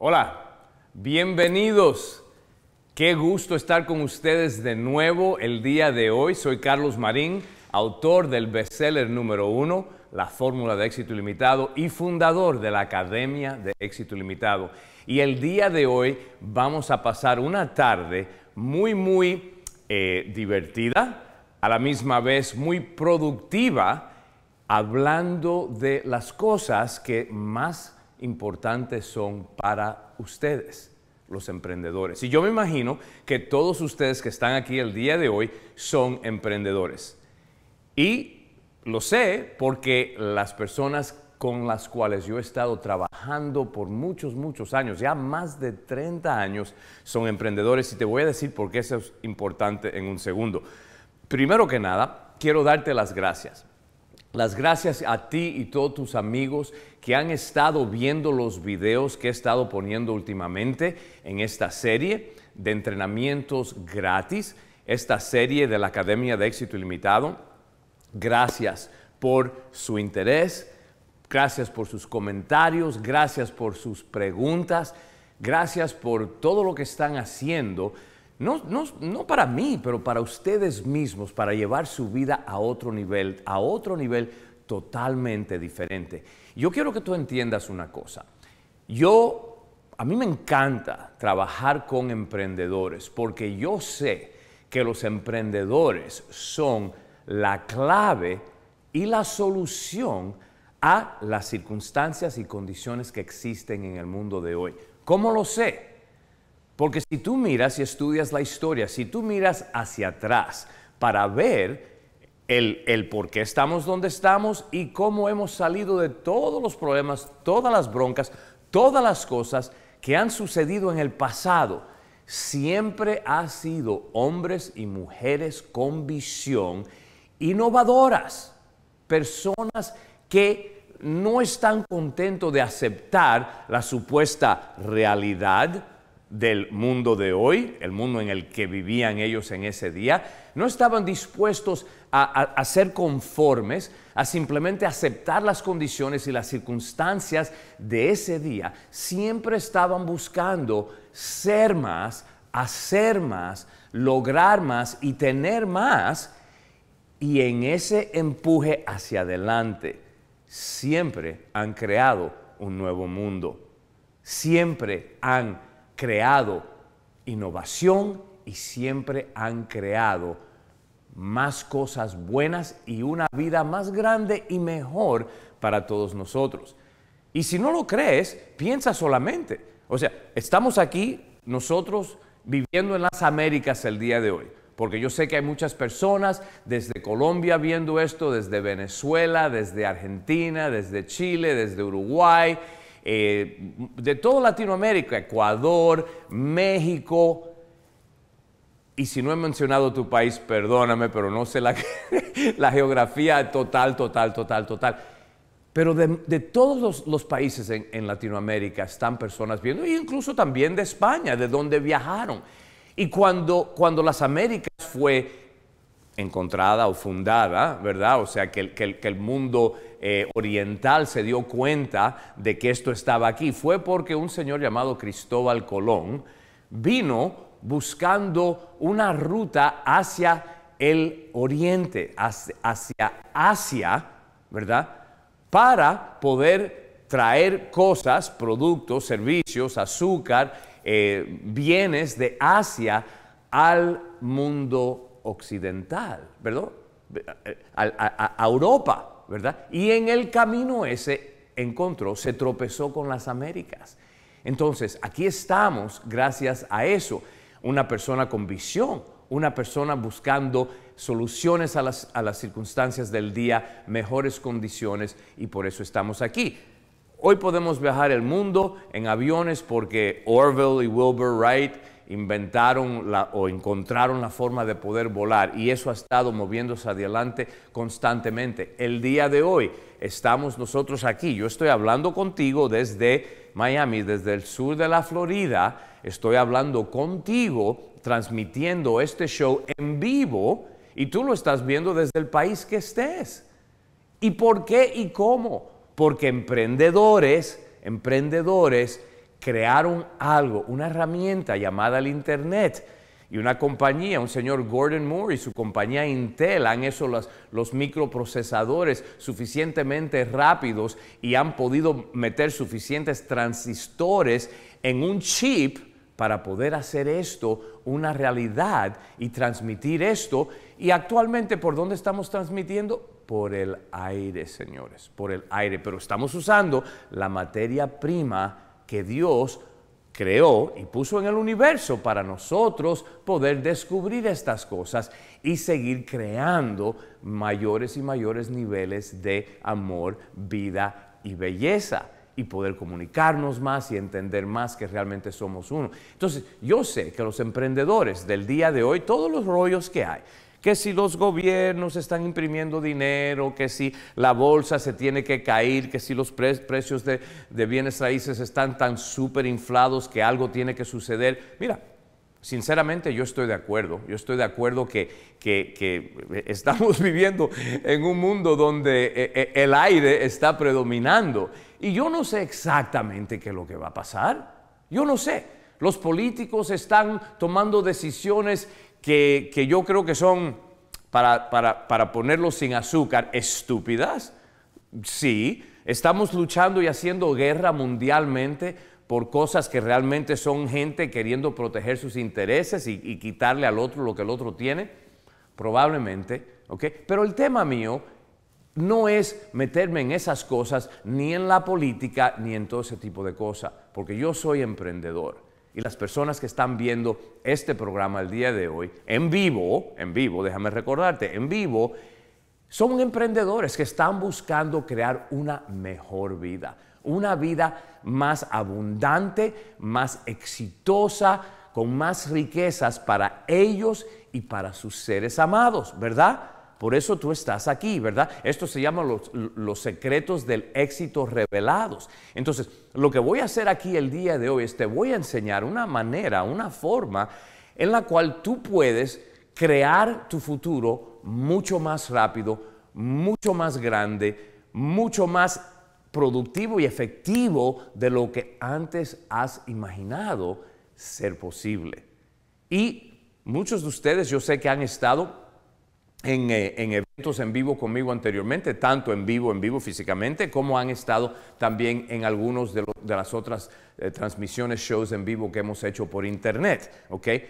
Hola, bienvenidos. Qué gusto estar con ustedes de nuevo el día de hoy. Soy Carlos Marín, autor del bestseller número uno, La Fórmula de Éxito Limitado, y fundador de la Academia de Éxito Limitado. Y el día de hoy vamos a pasar una tarde muy, muy eh, divertida, a la misma vez muy productiva, hablando de las cosas que más importantes son para ustedes, los emprendedores. Y yo me imagino que todos ustedes que están aquí el día de hoy son emprendedores. Y lo sé porque las personas con las cuales yo he estado trabajando por muchos, muchos años, ya más de 30 años, son emprendedores y te voy a decir por qué eso es importante en un segundo. Primero que nada, quiero darte las gracias las gracias a ti y todos tus amigos que han estado viendo los videos que he estado poniendo últimamente en esta serie de entrenamientos gratis, esta serie de la Academia de Éxito Ilimitado. Gracias por su interés, gracias por sus comentarios, gracias por sus preguntas, gracias por todo lo que están haciendo no, para mí, pero para ustedes mismos, para llevar su vida a otro nivel, a otro nivel totalmente diferente. Yo quiero que tú entiendas una cosa. Yo, a mí me encanta trabajar con emprendedores porque yo sé que los emprendedores son la clave y la solución a las circunstancias y condiciones que existen en el mundo de hoy. ¿Cómo lo sé? Porque si tú miras y estudias la historia, si tú miras hacia atrás para ver el, por qué estamos donde estamos y cómo hemos salido de todos los problemas, todas las broncas, todas las cosas que han sucedido en el pasado, siempre ha sido hombres y mujeres con visión innovadoras, personas que no están contentos de aceptar la supuesta realidad, del mundo de hoy, el mundo en el que vivían ellos en ese día, no estaban dispuestos a, ser conformes, a simplemente aceptar las condiciones y las circunstancias de ese día. Siempre estaban buscando ser más, hacer más, lograr más y tener más. Y en ese empuje hacia adelante, siempre han creado un nuevo mundo. Siempre han creado innovación y siempre han creado más cosas buenas y una vida más grande y mejor para todos nosotros. Y si no lo crees, piensa solamente. O sea, estamos aquí nosotros viviendo en las Américas el día de hoy, porque yo sé que hay muchas personas desde Colombia viendo esto, desde Venezuela, desde Argentina, desde Chile, desde Uruguay, eh, de toda Latinoamérica, Ecuador, México, y si no he mencionado tu país, perdóname, pero no sé la, geografía total, total, total, total. Pero de, todos los, países en, Latinoamérica están personas viendo, e incluso también de España, de donde viajaron. Y cuando, cuando las Américas fue encontrada o fundada, ¿verdad? O sea, que, el mundo eh, oriental se dio cuenta de que esto estaba aquí. Fue porque un señor llamado Cristóbal Colón vino buscando una ruta hacia el oriente, hacia, Asia, ¿verdad? Para poder traer cosas, productos, servicios, azúcar, eh, bienes de Asia al mundo occidental, ¿verdad? A, Europa, ¿verdad? Y en el camino ese encontró, se tropezó con las Américas. Entonces, aquí estamos gracias a eso, una persona con visión, una persona buscando soluciones a las, a las circunstancias del día, mejores condiciones, y por eso estamos aquí. Hoy podemos viajar el mundo en aviones porque Orville y Wilbur Wright inventaron o encontraron la forma de poder volar y eso ha estado moviéndose adelante constantemente. El día de hoy estamos nosotros aquí, yo estoy hablando contigo desde Miami, desde el sur de la Florida, estoy hablando contigo transmitiendo este show en vivo y tú lo estás viendo desde el país que estés. ¿Y por qué y cómo? Porque emprendedores, emprendedores, crearon algo, una herramienta llamada el Internet. Y una compañía, un señor Gordon Moore y su compañía Intel han hecho los, microprocesadores suficientemente rápidos y han podido meter suficientes transistores en un chip para poder hacer esto una realidad y transmitir esto. Y actualmente, ¿por dónde estamos transmitiendo? Por el aire, señores, por el aire. Pero estamos usando la materia prima que Dios creó y puso en el universo para nosotros poder descubrir estas cosas y seguir creando mayores y mayores niveles de amor, vida y belleza y poder comunicarnos más y entender más que realmente somos uno. Entonces, yo sé que los emprendedores del día de hoy, todos los rollos que hay, que si los gobiernos están imprimiendo dinero, que si la bolsa se tiene que caer, que si los precios de, bienes raíces están tan súper inflados que algo tiene que suceder. Mira, Sinceramente yo estoy de acuerdo, yo estoy de acuerdo que, estamos viviendo en un mundo donde eh, eh, el aire está predominando y yo no sé exactamente qué es lo que va a pasar, yo no sé. Los políticos están tomando decisiones que, yo creo que son, para, para, ponerlo sin azúcar, estúpidas. Sí, estamos luchando y haciendo guerra mundialmente por cosas que realmente son gente queriendo proteger sus intereses y, quitarle al otro lo que el otro tiene? Probablemente, Pero el tema mío no es meterme en esas cosas, ni en la política, ni en todo ese tipo de cosas, porque yo soy emprendedor y las personas que están viendo este programa el día de hoy, en vivo, en vivo, déjame recordarte, en vivo, son emprendedores que están buscando crear una mejor vida, una vida más abundante, más exitosa, con más riquezas para ellos y para sus seres amados, ¿verdad? Por eso tú estás aquí, ¿verdad? Esto se llama los, secretos del éxito revelados. Entonces, lo que voy a hacer aquí el día de hoy es te voy a enseñar una manera, una forma en la cual tú puedes crear tu futuro mucho más rápido, mucho más grande, mucho más productivo y efectivo de lo que antes has imaginado ser posible. Y muchos de ustedes yo sé que han estado eh, en, eventos en vivo conmigo anteriormente, tanto en vivo, en vivo físicamente, como han estado también en algunos de, las otras eh, transmisiones, shows en vivo que hemos hecho por internet, okay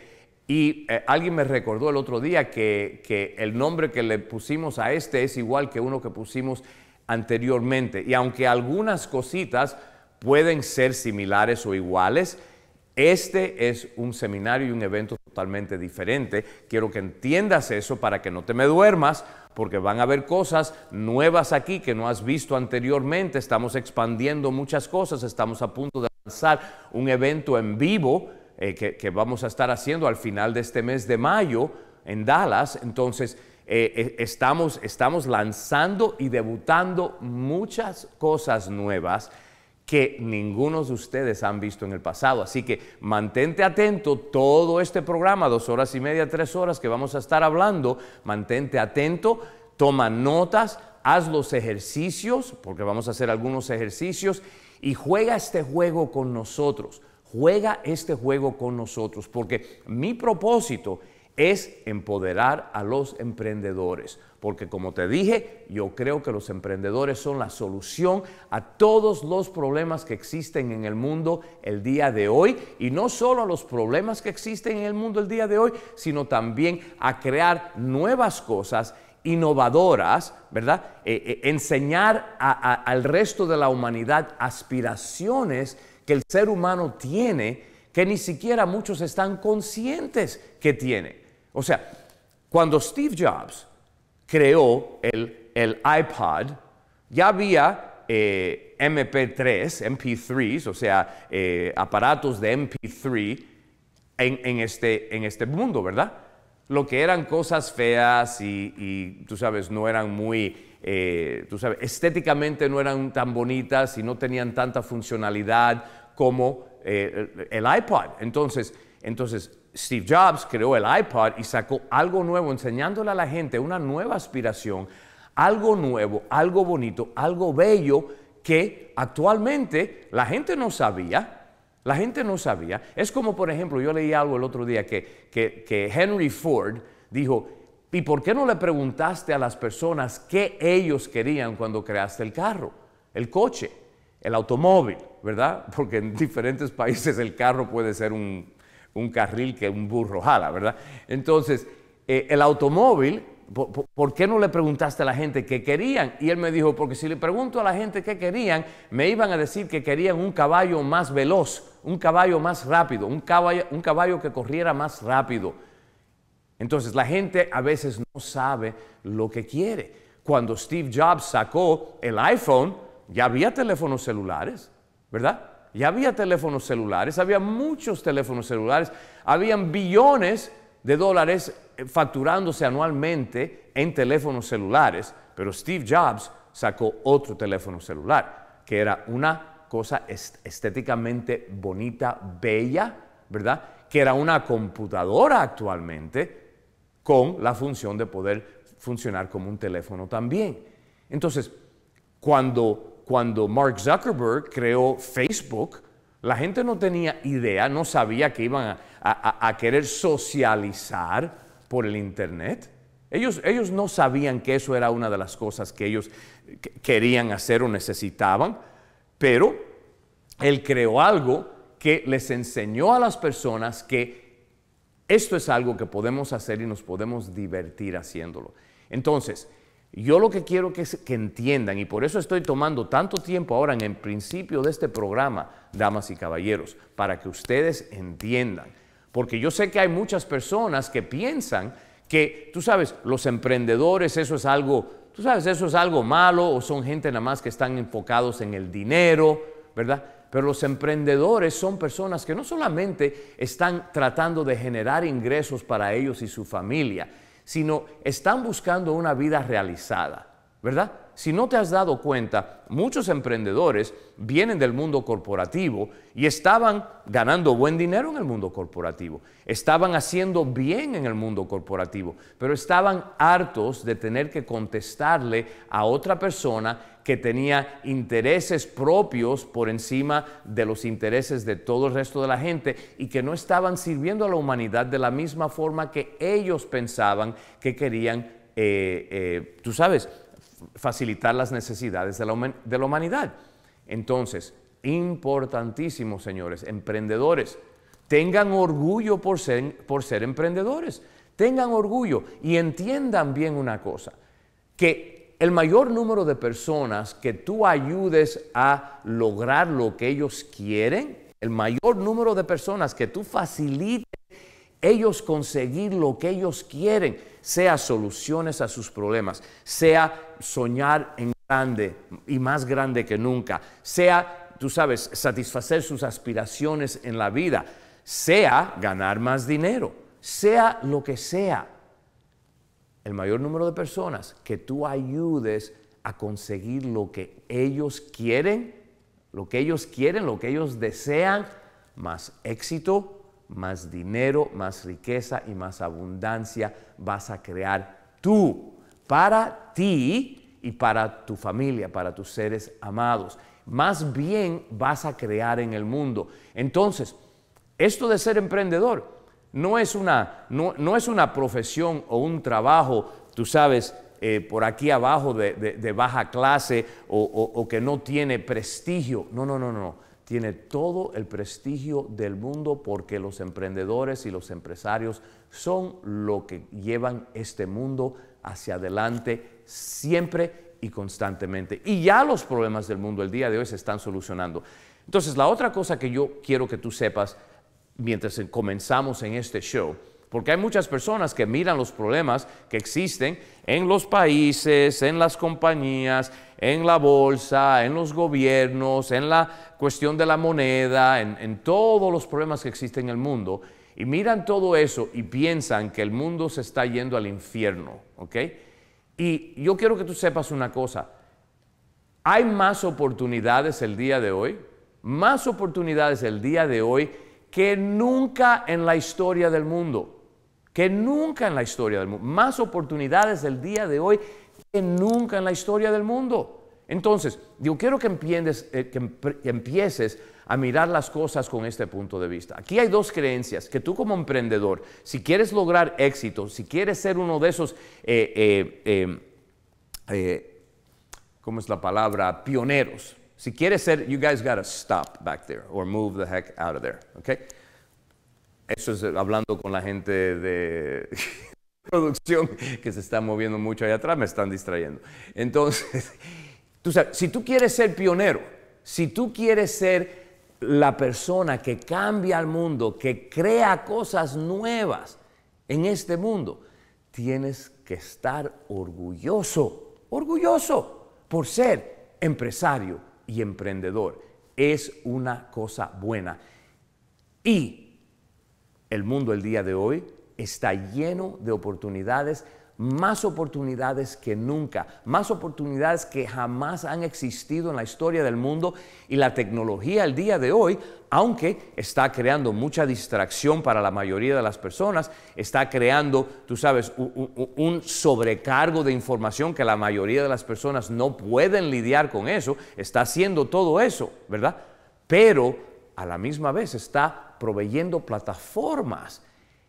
Y eh, alguien me recordó el otro día que el nombre que le pusimos a este es igual que uno que pusimos anteriormente. Y aunque algunas cositas pueden ser similares o iguales, este es un seminario y un evento totalmente diferente. Quiero que entiendas eso para que no te me duermas, porque van a haber cosas nuevas aquí que no has visto anteriormente. Estamos expandiendo muchas cosas, estamos a punto de lanzar un evento en vivo eh, que, vamos a estar haciendo al final de este mes de mayo en Dallas. Entonces, eh, eh, estamos, estamos lanzando y debutando muchas cosas nuevas que ninguno de ustedes han visto en el pasado. Así que mantente atento todo este programa, dos horas y media, tres horas que vamos a estar hablando, mantente atento, toma notas, haz los ejercicios, porque vamos a hacer algunos ejercicios, y juega este juego con nosotros, juega este juego con nosotros, porque mi propósito es es empoderar a los emprendedores, porque como te dije, yo creo que los emprendedores son la solución a todos los problemas que existen en el mundo el día de hoy, y no solo a los problemas que existen en el mundo el día de hoy, sino también a crear nuevas cosas innovadoras, ¿verdad? Eh, eh, enseñar al resto de la humanidad aspiraciones que el ser humano tiene que ni siquiera muchos están conscientes que tiene. O sea, cuando Steve Jobs creó el, el iPod, ya había MP3, eh, MP3s, o sea, eh, aparatos de MP3 en, este, en este mundo, ¿verdad? Lo que eran cosas feas y, tú sabes, no eran muy, eh, tú sabes, estéticamente no eran tan bonitas y no tenían tanta funcionalidad como el iPod. Entonces, entonces, Steve Jobs creó el iPod y sacó algo nuevo, enseñándole a la gente una nueva aspiración, algo nuevo, algo bonito, algo bello que actualmente la gente no sabía. La gente no sabía. Es como, por ejemplo, yo leí algo el otro día que, que, que Henry Ford dijo, ¿y por qué no le preguntaste a las personas qué ellos querían cuando creaste el carro, el coche, el automóvil, verdad? Porque en diferentes países el carro puede ser un un carril que un burro jala, ¿verdad? Entonces, eh, el automóvil, ¿por, qué no le preguntaste a la gente qué querían? Y él me dijo, porque si le pregunto a la gente qué querían, me iban a decir que querían un caballo más veloz, un caballo más rápido, un caballo, un caballo que corriera más rápido. Entonces, la gente a veces no sabe lo que quiere. Cuando Steve Jobs sacó el iPhone, ya había teléfonos celulares, ¿verdad? y había teléfonos celulares, había muchos teléfonos celulares, habían billones de dólares eh, facturándose anualmente en teléfonos celulares, pero Steve Jobs sacó otro teléfono celular, que era una cosa estéticamente bonita, bella, ¿verdad? Que era una computadora actualmente con la función de poder funcionar como un teléfono también. Entonces, cuando cuando Mark Zuckerberg creó Facebook, la gente no tenía idea, no sabía que iban a, querer socializar por el Internet. Ellos, ellos, no sabían que eso era una de las cosas que ellos querían hacer o necesitaban, pero él creó algo que les enseñó a las personas que esto es algo que podemos hacer y nos podemos divertir haciéndolo. Entonces, yo lo que quiero que, que entiendan, y por eso estoy tomando tanto tiempo ahora en el principio de este programa, damas y caballeros, para que ustedes entiendan. Porque yo sé que hay muchas personas que piensan que, tú sabes, los emprendedores, eso es algo, tú sabes, eso es algo malo o son gente nada más que están enfocados en el dinero, ¿verdad? Pero los emprendedores son personas que no solamente están tratando de generar ingresos para ellos y su familia, sino están buscando una vida realizada, ¿verdad? si no te has dado cuenta, muchos emprendedores vienen del mundo corporativo y estaban ganando buen dinero en el mundo corporativo, estaban haciendo bien en el mundo corporativo, pero estaban hartos de tener que contestarle a otra persona que tenía intereses propios por encima de los intereses de todo el resto de la gente y que no estaban sirviendo a la humanidad de la misma forma que ellos pensaban que querían, eh, eh, tú sabes, facilitar las necesidades de la, humanidad. Entonces, importantísimo, señores, emprendedores, tengan orgullo por ser, por ser emprendedores, tengan orgullo y entiendan bien una cosa, que el mayor número de personas que tú ayudes a lograr lo que ellos quieren, el mayor número de personas que tú facilites ellos conseguir lo que ellos quieren, sea soluciones a sus problemas, sea soñar en grande y más grande que nunca, sea, tú sabes, satisfacer sus aspiraciones en la vida, sea ganar más dinero, sea lo que sea. El mayor número de personas que tú ayudes a conseguir lo que ellos quieren, lo que ellos quieren, lo que ellos desean, más éxito, más dinero, más riqueza y más abundancia vas a crear tú, para ti y para tu familia, para tus seres amados. Más bien vas a crear en el mundo. Entonces, esto de ser emprendedor no es una, no, es una profesión o un trabajo, tú sabes, eh, por aquí abajo de, baja clase o que no tiene prestigio. No, no, no, no tiene todo el prestigio del mundo porque los emprendedores y los empresarios son lo que llevan este mundo hacia adelante siempre y constantemente. Y ya los problemas del mundo el día de hoy se están solucionando. Entonces, la otra cosa que yo quiero que tú sepas mientras comenzamos en este show porque hay muchas personas que miran los problemas que existen en los países, en las compañías, en la bolsa, en los gobiernos, en la cuestión de la moneda, en, todos los problemas que existen en el mundo. Y miran todo eso y piensan que el mundo se está yendo al infierno. ¿ok? Y yo quiero que tú sepas una cosa. Hay más oportunidades el día de hoy, más oportunidades el día de hoy que nunca en la historia del mundo que nunca en la historia del mundo, más oportunidades del día de hoy que nunca en la historia del mundo. Entonces, yo quiero eh, que, empieces, a mirar las cosas con este punto de vista. Aquí hay dos creencias que tú como emprendedor, si quieres lograr éxito, si quieres ser uno de esos, eh, eh, ¿cómo es la palabra? Pioneros. Si quieres ser, you guys gotta stop back there or move the heck out of there, okay? Eso es hablando con la gente de producción que se está moviendo mucho allá atrás, me están distrayendo. Entonces, tú si tú quieres ser pionero, si tú quieres ser la persona que cambia al mundo, que crea cosas nuevas en este mundo, tienes que estar orgulloso, orgulloso por ser empresario y emprendedor. Es una cosa buena. Y el mundo el día de hoy está lleno de oportunidades, más oportunidades que nunca, más oportunidades que jamás han existido en la historia del mundo y la tecnología el día de hoy, aunque está creando mucha distracción para la mayoría de las personas, está creando, tú sabes, un, sobrecargo de información que la mayoría de las personas no pueden lidiar con eso, está haciendo todo eso, ¿verdad? Pero a la misma vez está proveyendo plataformas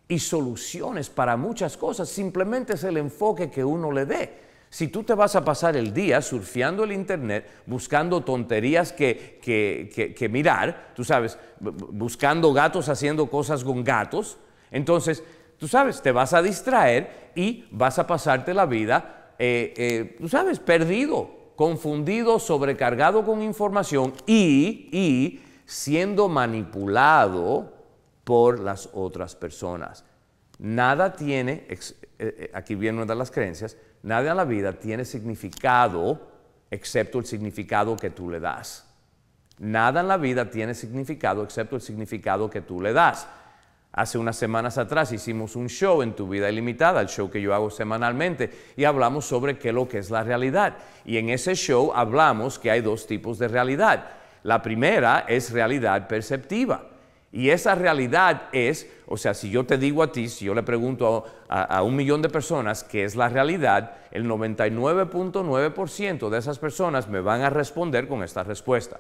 y soluciones para muchas cosas. Simplemente es el enfoque que uno le dé. Si tú te vas a pasar el día surfeando el internet, buscando tonterías que, mirar, tú sabes, buscando gatos haciendo cosas con gatos, entonces, tú sabes, te vas a distraer y vas a pasarte la vida, eh, eh, tú sabes, perdido, confundido, sobrecargado con información y siendo manipulado por las otras personas. Nada tiene, eh, eh, aquí viene una de las creencias, nada en la vida tiene significado excepto el significado que tú le das. Nada en la vida tiene significado excepto el significado que tú le das. Hace unas semanas atrás hicimos un show en Tu Vida Ilimitada, el show que yo hago semanalmente, y hablamos sobre qué lo que es la realidad. Y en ese show hablamos que hay dos tipos de realidad la primera es realidad perceptiva. Y esa realidad es, o sea, si yo te digo a ti, si yo le pregunto a, un millón de personas qué es la realidad, el 99.9% de esas personas me van a responder con esta respuesta.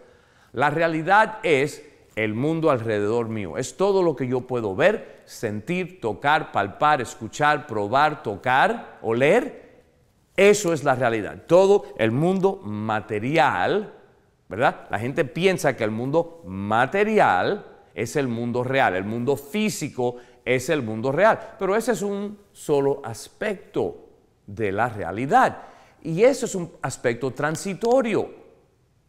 La realidad es el mundo alrededor mío, es todo lo que yo puedo ver, sentir, tocar, palpar, escuchar, probar, tocar, oler. Eso es la realidad, todo el mundo material ¿verdad? La gente piensa que el mundo material es el mundo real, el mundo físico es el mundo real, pero ese es un solo aspecto de la realidad y eso es un aspecto transitorio.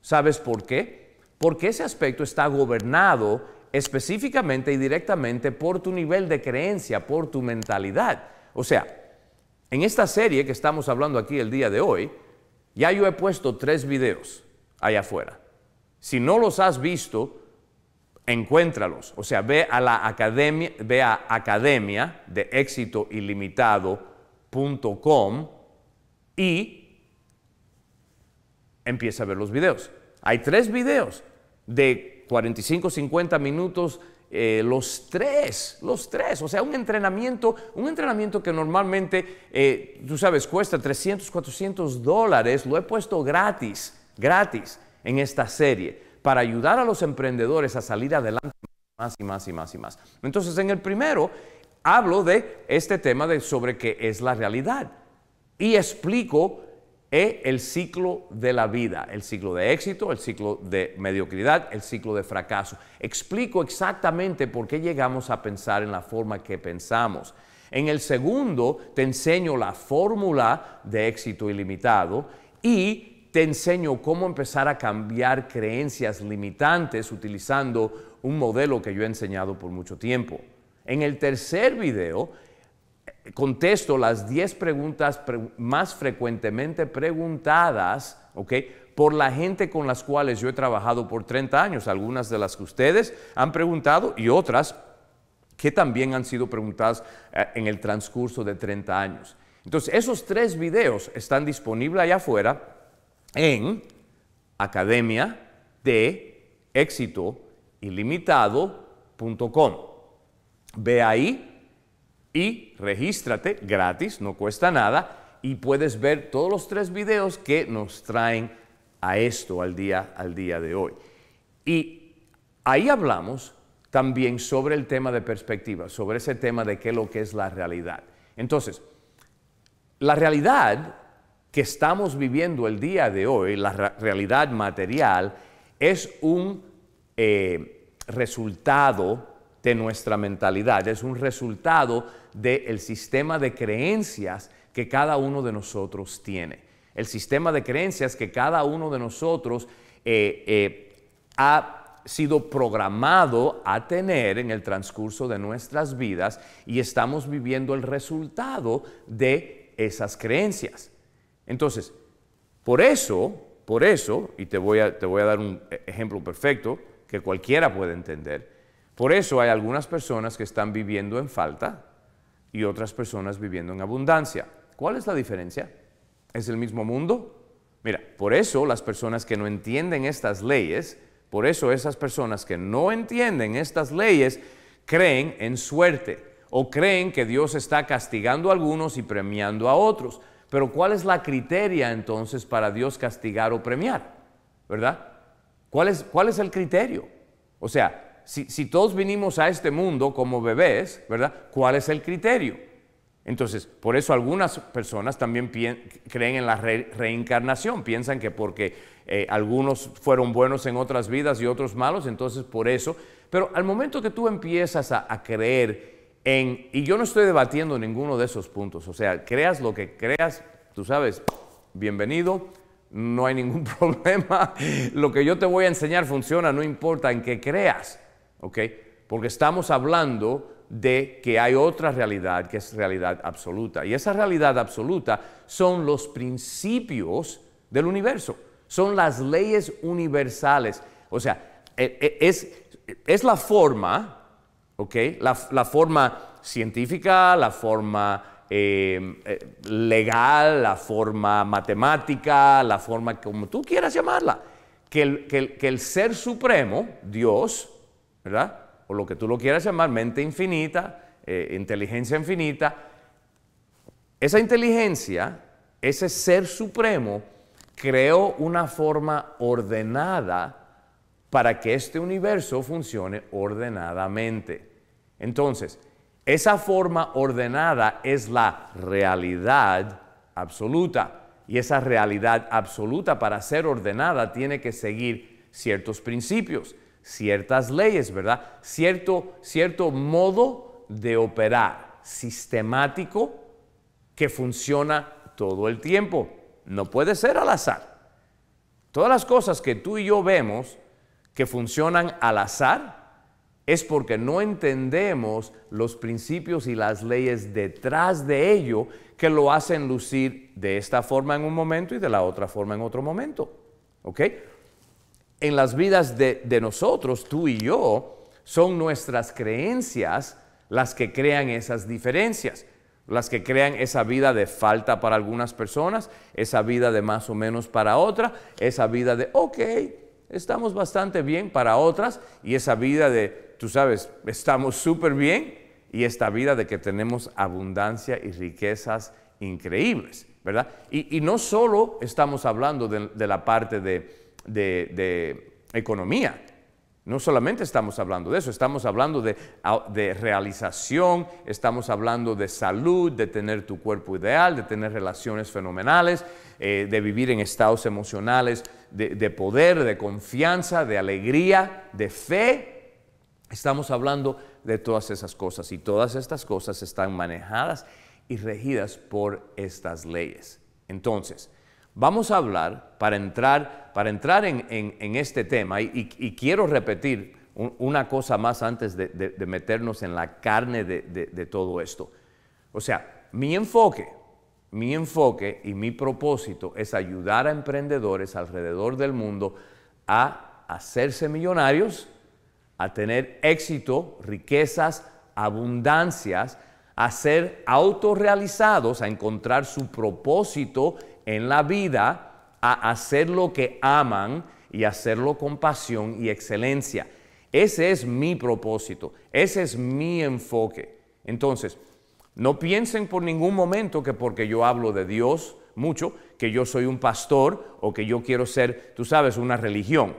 ¿Sabes por qué? Porque ese aspecto está gobernado específicamente y directamente por tu nivel de creencia, por tu mentalidad. O sea, en esta serie que estamos hablando aquí el día de hoy, ya yo he puesto tres videos allá afuera. Si no los has visto, encuéntralos. O sea, ve a la academia, ve a academia de éxito y empieza a ver los videos. Hay tres videos de 45, 50 minutos, eh, los tres, los tres. O sea, un entrenamiento, un entrenamiento que normalmente, eh, tú sabes, cuesta 300, 400 dólares, lo he puesto gratis gratis en esta serie para ayudar a los emprendedores a salir adelante más y más y más y más. Entonces, en el primero hablo de este tema de sobre qué es la realidad y explico eh, el ciclo de la vida, el ciclo de éxito, el ciclo de mediocridad, el ciclo de fracaso. Explico exactamente por qué llegamos a pensar en la forma que pensamos. En el segundo te enseño la fórmula de éxito ilimitado y te enseño cómo empezar a cambiar creencias limitantes utilizando un modelo que yo he enseñado por mucho tiempo. En el tercer video eh, contesto las 10 preguntas más frecuentemente preguntadas, por la gente con las cuales yo he trabajado por 30 años, algunas de las que ustedes han preguntado y otras que también han sido preguntadas eh, en el transcurso de 30 años. Entonces, esos tres videos están disponibles allá afuera en academia de éxito ilimitado.com. Ve ahí y regístrate gratis, no cuesta nada, y puedes ver todos los tres videos que nos traen a esto al día, al día de hoy. Y ahí hablamos también sobre el tema de perspectiva, sobre ese tema de qué es lo que es la realidad. Entonces, la realidad que estamos viviendo el día de hoy, la realidad material, es un eh, resultado de nuestra mentalidad, es un resultado del sistema de creencias que cada uno de nosotros tiene. El sistema de creencias que cada uno de nosotros eh, eh, ha sido programado a tener en el transcurso de nuestras vidas y estamos viviendo el resultado de esas creencias. Entonces, por eso, por eso, y te voy a, te voy a dar un e, ejemplo perfecto que cualquiera puede entender, por eso hay algunas personas que están viviendo en falta y otras personas viviendo en abundancia. ¿Cuál es la diferencia? ¿Es el mismo mundo? Mira, por eso las personas que no entienden estas leyes, por eso esas personas que no entienden estas leyes creen en suerte o creen que Dios está castigando a algunos y premiando a otros. Pero ¿cuál es la criteria entonces para Dios castigar o premiar? ¿Verdad? ¿Cuál es, cuál es el criterio? O sea, si, todos vinimos a este mundo como bebés, ¿verdad? ¿Cuál es el criterio? Entonces, por eso algunas personas también creen en la reencarnación, piensan que porque eh, algunos fueron buenos en otras vidas y otros malos, entonces por eso. Pero al momento que tú empiezas a, a creer y yo no estoy debatiendo ninguno de esos puntos. O sea, creas lo que creas, tú sabes, bienvenido, no hay ningún problema. Lo que yo te voy a enseñar funciona, no importa en qué creas. ¿Ok? Porque estamos hablando de que hay otra realidad que es realidad absoluta. Y esa realidad absoluta son los principios del universo, son las leyes universales. O sea, e, e, es, es la forma la, forma científica, la forma em, eh, legal, la forma matemática, la forma como tú quieras llamarla. Que el, que, ser supremo, Dios, O lo que tú lo quieras llamar, mente infinita, eh, inteligencia infinita, esa inteligencia, ese ser supremo, creó una forma ordenada para que este universo funcione ordenadamente. Entonces, esa forma ordenada es la realidad absoluta. Y esa realidad absoluta para ser ordenada tiene que seguir ciertos principios, ciertas leyes, ¿verdad? Cierto, cierto modo de operar sistemático que funciona todo el tiempo. No puede ser al azar. Todas las cosas que tú y yo vemos que funcionan al azar, es porque no entendemos los principios y las leyes detrás de ello que lo hacen lucir de esta forma en un momento y de la otra forma en otro momento. ¿Ok? En las vidas de, de nosotros, tú y yo, son nuestras creencias las que crean esas diferencias las que crean esa vida de falta para algunas personas, esa vida de más o menos para otra, esa vida de, ok, estamos bastante bien, para otras, y esa vida de, tú sabes, estamos súper bien, y esta vida de que tenemos abundancia y riquezas increíbles, ¿verdad? Y, no solo estamos hablando de, la parte de economía, no solamente estamos hablando de eso, estamos hablando de, realización, estamos hablando de salud, de tener tu cuerpo ideal, de tener relaciones fenomenales, eh, de vivir en estados emocionales de, de poder, de confianza, de alegría, de fe. Estamos hablando de todas esas cosas y todas estas cosas están manejadas y regidas por estas leyes. Entonces, Vamos a hablar para entrar, para entrar en, este tema y, quiero repetir una cosa más antes de, meternos en la carne de, todo esto. O sea, mi enfoque, mi enfoque y mi propósito es ayudar a emprendedores alrededor del mundo a hacerse millonarios, a tener éxito, riquezas, abundancias, a ser autorrealizados, a encontrar su propósito en la vida a hacer lo que aman y hacerlo con pasión y excelencia. Ese es mi propósito, ese es mi enfoque. Entonces, no piensen por ningún momento que porque yo hablo de Dios mucho, que yo soy un pastor o que yo quiero ser, tú sabes, una religión.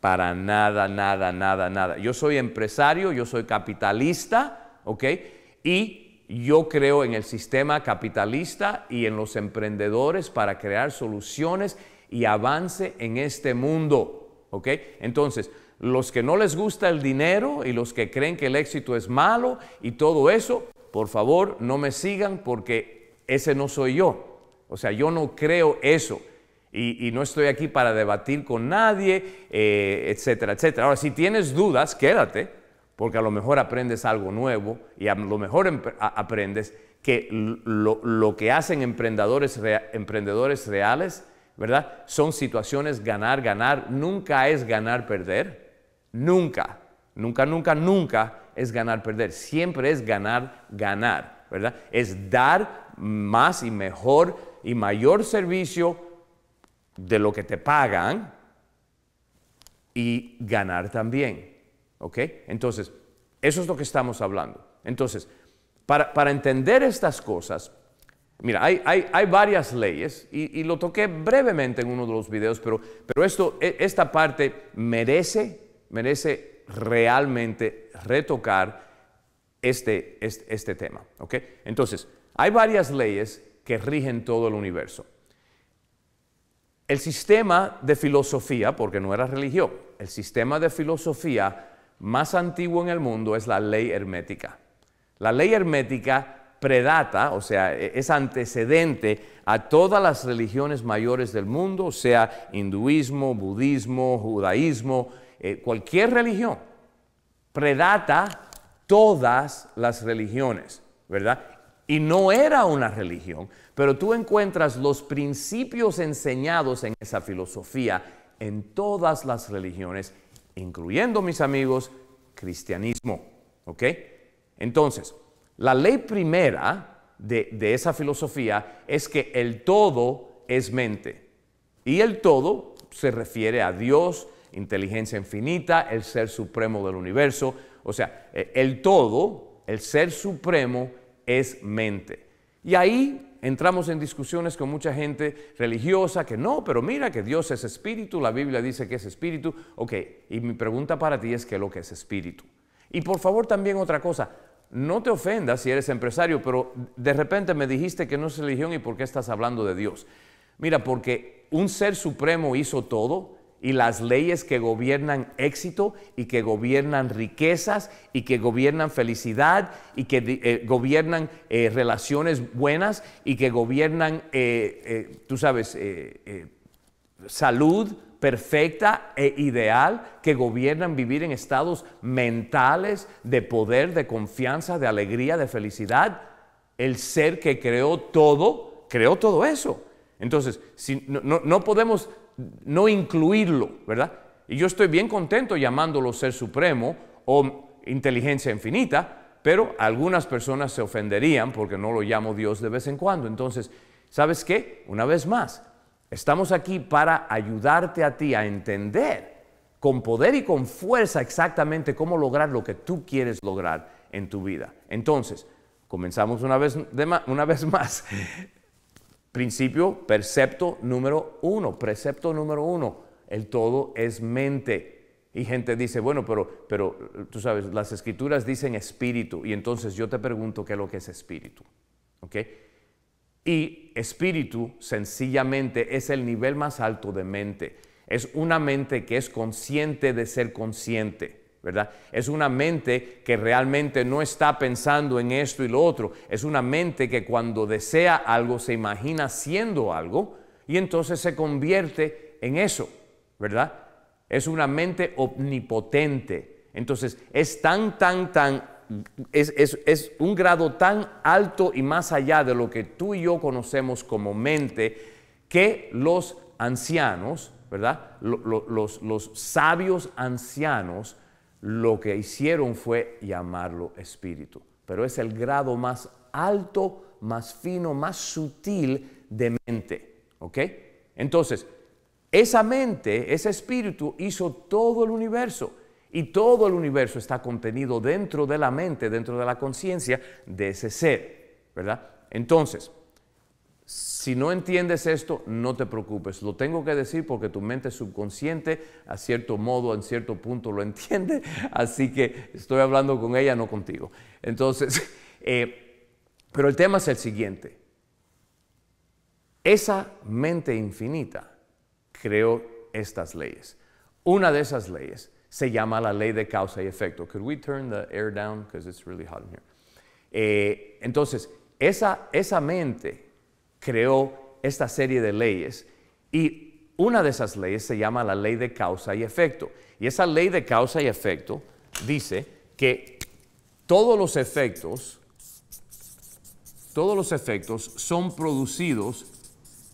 Para nada, nada, nada, nada. Yo soy empresario, yo soy capitalista, ¿ok? Y yo creo en el sistema capitalista y en los emprendedores para crear soluciones y avance en este mundo. Entonces, los que no les gusta el dinero y los que creen que el éxito es malo y todo eso, por favor, no me sigan porque ese no soy yo. O sea, yo no creo eso. Y, no estoy aquí para debatir con nadie, eh, etcétera, etcétera. Ahora, si tienes dudas, quédate porque a lo mejor aprendes algo nuevo y a lo mejor aprendes que lo, que hacen emprendedores, emprendedores reales, ¿verdad? Son situaciones ganar, ganar. Nunca es ganar, perder. Nunca, nunca, nunca, nunca es ganar, perder. Siempre es ganar, ganar, ¿verdad? Es dar más y mejor y mayor servicio de lo que te pagan y ganar también. Entonces, eso es lo que estamos hablando. Entonces, para, entender estas cosas, mira, hay, varias leyes y, lo toqué brevemente en uno de los videos, pero, esto, e, esta parte merece, merece realmente retocar este, este tema. Entonces, hay varias leyes que rigen todo el universo. El sistema de filosofía, porque no era religión, el sistema de filosofía más antiguo en el mundo es la ley hermética. La ley hermética predata, o sea, e-, es antecedente a todas las religiones mayores del mundo, o sea, hinduismo, budismo, judaísmo, eh, cualquier religión, predata todas las religiones, ¿verdad? Y no era una religión, pero tú encuentras los principios enseñados en esa filosofía en todas las religiones incluyendo mis amigos, cristianismo. ¿Ok? Entonces, la ley primera de, de esa filosofía es que el todo es mente. Y el todo se refiere a Dios, inteligencia infinita, el ser supremo del universo. O sea, eh, el todo, el ser supremo es mente. Y ahí entramos en discusiones con mucha gente religiosa que no, pero mira que Dios es espíritu, la Biblia dice que es espíritu. Ok, y mi pregunta para ti es qué es lo que es espíritu. Y por favor también otra cosa, no te ofendas si eres empresario, pero de repente me dijiste que no es religión y por qué estás hablando de Dios. Mira, porque un ser supremo hizo todo y las leyes que gobiernan éxito y que gobiernan riquezas y que gobiernan felicidad y que eh, gobiernan eh, relaciones buenas y que gobiernan, eh, tú sabes, salud perfecta e ideal, que gobiernan vivir en estados mentales de poder, de confianza, de alegría, de felicidad. El ser que creó todo, creó todo eso. Entonces, si, no, no podemos no incluirlo, ¿verdad? Y yo estoy bien contento llamándolo ser supremo o inteligencia infinita, pero algunas personas se ofenderían porque no lo llamo Dios de vez en cuando. Entonces, ¿sabes qué? Una vez más, estamos aquí para ayudarte a ti a entender con poder y con fuerza exactamente cómo lograr lo que tú quieres lograr en tu vida. Entonces, comenzamos una vez, una vez más Principio, precepto número uno, precepto número uno, el todo es mente. Y gente dice, bueno, pero, pero tú sabes, las escrituras dicen espíritu, y entonces yo te pregunto qué es lo que es espíritu. ¿ok? Y espíritu sencillamente es el nivel más alto de mente. Es una mente que es consciente de ser consciente. Es una mente que realmente no está pensando en esto y lo otro. Es una mente que cuando desea algo se imagina siendo algo y entonces se convierte en eso, ¿verdad? Es una mente omnipotente. Entonces es tan, tan, tan, es, un grado tan alto y más allá de lo que tú y yo conocemos como mente que los ancianos, ¿verdad? Los, los sabios ancianos, lo que hicieron fue llamarlo espíritu, pero es el grado más alto, más fino, más sutil de mente. ¿Ok? Entonces, esa mente, ese espíritu hizo todo el universo. Y todo el universo está contenido dentro de la mente, dentro de la conciencia de ese ser, ¿verdad? Entonces, si no entiendes esto, no te preocupes. Lo tengo que decir porque tu mente subconsciente, a cierto modo, en cierto punto, lo entiende. Así que estoy hablando con ella, no contigo. Entonces, eh, pero el tema es el siguiente. Esa mente infinita creó estas leyes. Una de esas leyes se llama la ley de causa y efecto. Could we turn the air down because it's really eh, entonces, esa, esa mente creó esta serie de leyes. Y una de esas leyes se llama la ley de causa y efecto. Y esa ley de causa y efecto dice que todos los efectos, todos los efectos son producidos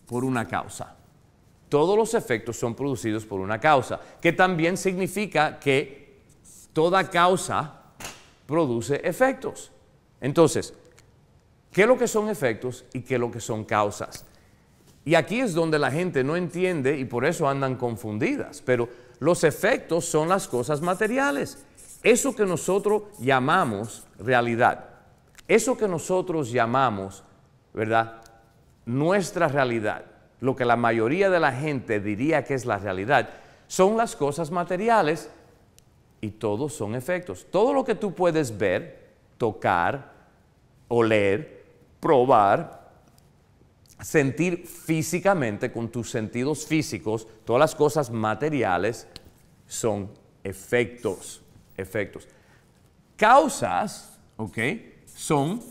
por una causa. Todos los efectos son producidos por una causa, que también significa que toda causa produce efectos. Entonces, qué es lo que son efectos y qué es lo que son causas. Y aquí es donde la gente no entiende y por eso andan confundidas, pero los efectos son las cosas materiales, eso que nosotros llamamos realidad, eso que nosotros llamamos, ¿verdad? Nuestra realidad, lo que la mayoría de la gente diría que es la realidad, son las cosas materiales y todos son efectos. Todo lo que tú puedes ver, tocar, o leer probar, sentir físicamente con tus sentidos físicos, todas las cosas materiales son efectos, efectos. Causas, ¿ok? Son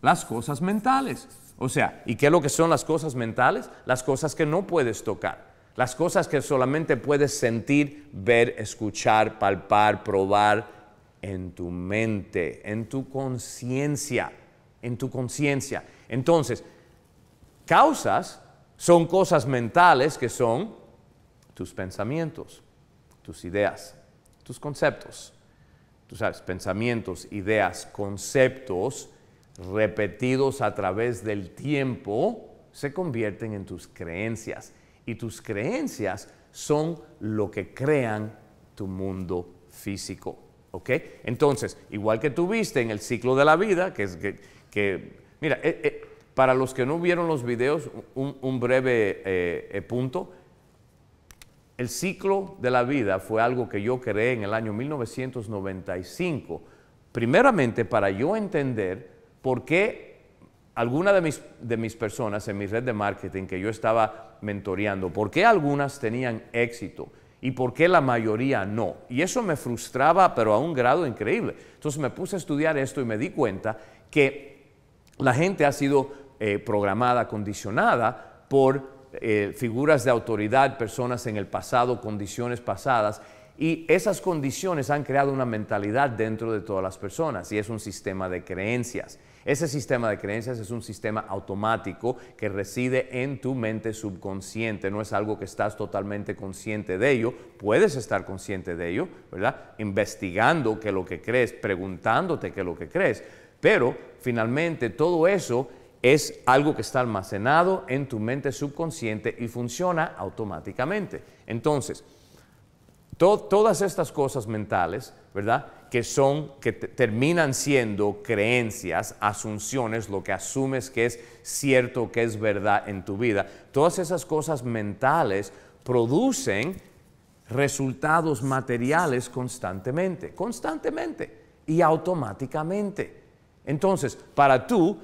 las cosas mentales. O sea, ¿y qué es lo que son las cosas mentales? Las cosas que no puedes tocar, las cosas que solamente puedes sentir, ver, escuchar, palpar, probar en tu mente, en tu conciencia en tu conciencia. Entonces, causas son cosas mentales que son tus pensamientos, tus ideas, tus conceptos. Tú sabes, pensamientos, ideas, conceptos repetidos a través del tiempo se convierten en tus creencias. Y tus creencias son lo que crean tu mundo físico. ¿Ok? Entonces, igual que tuviste en el ciclo de la vida, que es que que, mira, eh, eh, para los que no vieron los videos, un, breve eh, punto. El ciclo de la vida fue algo que yo creé en el año 1995, primeramente para yo entender por qué algunas de mis, de mis personas en mi red de marketing que yo estaba mentoreando, por qué algunas tenían éxito y por qué la mayoría no. Y eso me frustraba, pero a un grado increíble. Entonces me puse a estudiar esto y me di cuenta que la gente ha sido eh, programada, condicionada por eh, figuras de autoridad, personas en el pasado, condiciones pasadas, y esas condiciones han creado una mentalidad dentro de todas las personas y es un sistema de creencias. Ese sistema de creencias es un sistema automático que reside en tu mente subconsciente, no es algo que estás totalmente consciente de ello, puedes estar consciente de ello, ¿verdad? Investigando qué es lo que crees, preguntándote qué es lo que crees, pero finalmente todo eso es algo que está almacenado en tu mente subconsciente y funciona automáticamente. Entonces, todas estas cosas mentales, ¿verdad? Que son, que terminan siendo creencias, asunciones, lo que asumes que es cierto, que es verdad en tu vida. Todas esas cosas mentales producen resultados materiales constantemente, constantemente y automáticamente. Entonces, para tú,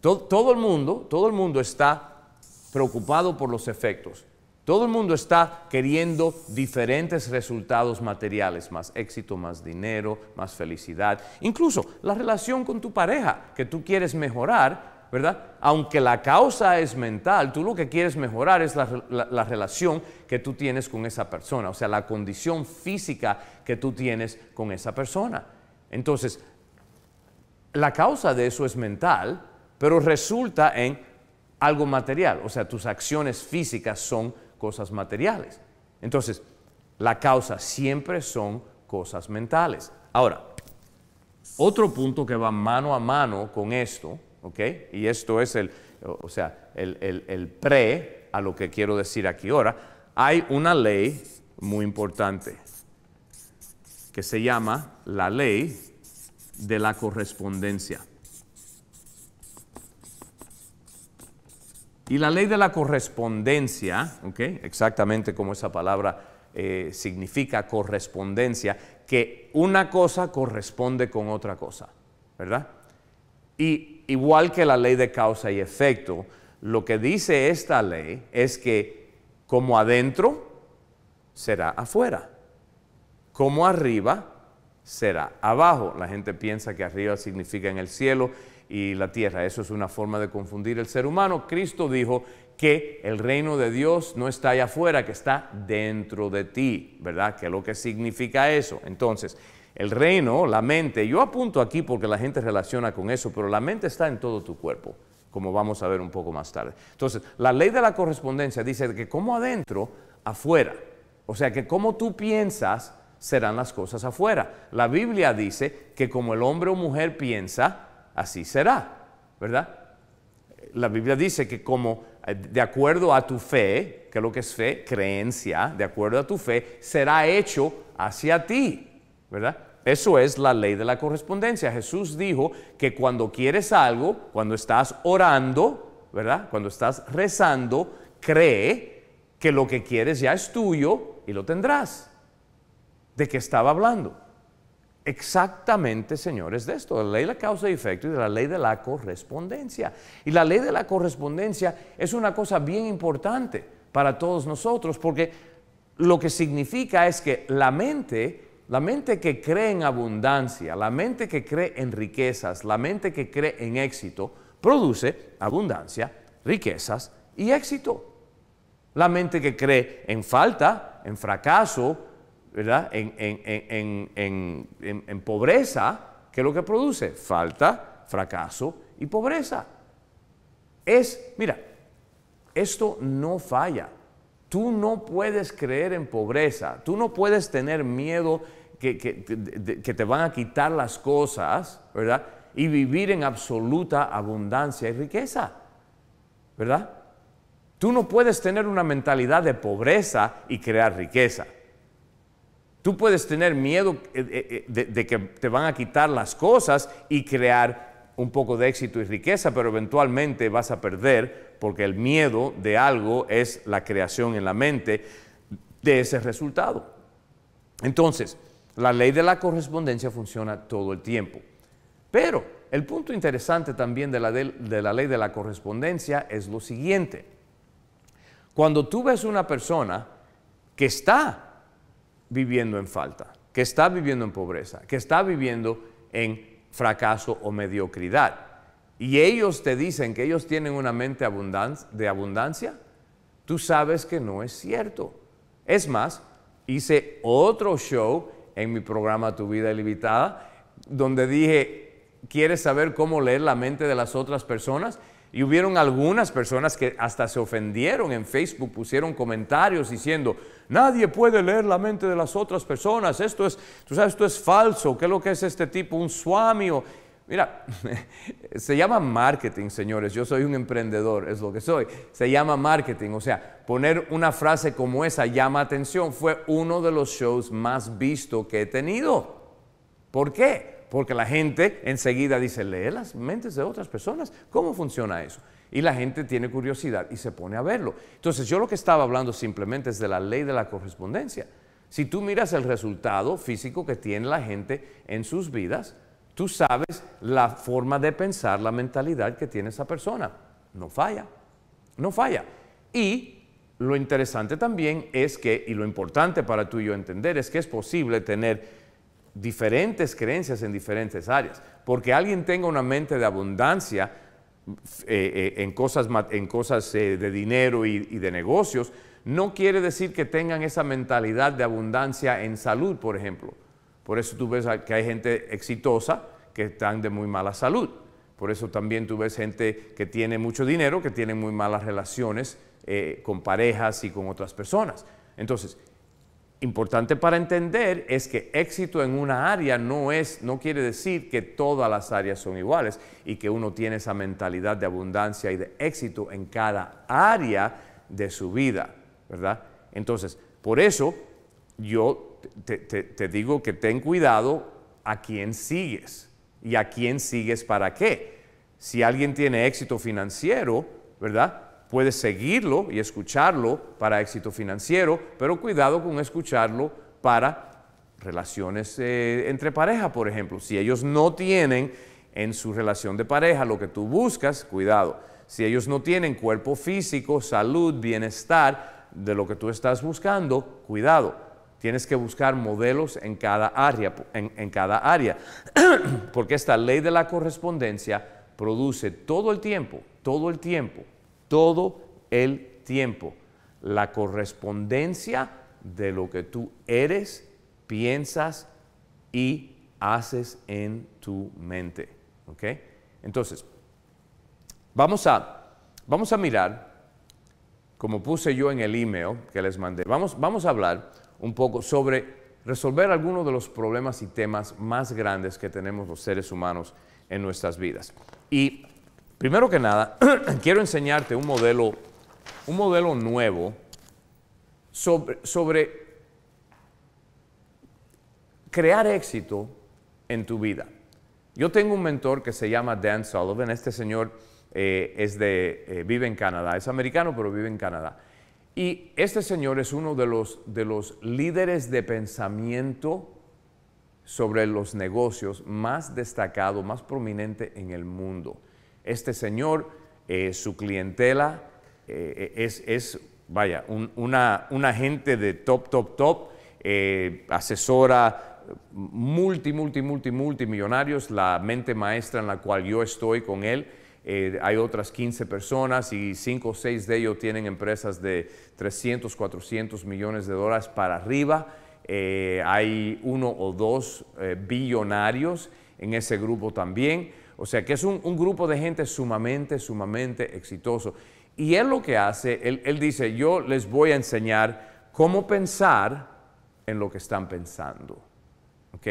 todo el mundo, todo el mundo está preocupado por los efectos. Todo el mundo está queriendo diferentes resultados materiales, más éxito, más dinero, más felicidad, incluso la relación con tu pareja que tú quieres mejorar, ¿verdad? Aunque la causa es mental, tú lo que quieres mejorar es la, la relación que tú tienes con esa persona, o sea, la condición física que tú tienes con esa persona. Entonces, la causa de eso es mental, pero resulta en algo material, o sea, tus acciones físicas son cosas materiales. Entonces, la causa siempre son cosas mentales. Ahora, otro punto que va mano a mano con esto, ¿ok? Y esto es el, o sea, el pre a lo que quiero decir aquí ahora, hay una ley muy importante que se llama la ley de la correspondencia. Y la ley de la correspondencia, okay, exactamente como esa palabra eh, significa correspondencia, que una cosa corresponde con otra cosa, ¿verdad? Y igual que la ley de causa y efecto, lo que dice esta ley es que como adentro, será afuera, como arriba, será abajo. La gente piensa que arriba significa en el cielo y la tierra. Eso es una forma de confundir el ser humano. Cristo dijo que el reino de Dios no está allá afuera, que está dentro de ti, ¿verdad? Que es lo que significa eso. Entonces, el reino, la mente, yo apunto aquí porque la gente relaciona con eso, pero la mente está en todo tu cuerpo, como vamos a ver un poco más tarde. Entonces, la ley de la correspondencia dice que como adentro, afuera. O sea, que como tú piensas, serán las cosas afuera. La Biblia dice que como el hombre o mujer piensa, así será, ¿verdad? La Biblia dice que como eh, de acuerdo a tu fe, que lo que es fe, creencia, de acuerdo a tu fe, será hecho hacia ti, ¿verdad? Eso es la ley de la correspondencia. Jesús dijo que cuando quieres algo, cuando estás orando, ¿verdad? Cuando estás rezando, cree que lo que quieres ya es tuyo y lo tendrás. ¿De qué estaba hablando? Exactamente, señores, de esto, de la ley de la causa y efecto y de la ley de la correspondencia. Y la ley de la correspondencia es una cosa bien importante para todos nosotros, porque lo que significa es que la mente, la mente que cree en abundancia, la mente que cree en riquezas, la mente que cree en éxito, produce abundancia, riquezas y éxito. La mente que cree en falta, en fracaso, ¿verdad? En, pobreza, ¿qué es lo que produce? Falta, fracaso y pobreza. Es, mira, esto no falla. Tú no puedes creer en pobreza, tú no puedes tener miedo que, que, que te van a quitar las cosas, ¿verdad? Y vivir en absoluta abundancia y riqueza, ¿verdad? Tú no puedes tener una mentalidad de pobreza y crear riqueza. Tú puedes tener miedo eh, eh, eh, de, que te van a quitar las cosas y crear un poco de éxito y riqueza, pero eventualmente vas a perder porque el miedo de algo es la creación en la mente de ese resultado. Entonces, la ley de la correspondencia funciona todo el tiempo. Pero el punto interesante también de la, de la ley de la correspondencia es lo siguiente. Cuando tú ves una persona que está viviendo en falta, que está viviendo en pobreza, que está viviendo en fracaso o mediocridad. Y ellos te dicen que ellos tienen una mente de abundancia, tú sabes que no es cierto. Es más, hice otro show en mi programa Tu Vida Ilimitada, donde dije, ¿quieres saber cómo leer la mente de las otras personas? Y hubieron algunas personas que hasta se ofendieron en Facebook, pusieron comentarios diciendo, nadie puede leer la mente de las otras personas, esto es, tú sabes, esto es falso, ¿qué es lo que es este tipo? Un suamio. Mira, se llama marketing, señores. Yo soy un emprendedor, es lo que soy. Se llama marketing, o sea, poner una frase como esa llama atención. Fue uno de los shows más vistos que he tenido. ¿Por qué? Porque la gente enseguida dice, lee las mentes de otras personas. ¿Cómo funciona eso? Y la gente tiene curiosidad y se pone a verlo. Entonces yo lo que estaba hablando simplemente es de la ley de la correspondencia. Si tú miras el resultado físico que tiene la gente en sus vidas, tú sabes la forma de pensar, la mentalidad que tiene esa persona. No falla, no falla. Y lo interesante también es que, y lo importante para tú y yo entender, es que es posible tener diferentes creencias en diferentes áreas. Porque alguien tenga una mente de abundancia eh, eh, en cosas, en cosas eh, de dinero y, de negocios, no quiere decir que tengan esa mentalidad de abundancia en salud, por ejemplo. Por eso tú ves que hay gente exitosa que están de muy mala salud. Por eso también tú ves gente que tiene mucho dinero, que tiene muy malas relaciones con parejas y con otras personas. Entonces, importante para entender es que éxito en una área no es no quiere decir que todas las áreas son iguales y que uno tiene esa mentalidad de abundancia y de éxito en cada área de su vida, ¿verdad? Entonces, por eso yo te, te digo que ten cuidado a quién sigues y a quién sigues para qué. Si alguien tiene éxito financiero, ¿verdad? Puedes seguirlo y escucharlo para éxito financiero, pero cuidado con escucharlo para relaciones eh, entre pareja, por ejemplo. Si ellos no tienen en su relación de pareja lo que tú buscas, cuidado. Si ellos no tienen cuerpo físico, salud, bienestar de lo que tú estás buscando, cuidado. Tienes que buscar modelos en cada área, en cada área. porque esta ley de la correspondencia produce todo el tiempo, todo el tiempo, todo el tiempo. La correspondencia de lo que tú eres, piensas y haces en tu mente. ¿Ok? Entonces, vamos a, vamos a mirar, como puse yo en el email que les mandé, vamos, vamos a hablar un poco sobre resolver algunos de los problemas y temas más grandes que tenemos los seres humanos en nuestras vidas. Y Primero que nada, quiero enseñarte un modelo, un modelo nuevo sobre, crear éxito en tu vida. Yo tengo un mentor que se llama Dan Sullivan. Este señor eh, es de, eh, vive en Canadá, es americano, pero vive en Canadá. Y este señor es uno de los, de los líderes de pensamiento sobre los negocios más destacado, más prominente en el mundo. Este señor, eh, su clientela eh, eh, es, vaya, un, una, agente de top, top, top, asesora multi, multi, multi, multimillonarios, la mente maestra en la cual yo estoy con él. hay otras 15 personas y 5 o 6 de ellos tienen empresas de 300, 400 millones de dólares para arriba. hay uno o dos billonarios en ese grupo también. O sea, que es un, grupo de gente sumamente, sumamente exitoso. Y él lo que hace, él, dice, yo les voy a enseñar cómo pensar en lo que están pensando. ¿Ok?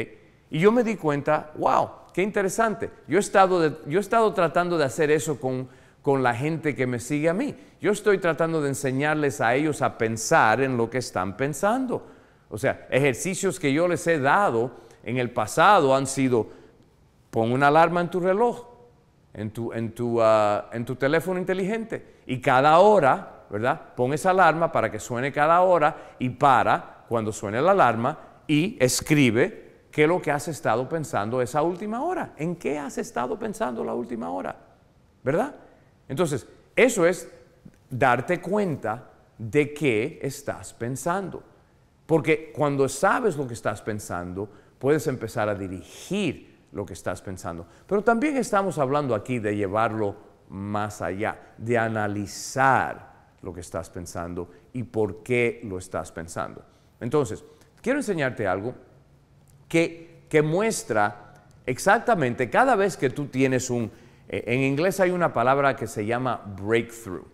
Y yo me di cuenta, wow, qué interesante. Yo he estado, yo he estado tratando de hacer eso con, con la gente que me sigue a mí. Yo estoy tratando de enseñarles a ellos a pensar en lo que están pensando. O sea, ejercicios que yo les he dado en el pasado han sido Pon una alarma en tu reloj, ah, en tu, teléfono inteligente y cada hora, ¿verdad? Pon esa alarma para que suene cada hora y para cuando suene la alarma y escribe qué es lo que has estado pensando esa última hora. ¿En qué has estado pensando la última hora? ¿Verdad? Entonces, eso es darte cuenta de qué estás pensando. Porque cuando sabes lo que estás pensando, puedes empezar a dirigir lo que estás pensando. Pero también estamos hablando aquí de llevarlo más allá, de analizar lo que estás pensando y por qué lo estás pensando. Entonces, quiero enseñarte algo que, que muestra exactamente cada vez que tú tienes un... Eh, en inglés hay una palabra que se llama breakthrough.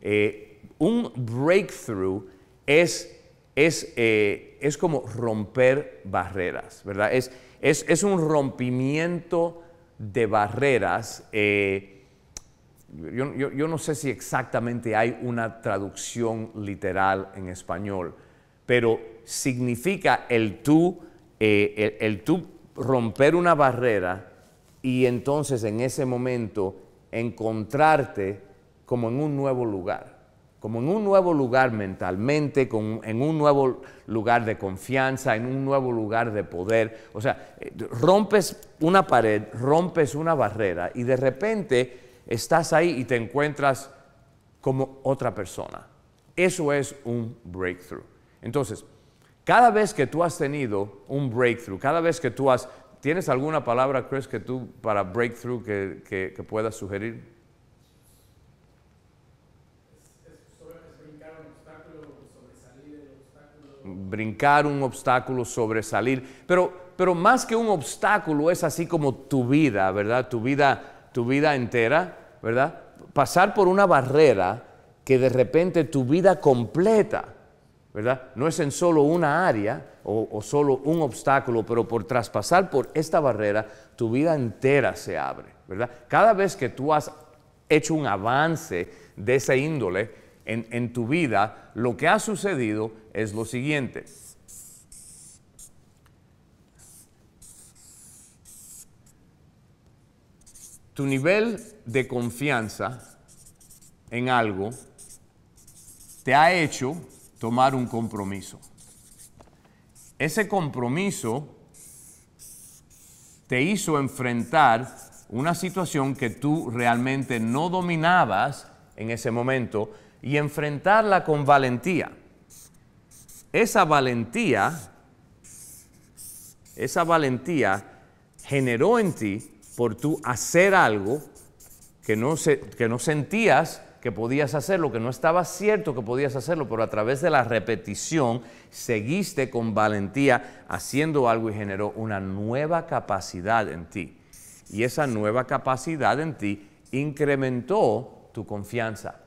Eh, un breakthrough es, es, eh, es como romper barreras, ¿verdad? Es, es, un rompimiento de barreras. Eh, yo, no sé si exactamente hay una traducción literal en español, pero significa eh, el, tú romper una barrera y entonces en ese momento encontrarte como en un nuevo lugar como en un nuevo lugar mentalmente, en un nuevo lugar de confianza, en un nuevo lugar de poder. O sea, eh, rompes una pared, rompes una barrera y de repente estás ahí y te encuentras como otra persona. Eso es un breakthrough. Entonces, cada vez que tú has tenido un breakthrough, cada vez que tú has... ¿Tienes alguna palabra, Chris, que tú para breakthrough que puedas sugerir? brincar un obstáculo, sobresalir, pero, más que un obstáculo es así como tu vida, ¿verdad? Tu vida, tu vida entera, ¿verdad? Pasar por una barrera que de repente tu vida completa, ¿verdad? No es en solo una área o, o solo un obstáculo, pero por traspasar por esta barrera, tu vida entera se abre, ¿verdad? Cada vez que tú has hecho un avance de esa índole, en, tu vida, lo que ha sucedido es lo siguiente. Tu nivel de confianza en algo te ha hecho tomar un compromiso. Ese compromiso te hizo enfrentar una situación que tú realmente no dominabas en ese momento, y enfrentarla con valentía. Esa valentía, esa valentía generó en ti por tu hacer algo que no, que no sentías que podías hacerlo, que no estaba cierto que podías hacerlo, pero a través de la repetición seguiste con valentía haciendo algo y generó una nueva capacidad en ti. Y esa nueva capacidad en ti incrementó tu confianza.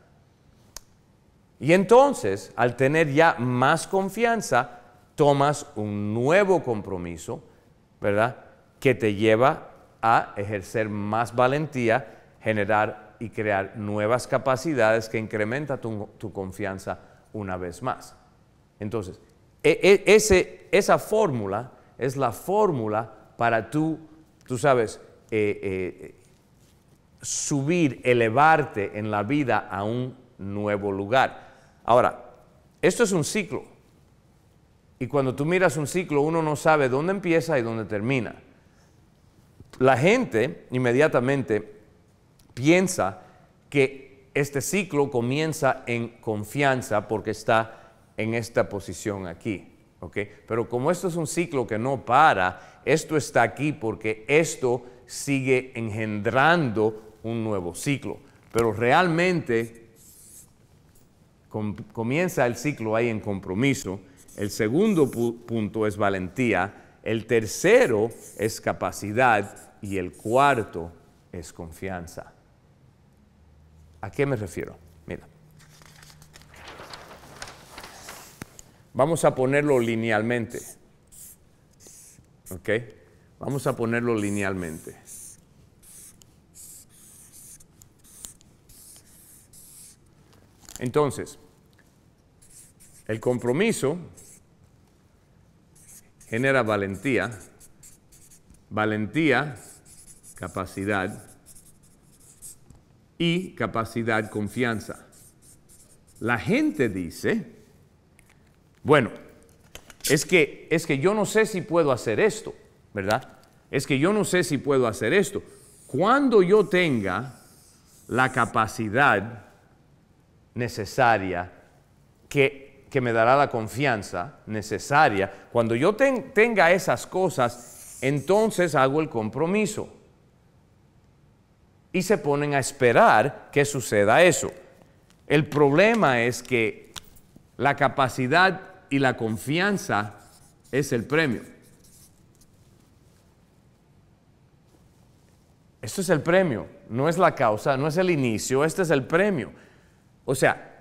Y entonces, al tener ya más confianza, tomas un nuevo compromiso, ¿verdad? Que te lleva a ejercer más valentía, generar y crear nuevas capacidades que incrementa tu, confianza una vez más. Entonces, e, e, esa fórmula es la fórmula para tú, tú sabes, eh, eh, subir, elevarte en la vida a un nuevo lugar. Ahora, esto es un ciclo. Y cuando tú miras un ciclo, uno no sabe dónde empieza y dónde termina. La gente inmediatamente piensa que este ciclo comienza en confianza porque está en esta posición aquí. Pero como esto es un ciclo que no para, esto está aquí porque esto sigue engendrando un nuevo ciclo. Pero realmente comienza el ciclo ahí en compromiso. El segundo punto es valentía. El tercero es capacidad. Y el cuarto es confianza. ¿A qué me refiero? Mira. Vamos a ponerlo linealmente. ¿Ok? Vamos a ponerlo linealmente. Entonces, el compromiso genera valentía, valentía, capacidad y capacidad, confianza. La gente dice, bueno, es que, es que yo no sé si puedo hacer esto, ¿verdad? Es que yo no sé si puedo hacer esto. Cuando yo tenga la capacidad necesaria que que me dará la confianza necesaria. Cuando yo tenga esas cosas, entonces hago el compromiso. Y se ponen a esperar que suceda eso. El problema es que la capacidad y la confianza es el premio. Esto es el premio, no es la causa, no es el inicio, este es el premio. O sea,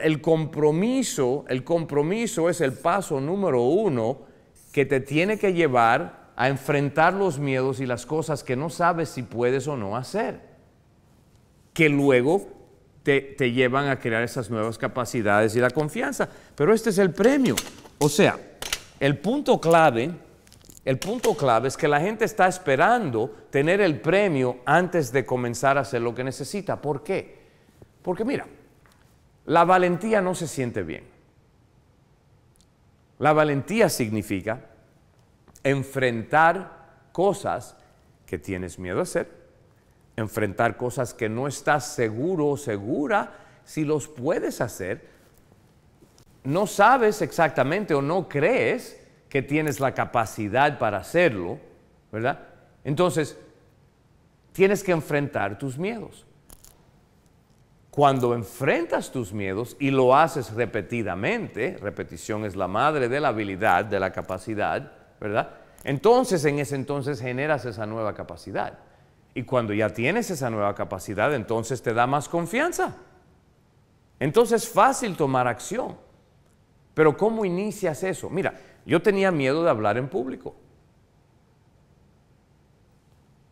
el compromiso, el compromiso es el paso número uno que te tiene que llevar a enfrentar los miedos y las cosas que no sabes si puedes o no hacer, que luego te, te llevan a crear esas nuevas capacidades y la confianza. Pero este es el premio. O sea, el punto clave, el punto clave es que la gente está esperando tener el premio antes de comenzar a hacer lo que necesita. ¿Por qué? Porque mira, la valentía no se siente bien. La valentía significa enfrentar cosas que tienes miedo a hacer, enfrentar cosas que no estás seguro o segura si los puedes hacer, no sabes exactamente o no crees que tienes la capacidad para hacerlo, ¿verdad? Entonces, tienes que enfrentar tus miedos. Cuando enfrentas tus miedos y lo haces repetidamente, repetición es la madre de la habilidad, de la capacidad, ¿verdad? Entonces, en ese entonces generas esa nueva capacidad. Y cuando ya tienes esa nueva capacidad, entonces te da más confianza. Entonces es fácil tomar acción. Pero ¿cómo inicias eso? Mira, yo tenía miedo de hablar en público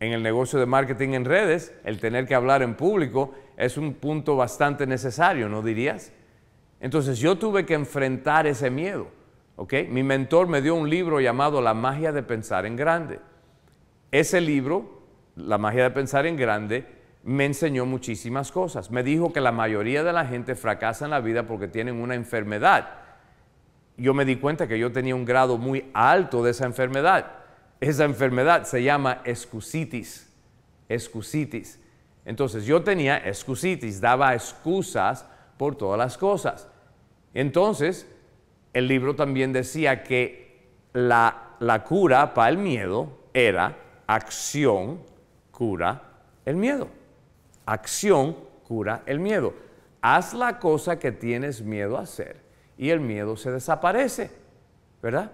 en el negocio de marketing en redes, el tener que hablar en público es un punto bastante necesario, ¿no dirías? Entonces yo tuve que enfrentar ese miedo. ¿ok? Mi mentor me dio un libro llamado La magia de pensar en grande. Ese libro, La magia de pensar en grande, me enseñó muchísimas cosas. Me dijo que la mayoría de la gente fracasa en la vida porque tienen una enfermedad. Yo me di cuenta que yo tenía un grado muy alto de esa enfermedad esa enfermedad se llama excusitis. Excusitis. Entonces yo tenía excusitis, daba excusas por todas las cosas. Entonces, el libro también decía que la, la cura para el miedo era acción cura el miedo. Acción cura el miedo. Haz la cosa que tienes miedo a hacer y el miedo se desaparece, ¿verdad?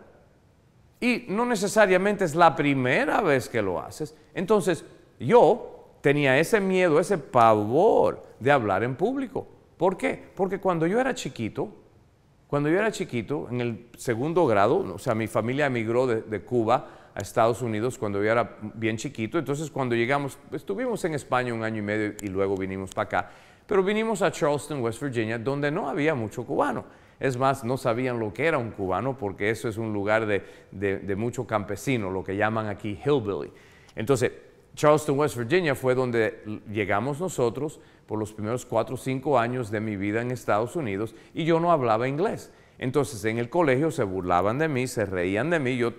y no necesariamente es la primera vez que lo haces. Entonces, yo tenía ese miedo, ese pavor de hablar en público. ¿Por qué? Porque cuando yo era chiquito, cuando yo era chiquito, en el segundo grado, o sea, mi familia emigró de, Cuba a Estados Unidos cuando yo era bien chiquito, entonces cuando llegamos, estuvimos en España un año y medio y luego vinimos para acá, pero vinimos a Charleston, West Virginia, donde no había mucho cubano. Es más, no sabían lo que era un cubano porque eso es un lugar de, mucho campesino, lo que llaman aquí hillbilly. Entonces, Charleston, West Virginia fue donde llegamos nosotros por los primeros cuatro o cinco años de mi vida en Estados Unidos y yo no hablaba inglés. Entonces en el colegio se burlaban de mí, se reían de mí, yo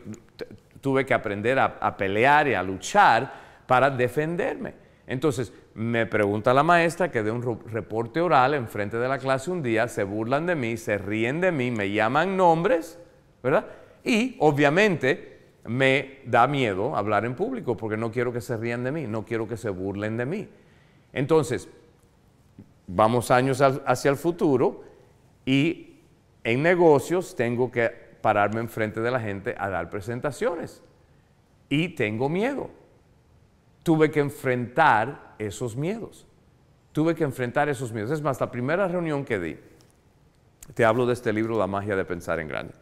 tuve que aprender a, a pelear y a luchar para defenderme. Entonces me pregunta la maestra que dé un reporte oral en frente de la clase un día, se burlan de mí, se ríen de mí, me llaman nombres, ¿verdad? Y obviamente me da miedo hablar en público porque no quiero que se rían de mí, no quiero que se burlen de mí. Entonces, vamos años hacia el futuro y en negocios tengo que pararme enfrente de la gente a dar presentaciones y tengo miedo tuve que enfrentar esos miedos. Tuve que enfrentar esos miedos. Es más, la primera reunión que di, te hablo de este libro, La magia de pensar en grande.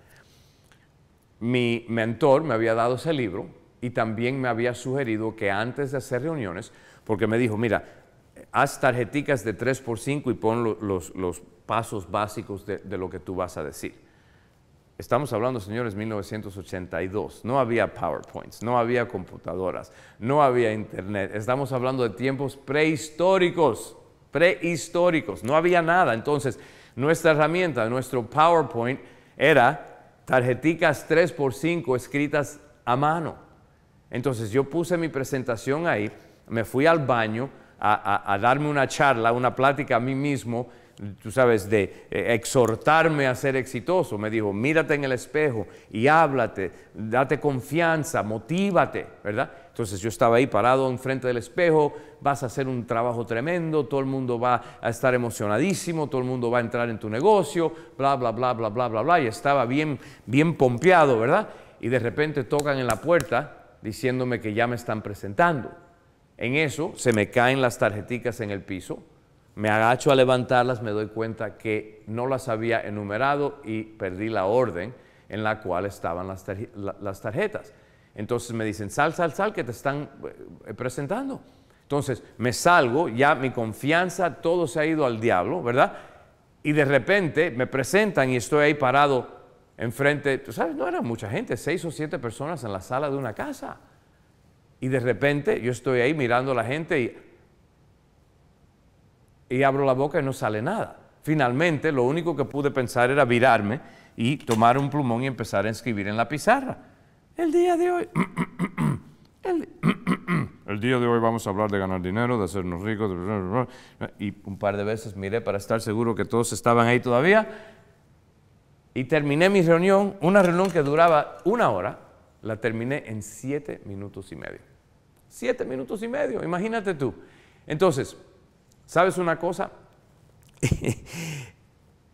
Mi mentor me había dado ese libro y también me había sugerido que antes de hacer reuniones, porque me dijo, mira, haz tarjeticas de 3 por 5 y pon los, pasos básicos de lo que tú vas a decir. Estamos hablando, señores, 1982. No había PowerPoints, no había computadoras, no había Internet. Estamos hablando de tiempos prehistóricos, prehistóricos. No había nada. Entonces, nuestra herramienta, nuestro PowerPoint, era tarjeticas 3x5 escritas a mano. Entonces, yo puse mi presentación ahí, me fui al baño a, a darme una charla, una plática a mí mismo tú sabes, de eh, exhortarme a ser exitoso. Me dijo, mírate en el espejo y háblate, date confianza, motívate, ¿verdad? Entonces yo estaba ahí parado enfrente del espejo, vas a hacer un trabajo tremendo, todo el mundo va a estar emocionadísimo, todo el mundo va a entrar en tu negocio, bla, bla, bla, bla, bla, bla, bla. Y estaba bien, bien pompeado, ¿verdad? Y de repente tocan en la puerta diciéndome que ya me están presentando. En eso se me caen las tarjeticas en el piso, me agacho a levantarlas, me doy cuenta que no las había enumerado y perdí la orden en la cual estaban las, tarjetas. Entonces me dicen, sal, sal, sal, que te están eh, presentando. Entonces me salgo, ya mi confianza, todo se ha ido al diablo, ¿verdad? Y de repente me presentan y estoy ahí parado enfrente, tú sabes, no era mucha gente, seis o siete personas en la sala de una casa. Y de repente yo estoy ahí mirando a la gente y y abro la boca y no sale nada. Finalmente, lo único que pude pensar era virarme y tomar un plumón y empezar a escribir en la pizarra. El día de hoy... el, día de hoy vamos a hablar de ganar dinero, de hacernos ricos, y un par de veces miré para estar seguro que todos estaban ahí todavía, y terminé mi reunión, una reunión que duraba una hora, la terminé en siete minutos y medio. Siete minutos y medio, imagínate tú. Entonces, ¿Sabes una cosa?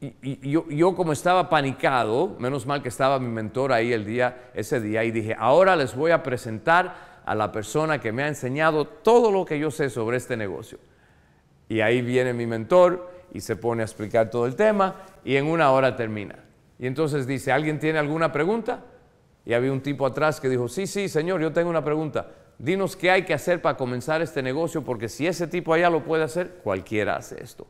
y, yo, yo, como estaba panicado, menos mal que estaba mi mentor ahí el día, ese día, y dije, ahora les voy a presentar a la persona que me ha enseñado todo lo que yo sé sobre este negocio. Y ahí viene mi mentor y se pone a explicar todo el tema y en una hora termina. Y entonces dice, ¿alguien tiene alguna pregunta? Y había un tipo atrás que dijo, sí, sí, señor, yo tengo una pregunta dinos qué hay que hacer para comenzar este negocio, porque si ese tipo allá lo puede hacer, cualquiera hace esto.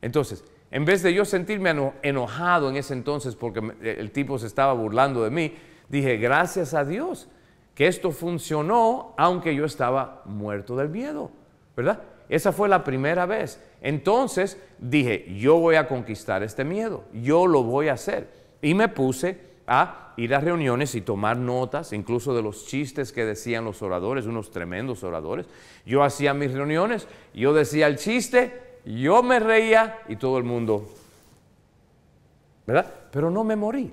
Entonces, en vez de yo sentirme enojado en ese entonces porque eh, el tipo se estaba burlando de mí, dije, gracias a Dios que esto funcionó aunque yo estaba muerto del miedo, ¿verdad? Esa fue la primera vez. Entonces dije, yo voy a conquistar este miedo, yo lo voy a hacer. Y me puse a ir a reuniones y tomar notas, incluso de los chistes que decían los oradores, unos tremendos oradores. Yo hacía mis reuniones, yo decía el chiste, yo me reía y todo el mundo, ¿verdad? Pero no me morí,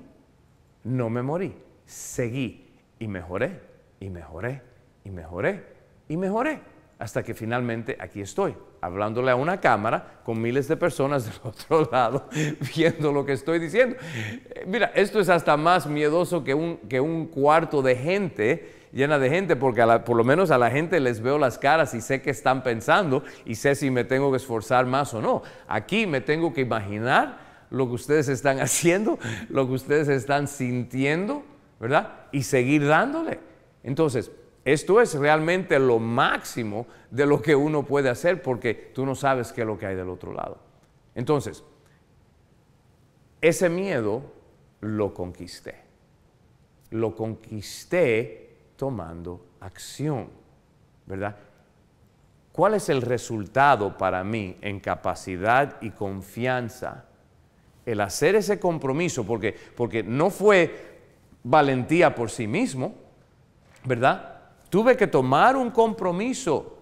no me morí, seguí y mejoré, y mejoré, y mejoré, y mejoré hasta que finalmente aquí estoy, hablándole a una cámara con miles de personas del otro lado, viendo lo que estoy diciendo. Eh, mira, esto es hasta más miedoso que un, que un cuarto de gente llena de gente, porque por lo menos a la gente les veo las caras y sé qué están pensando y sé si me tengo que esforzar más o no. Aquí me tengo que imaginar lo que ustedes están haciendo, lo que ustedes están sintiendo, ¿verdad? Y seguir dándole. Entonces, esto es realmente lo máximo de lo que uno puede hacer porque tú no sabes qué es lo que hay del otro lado. Entonces, ese miedo lo conquisté. Lo conquisté tomando acción, ¿verdad? ¿Cuál es el resultado para mí en capacidad y confianza? El hacer ese compromiso, porque, porque no fue valentía por sí mismo, ¿verdad? tuve que tomar un compromiso.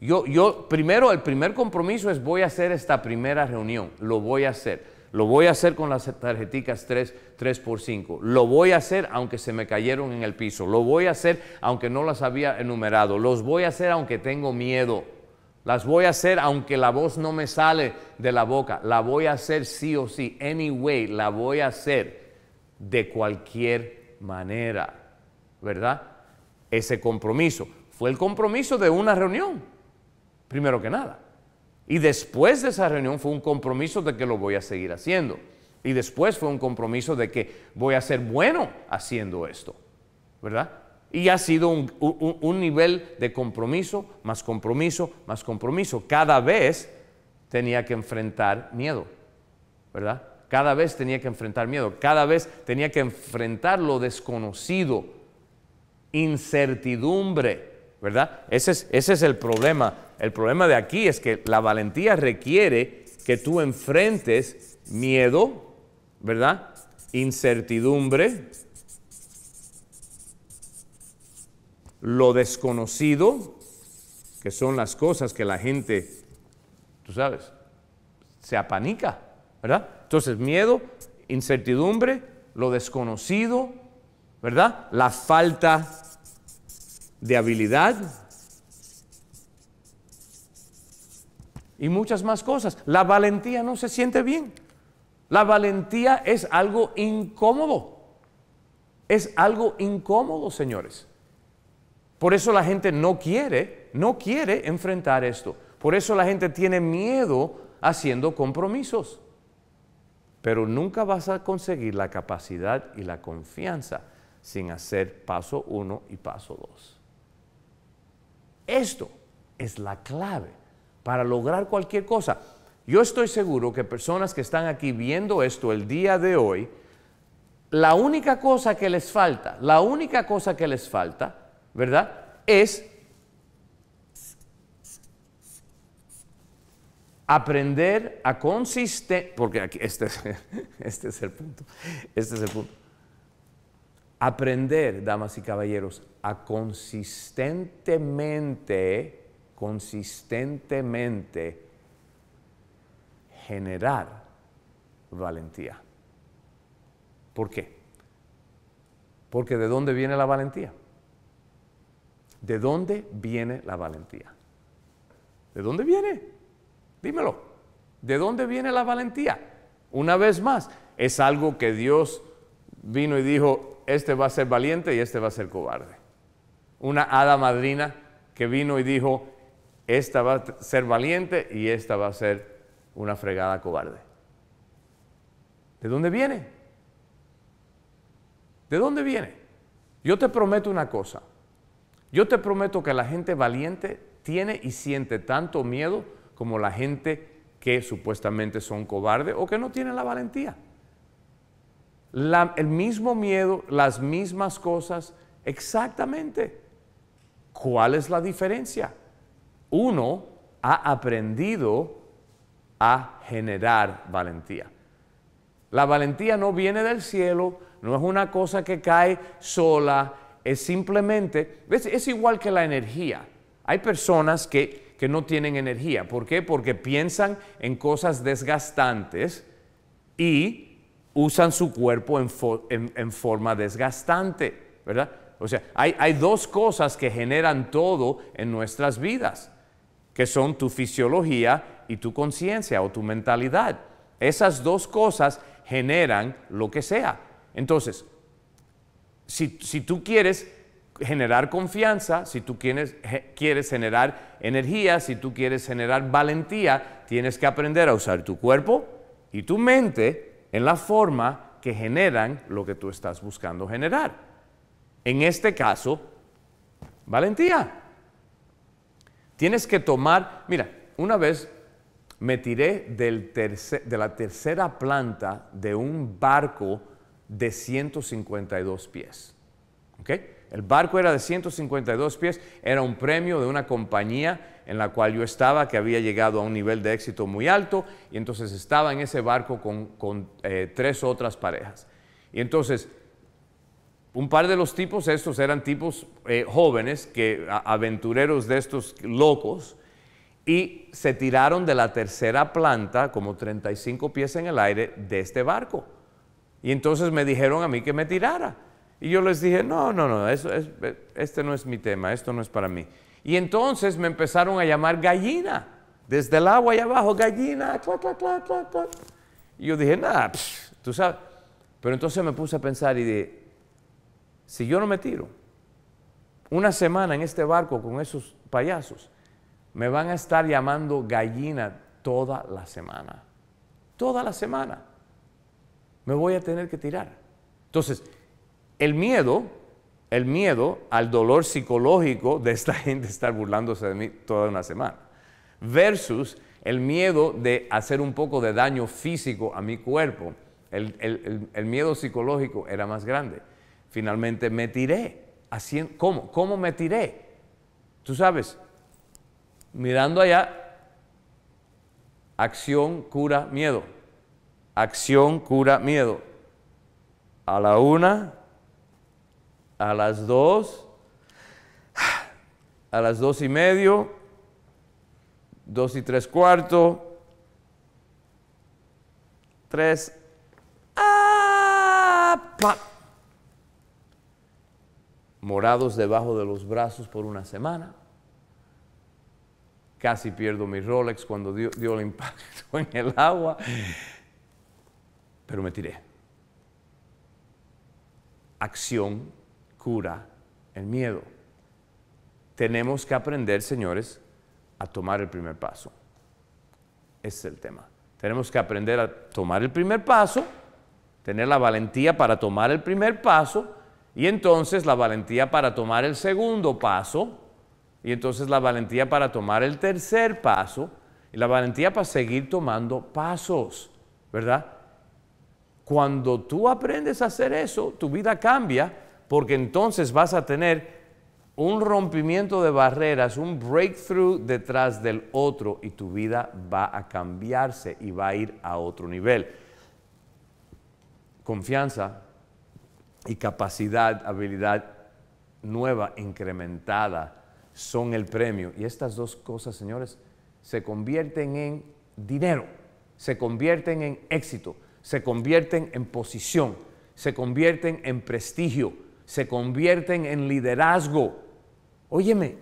Yo, yo, primero, el primer compromiso es voy a hacer esta primera reunión, lo voy a hacer. Lo voy a hacer con las tarjeticas 3, 3 por 5. Lo voy a hacer aunque se me cayeron en el piso. Lo voy a hacer aunque no las había enumerado. Los voy a hacer aunque tengo miedo. Las voy a hacer aunque la voz no me sale de la boca. La voy a hacer sí o sí. Anyway, la voy a hacer de cualquier manera. ¿Verdad? ese compromiso. Fue el compromiso de una reunión, primero que nada. Y después de esa reunión fue un compromiso de que lo voy a seguir haciendo. Y después fue un compromiso de que voy a ser bueno haciendo esto, ¿verdad? Y ha sido un, nivel de compromiso, más compromiso, más compromiso. Cada vez tenía que enfrentar miedo, ¿verdad? Cada vez tenía que enfrentar miedo, cada vez tenía que enfrentar lo desconocido, incertidumbre, ¿verdad? Ese es, ese es el problema. El problema de aquí es que la valentía requiere que tú enfrentes miedo, ¿verdad? Incertidumbre, lo desconocido, que son las cosas que la gente, tú sabes, se apanica, ¿verdad? Entonces, miedo, incertidumbre, lo desconocido, ¿verdad? La falta de habilidad y muchas más cosas. La valentía no se siente bien. La valentía es algo incómodo. Es algo incómodo, señores. Por eso la gente no quiere, no quiere enfrentar esto. Por eso la gente tiene miedo haciendo compromisos. Pero nunca vas a conseguir la capacidad y la confianza sin hacer paso uno y paso dos. Esto es la clave para lograr cualquier cosa. Yo estoy seguro que personas que están aquí viendo esto el día de hoy, la única cosa que les falta, la única cosa que les falta, ¿verdad? Es aprender a consistir, porque aquí, este, este es el punto, este es el punto Aprender, damas y caballeros, a consistentemente, consistentemente generar valentía. ¿Por qué? Porque ¿de dónde viene la valentía? ¿De dónde viene la valentía? ¿De dónde viene? Dímelo. ¿De dónde viene la valentía? Una vez más, es algo que Dios vino y dijo, este va a ser valiente y este va a ser cobarde. Una hada madrina que vino y dijo, esta va a ser valiente y esta va a ser una fregada cobarde. ¿De dónde viene? ¿De dónde viene? Yo te prometo una cosa. Yo te prometo que la gente valiente tiene y siente tanto miedo como la gente que supuestamente son cobardes o que no tienen la valentía el mismo miedo, las mismas cosas, exactamente. ¿Cuál es la diferencia? Uno ha aprendido a generar valentía. La valentía no viene del cielo, no es una cosa que cae sola, es simplemente, es, igual que la energía. Hay personas que, que, no tienen energía. ¿Por qué? Porque piensan en cosas desgastantes y usan su cuerpo en, forma desgastante, ¿verdad? O sea, hay, dos cosas que generan todo en nuestras vidas, que son tu fisiología y tu conciencia o tu mentalidad. Esas dos cosas generan lo que sea. Entonces, si, tú quieres generar confianza, si tú quieres, quieres generar energía, si tú quieres generar valentía, tienes que aprender a usar tu cuerpo y tu mente en la forma que generan lo que tú estás buscando generar. En este caso, valentía. Tienes que tomar, mira, una vez me tiré de la tercera planta de un barco de 152 pies. El barco era de 152 pies, era un premio de una compañía en la cual yo estaba, que había llegado a un nivel de éxito muy alto, y entonces estaba en ese barco con, eh, tres otras parejas. Y entonces, un par de los tipos, estos eran tipos eh, jóvenes, que, aventureros de estos locos, y se tiraron de la tercera planta, como 35 pies en el aire, de este barco. Y entonces me dijeron a mí que me tirara. Y yo les dije, no, no, no, eh, este no es mi tema, esto no es para mí. Y entonces me empezaron a llamar gallina, desde el agua allá abajo, gallina, clac, clac, clac, clac. Y yo dije, nada, tú sabes. Pero entonces me puse a pensar y dije, si yo no me tiro una semana en este barco con esos payasos, me van a estar llamando gallina toda la semana. Toda la semana. Me voy a tener que tirar. Entonces, el miedo el miedo al dolor psicológico de esta gente estar burlándose de mí toda una semana. Versus el miedo de hacer un poco de daño físico a mi cuerpo. El, miedo psicológico era más grande. Finalmente me tiré. ¿Cómo? ¿Cómo me tiré? Tú sabes, mirando allá, acción cura miedo. Acción cura miedo. A la una, a las dos, a las dos y medio, dos y tres cuartos, tres. ¡ah! morados debajo de los brazos por una semana. Casi pierdo mi Rolex cuando dio, dio el impacto en el agua, pero me tiré acción cura el miedo. Tenemos que aprender, señores, a tomar el primer paso. Ese es el tema. Tenemos que aprender a tomar el primer paso, tener la valentía para tomar el primer paso y entonces la valentía para tomar el segundo paso y entonces la valentía para tomar el tercer paso y la valentía para seguir tomando pasos, ¿verdad? Cuando tú aprendes a hacer eso, tu vida cambia porque entonces vas a tener un rompimiento de barreras, un breakthrough detrás del otro y tu vida va a cambiarse y va a ir a otro nivel. Confianza y capacidad, habilidad nueva, incrementada, son el premio. Y estas dos cosas, señores, se convierten en dinero, se convierten en éxito, se convierten en posición, se convierten en prestigio se convierten en liderazgo. Óyeme,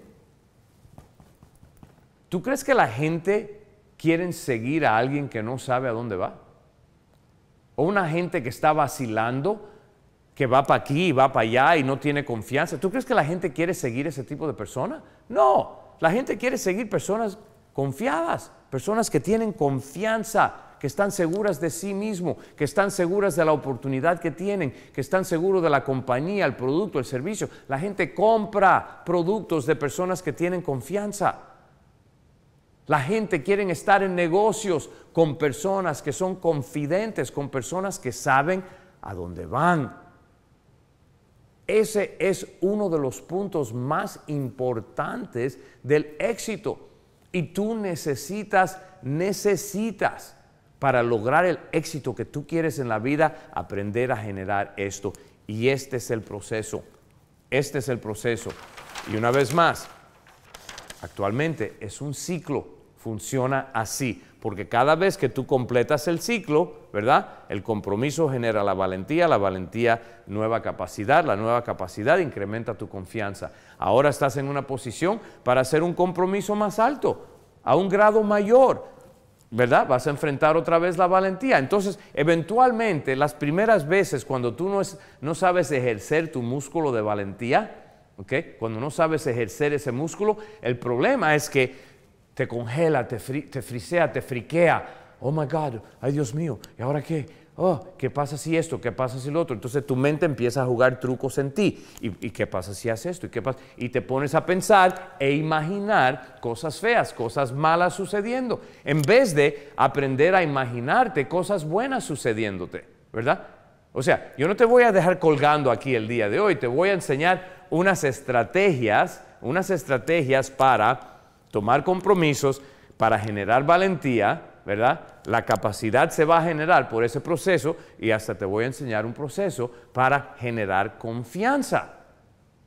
¿tú crees que la gente quiere seguir a alguien que no sabe a dónde va? ¿O una gente que está vacilando, que va para aquí y va para allá y no tiene confianza? ¿Tú crees que la gente quiere seguir ese tipo de persona? No, la gente quiere seguir personas confiadas, personas que tienen confianza, que están seguras de sí mismo, que están seguras de la oportunidad que tienen, que están seguros de la compañía, el producto, el servicio. La gente compra productos de personas que tienen confianza. La gente quiere estar en negocios con personas que son confidentes, con personas que saben a dónde van. Ese es uno de los puntos más importantes del éxito. Y tú necesitas, necesitas para lograr el éxito que tú quieres en la vida, aprender a generar esto. Y este es el proceso. Este es el proceso. Y una vez más, actualmente es un ciclo. Funciona así, porque cada vez que tú completas el ciclo, ¿verdad? El compromiso genera la valentía, la valentía nueva capacidad, la nueva capacidad incrementa tu confianza. Ahora estás en una posición para hacer un compromiso más alto, a un grado mayor, ¿verdad? Vas a enfrentar otra vez la valentía. Entonces, eventualmente, las primeras veces cuando tú no, no sabes ejercer tu músculo de valentía, ¿okay? cuando no sabes ejercer ese músculo, el problema es que te congela, te, te frisea, te friquea. Oh my God, ay Dios mío, ¿y ahora qué? oh, ¿qué pasa si esto? ¿Qué pasa si lo otro? Entonces tu mente empieza a jugar trucos en ti. ¿Y, qué pasa si haces esto? ¿Y, qué pasa? y te pones a pensar e imaginar cosas feas, cosas malas sucediendo, en vez de aprender a imaginarte cosas buenas sucediéndote, ¿verdad? O sea, yo no te voy a dejar colgando aquí el día de hoy, te voy a enseñar unas estrategias, unas estrategias para tomar compromisos, para generar valentía, ¿verdad? La capacidad se va a generar por ese proceso y hasta te voy a enseñar un proceso para generar confianza.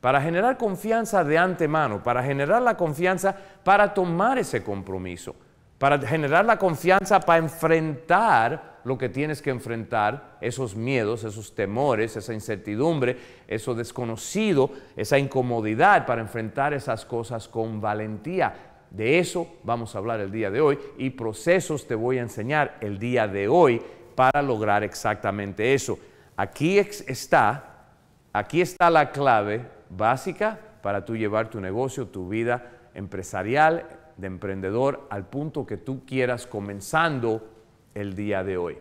Para generar confianza de antemano, para generar la confianza para tomar ese compromiso, para generar la confianza para enfrentar lo que tienes que enfrentar, esos miedos, esos temores, esa incertidumbre, eso desconocido, esa incomodidad, para enfrentar esas cosas con valentía de eso vamos a hablar el día de hoy y procesos te voy a enseñar el día de hoy para lograr exactamente eso. Aquí está, aquí está la clave básica para tú llevar tu negocio, tu vida empresarial, de emprendedor al punto que tú quieras comenzando el día de hoy.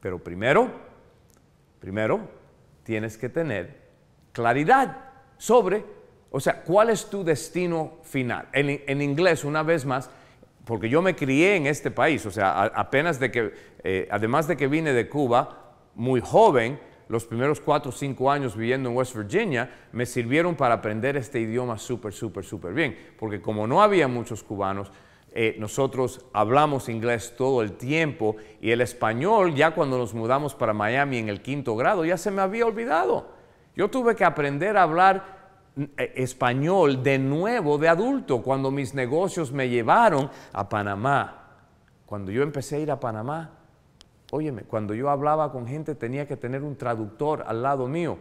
Pero primero, primero tienes que tener claridad sobre o sea, ¿cuál es tu destino final? En, inglés, una vez más, porque yo me crié en este país, o sea, apenas de que, eh, además de que vine de Cuba, muy joven, los primeros cuatro o cinco años viviendo en West Virginia, me sirvieron para aprender este idioma súper, súper, súper bien. Porque como no había muchos cubanos, eh, nosotros hablamos inglés todo el tiempo y el español ya cuando nos mudamos para Miami en el quinto grado ya se me había olvidado. Yo tuve que aprender a hablar eh, español de nuevo de adulto, cuando mis negocios me llevaron a Panamá. Cuando yo empecé a ir a Panamá, óyeme, cuando yo hablaba con gente tenía que tener un traductor al lado mío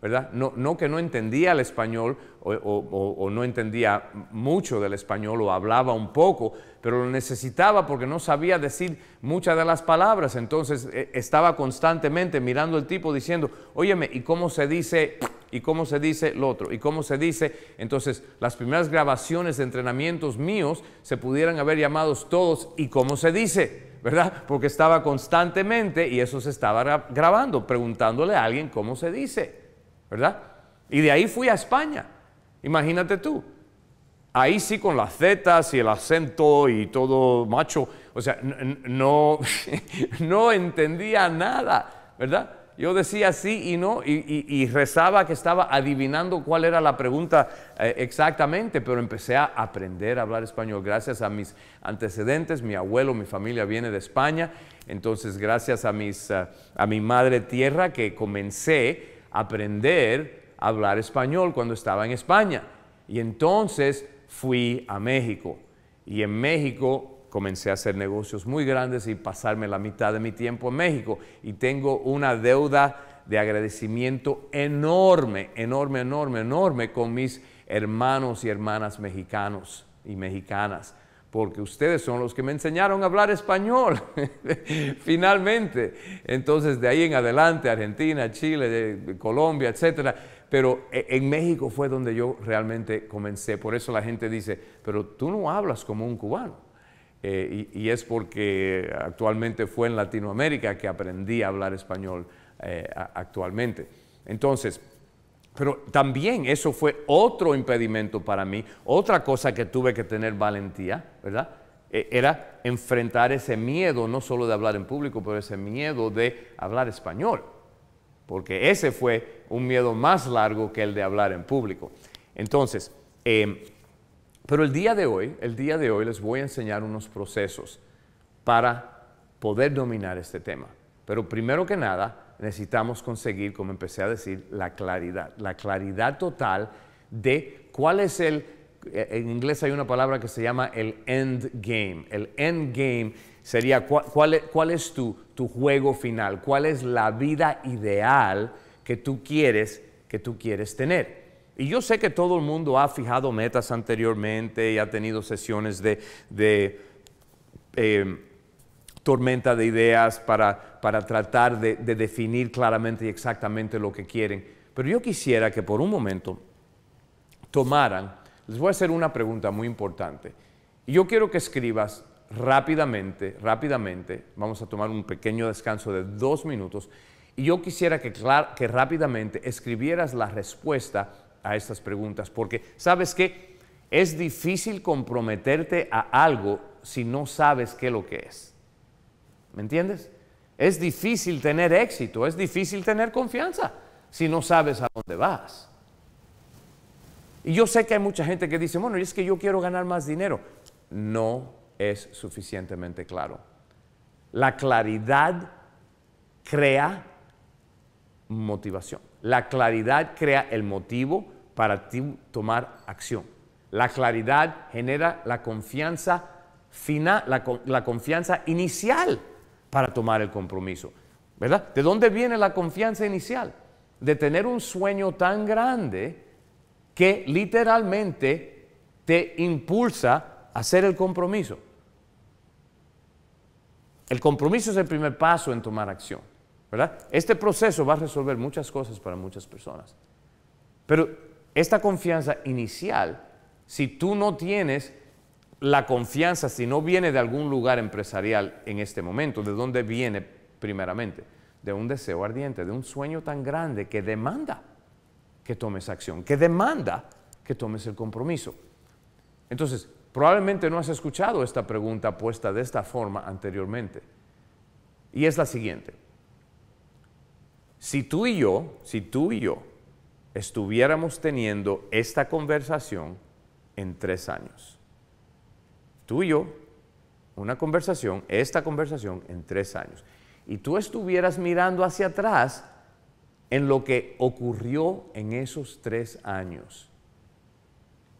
¿verdad? No, que no entendía el español o, no entendía mucho del español o hablaba un poco, pero lo necesitaba porque no sabía decir muchas de las palabras, entonces e, estaba constantemente mirando al tipo diciendo, óyeme, ¿y cómo se dice? ¿Y cómo se dice lo otro? ¿Y cómo se dice? Entonces, las primeras grabaciones de entrenamientos míos se pudieran haber llamados todos ¿y cómo se dice? ¿Verdad? Porque estaba constantemente y eso se estaba grabando, preguntándole a alguien cómo se dice. ¿verdad? Y de ahí fui a España, imagínate tú. Ahí sí con las zetas y el acento y todo macho, o sea, no, no entendía nada, ¿verdad? Yo decía sí y no y, rezaba que estaba adivinando cuál era la pregunta eh, exactamente, pero empecé a aprender a hablar español gracias a mis antecedentes, mi abuelo, mi familia viene de España, entonces gracias a, mis, eh, a mi madre tierra que comencé aprender a hablar español cuando estaba en España. Y entonces fui a México. Y en México comencé a hacer negocios muy grandes y pasarme la mitad de mi tiempo en México. Y tengo una deuda de agradecimiento enorme, enorme, enorme, enorme con mis hermanos y hermanas mexicanos y mexicanas porque ustedes son los que me enseñaron a hablar español, finalmente. Entonces, de ahí en adelante, Argentina, Chile, eh, Colombia, etc. Pero eh, en México fue donde yo realmente comencé. Por eso la gente dice, pero tú no hablas como un cubano. Eh, y, es porque actualmente fue en Latinoamérica que aprendí a hablar español actualmente. Entonces, pero también eso fue otro impedimento para mí, otra cosa que tuve que tener valentía, ¿verdad? E, era enfrentar ese miedo, no solo de hablar en público, pero ese miedo de hablar español, porque ese fue un miedo más largo que el de hablar en público. Entonces, em, pero el día de hoy, el día de hoy les voy a enseñar unos procesos para poder dominar este tema. Pero primero que nada, necesitamos conseguir, como empecé a decir, la claridad, la claridad total de cuál es el, eh, en inglés hay una palabra que se llama el end game. El end game sería cuál, e, cuál, es tu, tu juego final, cuál es la vida ideal que tú quieres, que tú quieres tener. Y yo sé que todo el mundo ha fijado metas anteriormente y ha tenido sesiones de, em, tormenta de ideas para, para tratar de, definir claramente y exactamente lo que quieren. Pero yo quisiera que por un momento tomaran, les voy a hacer una pregunta muy importante. Y yo quiero que escribas rápidamente, rápidamente, vamos a tomar un pequeño descanso de dos minutos, y yo quisiera que, que rápidamente escribieras la respuesta a estas preguntas, porque sabes que es difícil comprometerte a algo si no sabes qué es lo que es. ¿Me entiendes? Es difícil tener éxito, es difícil tener confianza si no sabes a dónde vas. Y yo sé que hay mucha gente que dice, bueno, es que yo quiero ganar más dinero. No es suficientemente claro. La claridad crea motivación. La claridad crea el motivo para tomar acción. La claridad genera la confianza final, la confianza inicial para tomar el compromiso. ¿Verdad? ¿De dónde viene la confianza inicial? De tener un sueño tan grande que literalmente te impulsa a hacer el compromiso. El compromiso es el primer paso en tomar acción. ¿verdad? Este proceso va a resolver muchas cosas para muchas personas. Pero esta confianza inicial, si tú no tienes la confianza, si no viene de algún lugar empresarial en este momento, ¿de dónde viene primeramente? De un deseo ardiente, de un sueño tan grande que demanda que tomes acción, que demanda que tomes el compromiso. Entonces, probablemente no has escuchado esta pregunta puesta de esta forma anteriormente. Y es la siguiente. Si tú y yo, si tú y yo estuviéramos teniendo esta conversación en tres años, tuyo y yo, una conversación, esta conversación, en tres años, y tú estuvieras mirando hacia atrás en lo que ocurrió en esos tres años,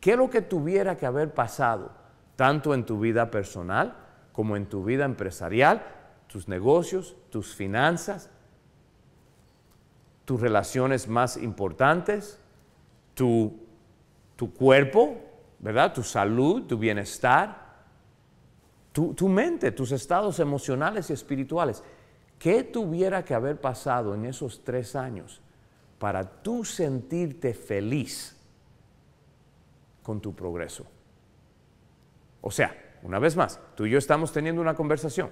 ¿qué es lo que tuviera que haber pasado, tanto en tu vida personal como en tu vida empresarial, tus negocios, tus finanzas, tus relaciones más importantes, tu, tu cuerpo, ¿verdad? Tu salud, tu bienestar tu, mente, tus estados emocionales y espirituales. ¿Qué tuviera que haber pasado en esos tres años para tú sentirte feliz con tu progreso? O sea, una vez más, tú y yo estamos teniendo una conversación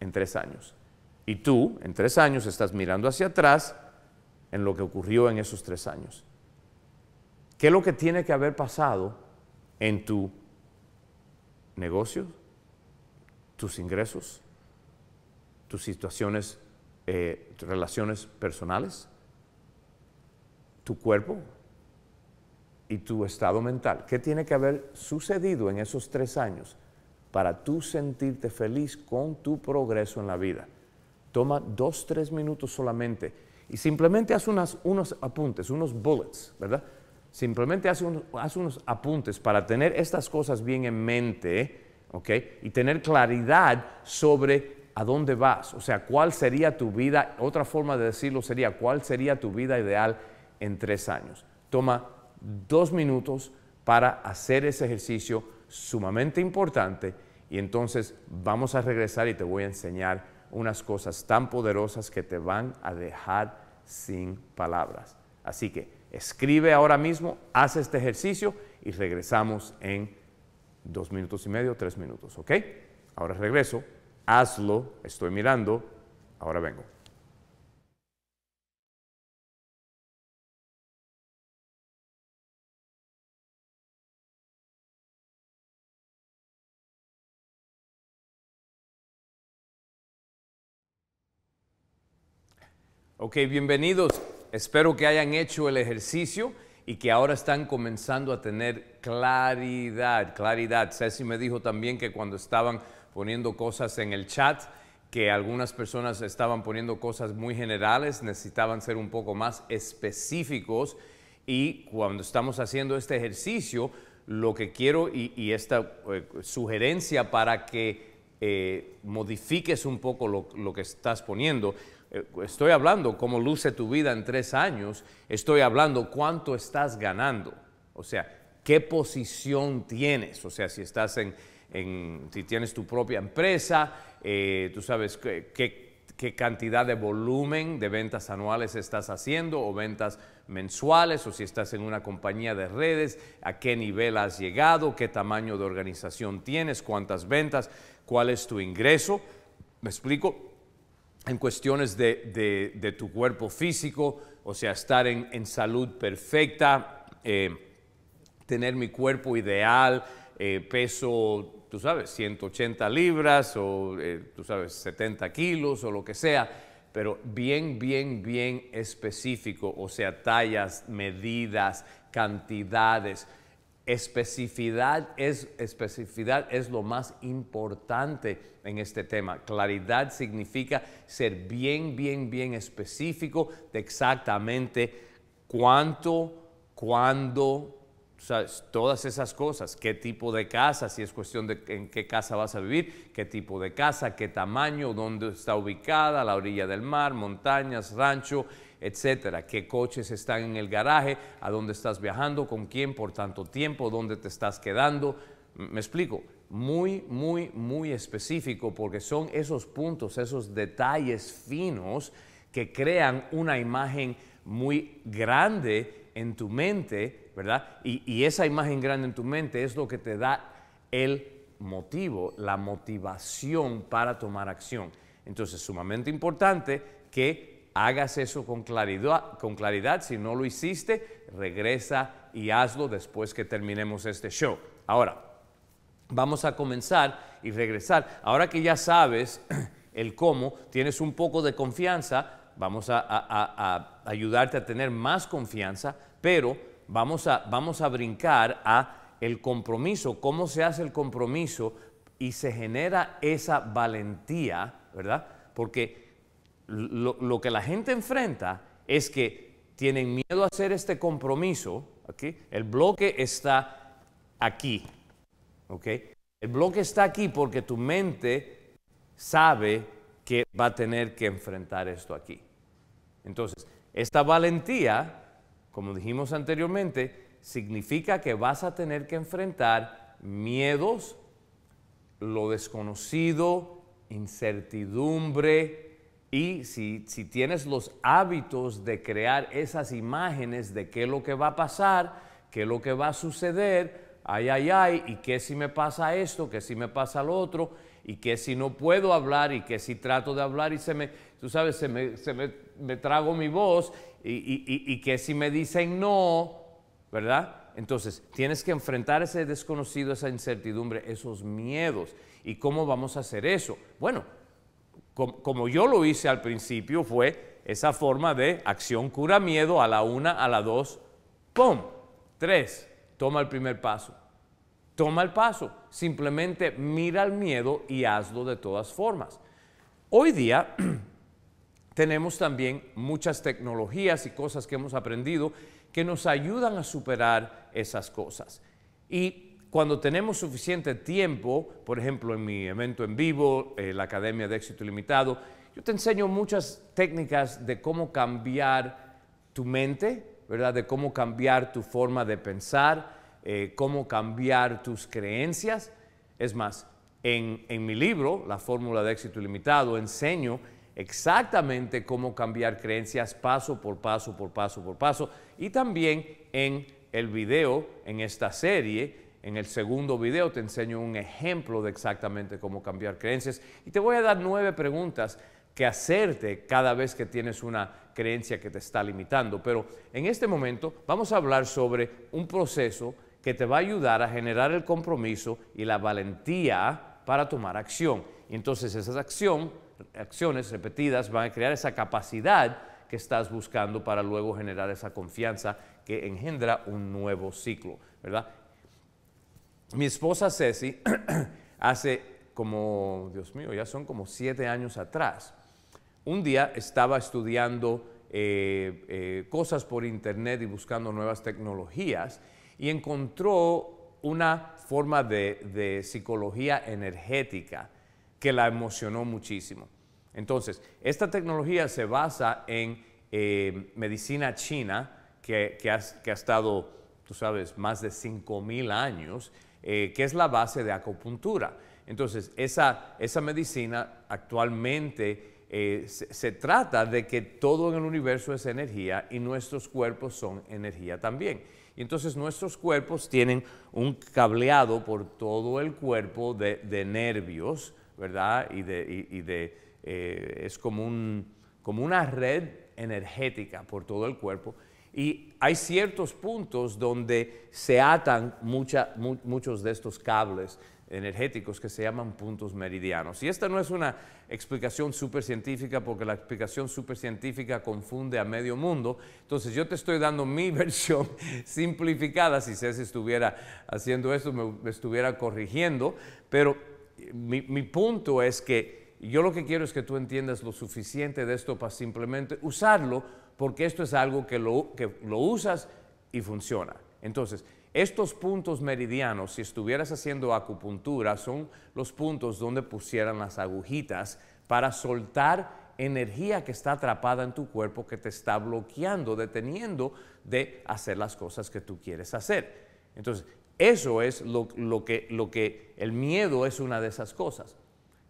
en tres años. Y tú, en tres años, estás mirando hacia atrás en lo que ocurrió en esos tres años. ¿Qué es lo que tiene que haber pasado en tu negocio, tus ingresos, tus situaciones, eh, relaciones personales, tu cuerpo y tu estado mental. ¿Qué tiene que haber sucedido en esos tres años para tú sentirte feliz con tu progreso en la vida? Toma dos, tres minutos solamente y simplemente haz unas, unos apuntes, unos bullets, ¿verdad? Simplemente haz, haz unos apuntes para tener estas cosas bien en mente. Y tener claridad sobre a dónde vas, o sea, cuál sería tu vida, otra forma de decirlo sería, cuál sería tu vida ideal en tres años. Toma dos minutos para hacer ese ejercicio sumamente importante y entonces vamos a regresar y te voy a enseñar unas cosas tan poderosas que te van a dejar sin palabras. Así que escribe ahora mismo, haz este ejercicio y regresamos en dos minutos y medio, tres minutos, ¿ok? Ahora regreso, hazlo, estoy mirando, ahora vengo. Ok, bienvenidos. Espero que hayan hecho el ejercicio y que ahora están comenzando a tener claridad, claridad. Ceci me dijo también que cuando estaban poniendo cosas en el chat, que algunas personas estaban poniendo cosas muy generales, necesitaban ser un poco más específicos y cuando estamos haciendo este ejercicio, lo que quiero y, esta eh, sugerencia para que eh, modifiques un poco lo, que estás poniendo. Eh, estoy hablando cómo luce tu vida en tres años, estoy hablando cuánto estás ganando. O sea, qué posición tienes, o sea, si estás en, si tienes tu propia empresa, eh, tú sabes qué, cantidad de volumen de ventas anuales estás haciendo o ventas mensuales, o si estás en una compañía de redes, a qué nivel has llegado, qué tamaño de organización tienes, cuántas ventas, cuál es tu ingreso, me explico, en cuestiones de, tu cuerpo físico, o sea, estar en, salud perfecta. Eh, tener mi cuerpo ideal, eh, peso, tú sabes, 180 libras o, eh, tú sabes, 70 kilos o lo que sea, pero bien, bien, bien específico, o sea, tallas, medidas, cantidades. Especificidad es, especificidad es lo más importante en este tema. Claridad significa ser bien, bien, bien específico de exactamente cuánto, cuándo, sea, Todas esas cosas, qué tipo de casa, si es cuestión de en qué casa vas a vivir, qué tipo de casa, qué tamaño, dónde está ubicada, la orilla del mar, montañas, rancho, etcétera, qué coches están en el garaje, a dónde estás viajando, con quién por tanto tiempo, dónde te estás quedando. Me explico, muy, muy, muy específico porque son esos puntos, esos detalles finos que crean una imagen muy grande en tu mente, ¿verdad? Y, esa imagen grande en tu mente es lo que te da el motivo, la motivación para tomar acción. Entonces, sumamente importante que hagas eso con claridad, Si no lo hiciste, regresa y hazlo después que terminemos este show. Ahora, vamos a comenzar y regresar. Ahora que ya sabes el cómo, tienes un poco de confianza, vamos a, ayudarte a tener más confianza pero vamos a, vamos a brincar a el compromiso, cómo se hace el compromiso y se genera esa valentía, ¿verdad? Porque lo, que la gente enfrenta es que tienen miedo a hacer este compromiso, aquí el bloque está aquí, ¿ok? El bloque está aquí porque tu mente sabe que va a tener que enfrentar esto aquí. Entonces, esta valentía como dijimos anteriormente, significa que vas a tener que enfrentar miedos, lo desconocido, incertidumbre, y si, tienes los hábitos de crear esas imágenes de qué es lo que va a pasar, qué es lo que va a suceder, ay, ay, ay, y qué si me pasa esto, qué si me pasa lo otro, y qué si no puedo hablar, y qué si trato de hablar y se me, tú sabes, se me, se me, me trago mi voz, y, que si me dicen no, ¿verdad? Entonces, tienes que enfrentar ese desconocido, esa incertidumbre, esos miedos. ¿Y cómo vamos a hacer eso? Bueno, como, como, yo lo hice al principio, fue esa forma de acción cura miedo a la una, a la dos, ¡pum! Tres, toma el primer paso. Toma el paso. Simplemente mira el miedo y hazlo de todas formas. Hoy día tenemos también muchas tecnologías y cosas que hemos aprendido que nos ayudan a superar esas cosas. Y cuando tenemos suficiente tiempo, por ejemplo en mi evento en vivo, eh, la Academia de Éxito Limitado, yo te enseño muchas técnicas de cómo cambiar tu mente, ¿verdad? De cómo cambiar tu forma de pensar, eh, cómo cambiar tus creencias. Es más, en, en mi libro, La Fórmula de Éxito Limitado, enseño exactamente cómo cambiar creencias paso por paso, por paso, por paso. Y también en el video, en esta serie, en el segundo video te enseño un ejemplo de exactamente cómo cambiar creencias. Y te voy a dar nueve preguntas que hacerte cada vez que tienes una creencia que te está limitando. Pero en este momento vamos a hablar sobre un proceso que te va a ayudar a generar el compromiso y la valentía para tomar acción. Y entonces esa acción acciones repetidas van a crear esa capacidad que estás buscando para luego generar esa confianza que engendra un nuevo ciclo, ¿verdad? Mi esposa Ceci hace como, Dios mío, ya son como siete años atrás. Un día estaba estudiando eh, eh, cosas por internet y buscando nuevas tecnologías y encontró una forma de psicología energética que la emocionó muchísimo. Entonces, esta tecnología se basa en eh, medicina china, que, ha, estado, tú sabes, más de 5.000 años, eh, que es la base de acupuntura. Entonces, esa, medicina actualmente eh, se, trata de que todo en el universo es energía y nuestros cuerpos son energía también. Y entonces nuestros cuerpos tienen un cableado por todo el cuerpo de nervios, ¿verdad? Y, de, y, de, eh, es como, un, como una red energética por todo el cuerpo. Y hay ciertos puntos donde se atan muchos de estos cables energéticos que se llaman puntos meridianos. Y esta no es una explicación supercientífica porque la explicación supercientífica confunde a medio mundo. Entonces yo te estoy dando mi versión simplificada, si César estuviera haciendo esto, me estuviera corrigiendo, pero mi, punto es que yo lo que quiero es que tú entiendas lo suficiente de esto para simplemente usarlo, porque esto es algo que lo, que lo usas y funciona. Entonces, estos puntos meridianos, si estuvieras haciendo acupuntura, son los puntos donde pusieran las agujitas para soltar energía que está atrapada en tu cuerpo, que te está bloqueando, deteniendo de hacer las cosas que tú quieres hacer. Entonces, eso es lo, que, lo que el miedo es una de esas cosas.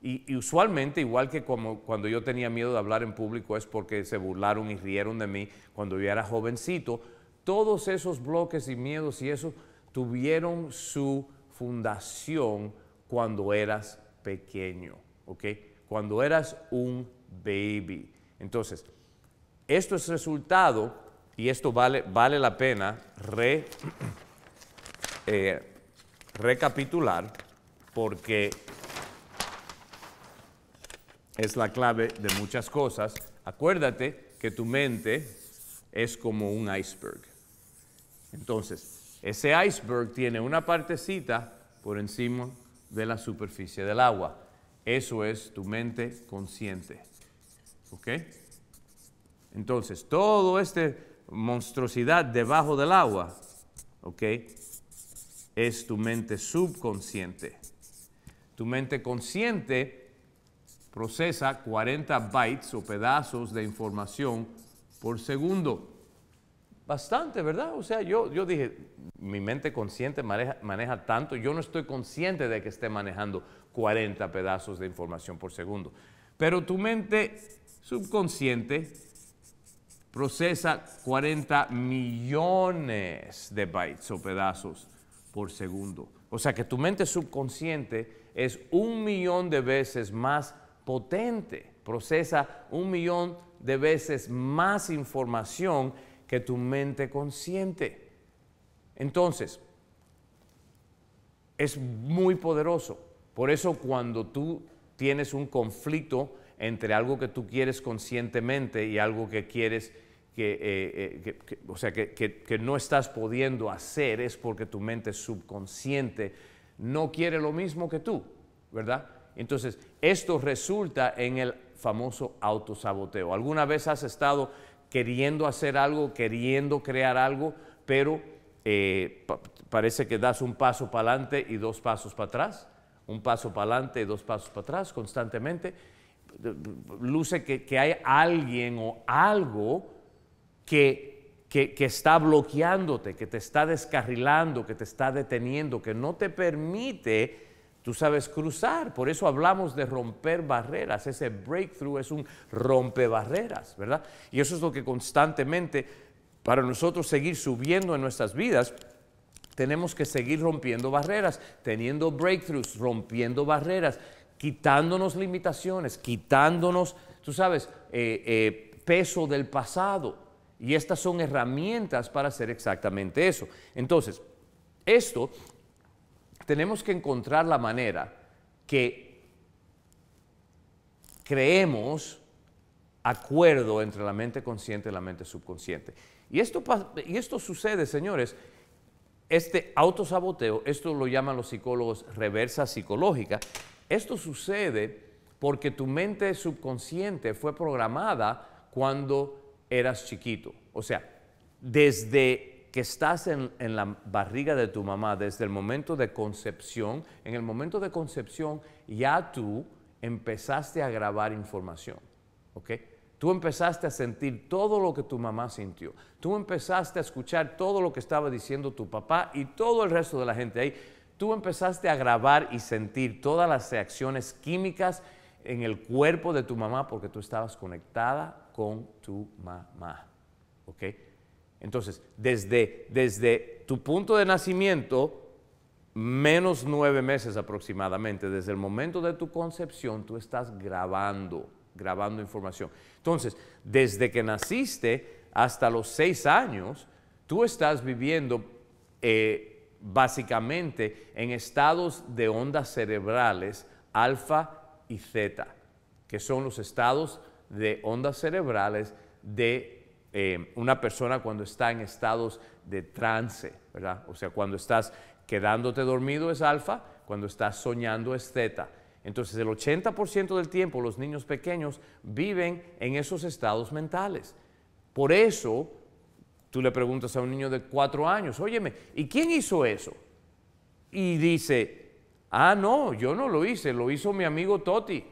Y, usualmente, igual que como cuando yo tenía miedo de hablar en público, es porque se burlaron y rieron de mí cuando yo era jovencito, todos esos bloques y miedos y eso tuvieron su fundación cuando eras pequeño, ¿ok? Cuando eras un baby. Entonces, esto es resultado, y esto vale, vale la pena, re eh, recapitular porque es la clave de muchas cosas. Acuérdate que tu mente es como un iceberg. Entonces, ese iceberg tiene una partecita por encima de la superficie del agua. Eso es tu mente consciente. ¿Ok? Entonces, todo este monstruosidad debajo del agua, ¿ok? es tu mente subconsciente. Tu mente consciente procesa 40 bytes o pedazos de información por segundo. Bastante, ¿verdad? O sea, yo, yo dije, mi mente consciente maneja, maneja tanto, yo no estoy consciente de que esté manejando 40 pedazos de información por segundo. Pero tu mente subconsciente procesa 40 millones de bytes o pedazos por segundo. O sea que tu mente subconsciente es un millón de veces más potente, procesa un millón de veces más información que tu mente consciente. Entonces, es muy poderoso. Por eso cuando tú tienes un conflicto entre algo que tú quieres conscientemente y algo que quieres eh, eh, que, o sea, que, no estás pudiendo hacer es porque tu mente subconsciente no quiere lo mismo que tú, ¿verdad? Entonces, esto resulta en el famoso autosaboteo. ¿Alguna vez has estado queriendo hacer algo, queriendo crear algo, pero eh, parece que das un paso para adelante y dos pasos para atrás? Un paso para adelante y dos pasos para atrás constantemente. Luce que hay alguien o algo que, está bloqueándote, que te está descarrilando, que te está deteniendo, que no te permite tú sabes cruzar. Por eso hablamos de romper barreras. Ese breakthrough es un rompe barreras, ¿verdad? Y eso es lo que constantemente, para nosotros seguir subiendo en nuestras vidas, tenemos que seguir rompiendo barreras, teniendo breakthroughs, rompiendo barreras, quitándonos limitaciones, quitándonos, tú sabes, eh, eh, peso del pasado, y estas son herramientas para hacer exactamente eso. Entonces, esto tenemos que encontrar la manera que creemos acuerdo entre la mente consciente y la mente subconsciente. Y esto, y esto sucede, señores, este autosaboteo, esto lo llaman los psicólogos reversa psicológica, esto sucede porque tu mente subconsciente fue programada cuando eras chiquito. O sea, desde que estás en, la barriga de tu mamá, desde el momento de concepción, en el momento de concepción ya tú empezaste a grabar información. ¿Ok? Tú empezaste a sentir todo lo que tu mamá sintió. Tú empezaste a escuchar todo lo que estaba diciendo tu papá y todo el resto de la gente ahí. Tú empezaste a grabar y sentir todas las reacciones químicas en el cuerpo de tu mamá porque tú estabas conectada con tu mamá. ¿Ok? Entonces, desde, desde tu punto de nacimiento, menos nueve meses aproximadamente, desde el momento de tu concepción, tú estás grabando, grabando información. Entonces, desde que naciste hasta los seis años, tú estás viviendo eh, básicamente en estados de ondas cerebrales alfa y zeta, que son los estados de ondas cerebrales de eh, una persona cuando está en estados de trance, ¿verdad? O sea, cuando estás quedándote dormido es alfa, cuando estás soñando es zeta. Entonces el 80% del tiempo los niños pequeños viven en esos estados mentales. Por eso tú le preguntas a un niño de cuatro años, óyeme, ¿y quién hizo eso? Y dice, ah, no, yo no lo hice, lo hizo mi amigo Toti.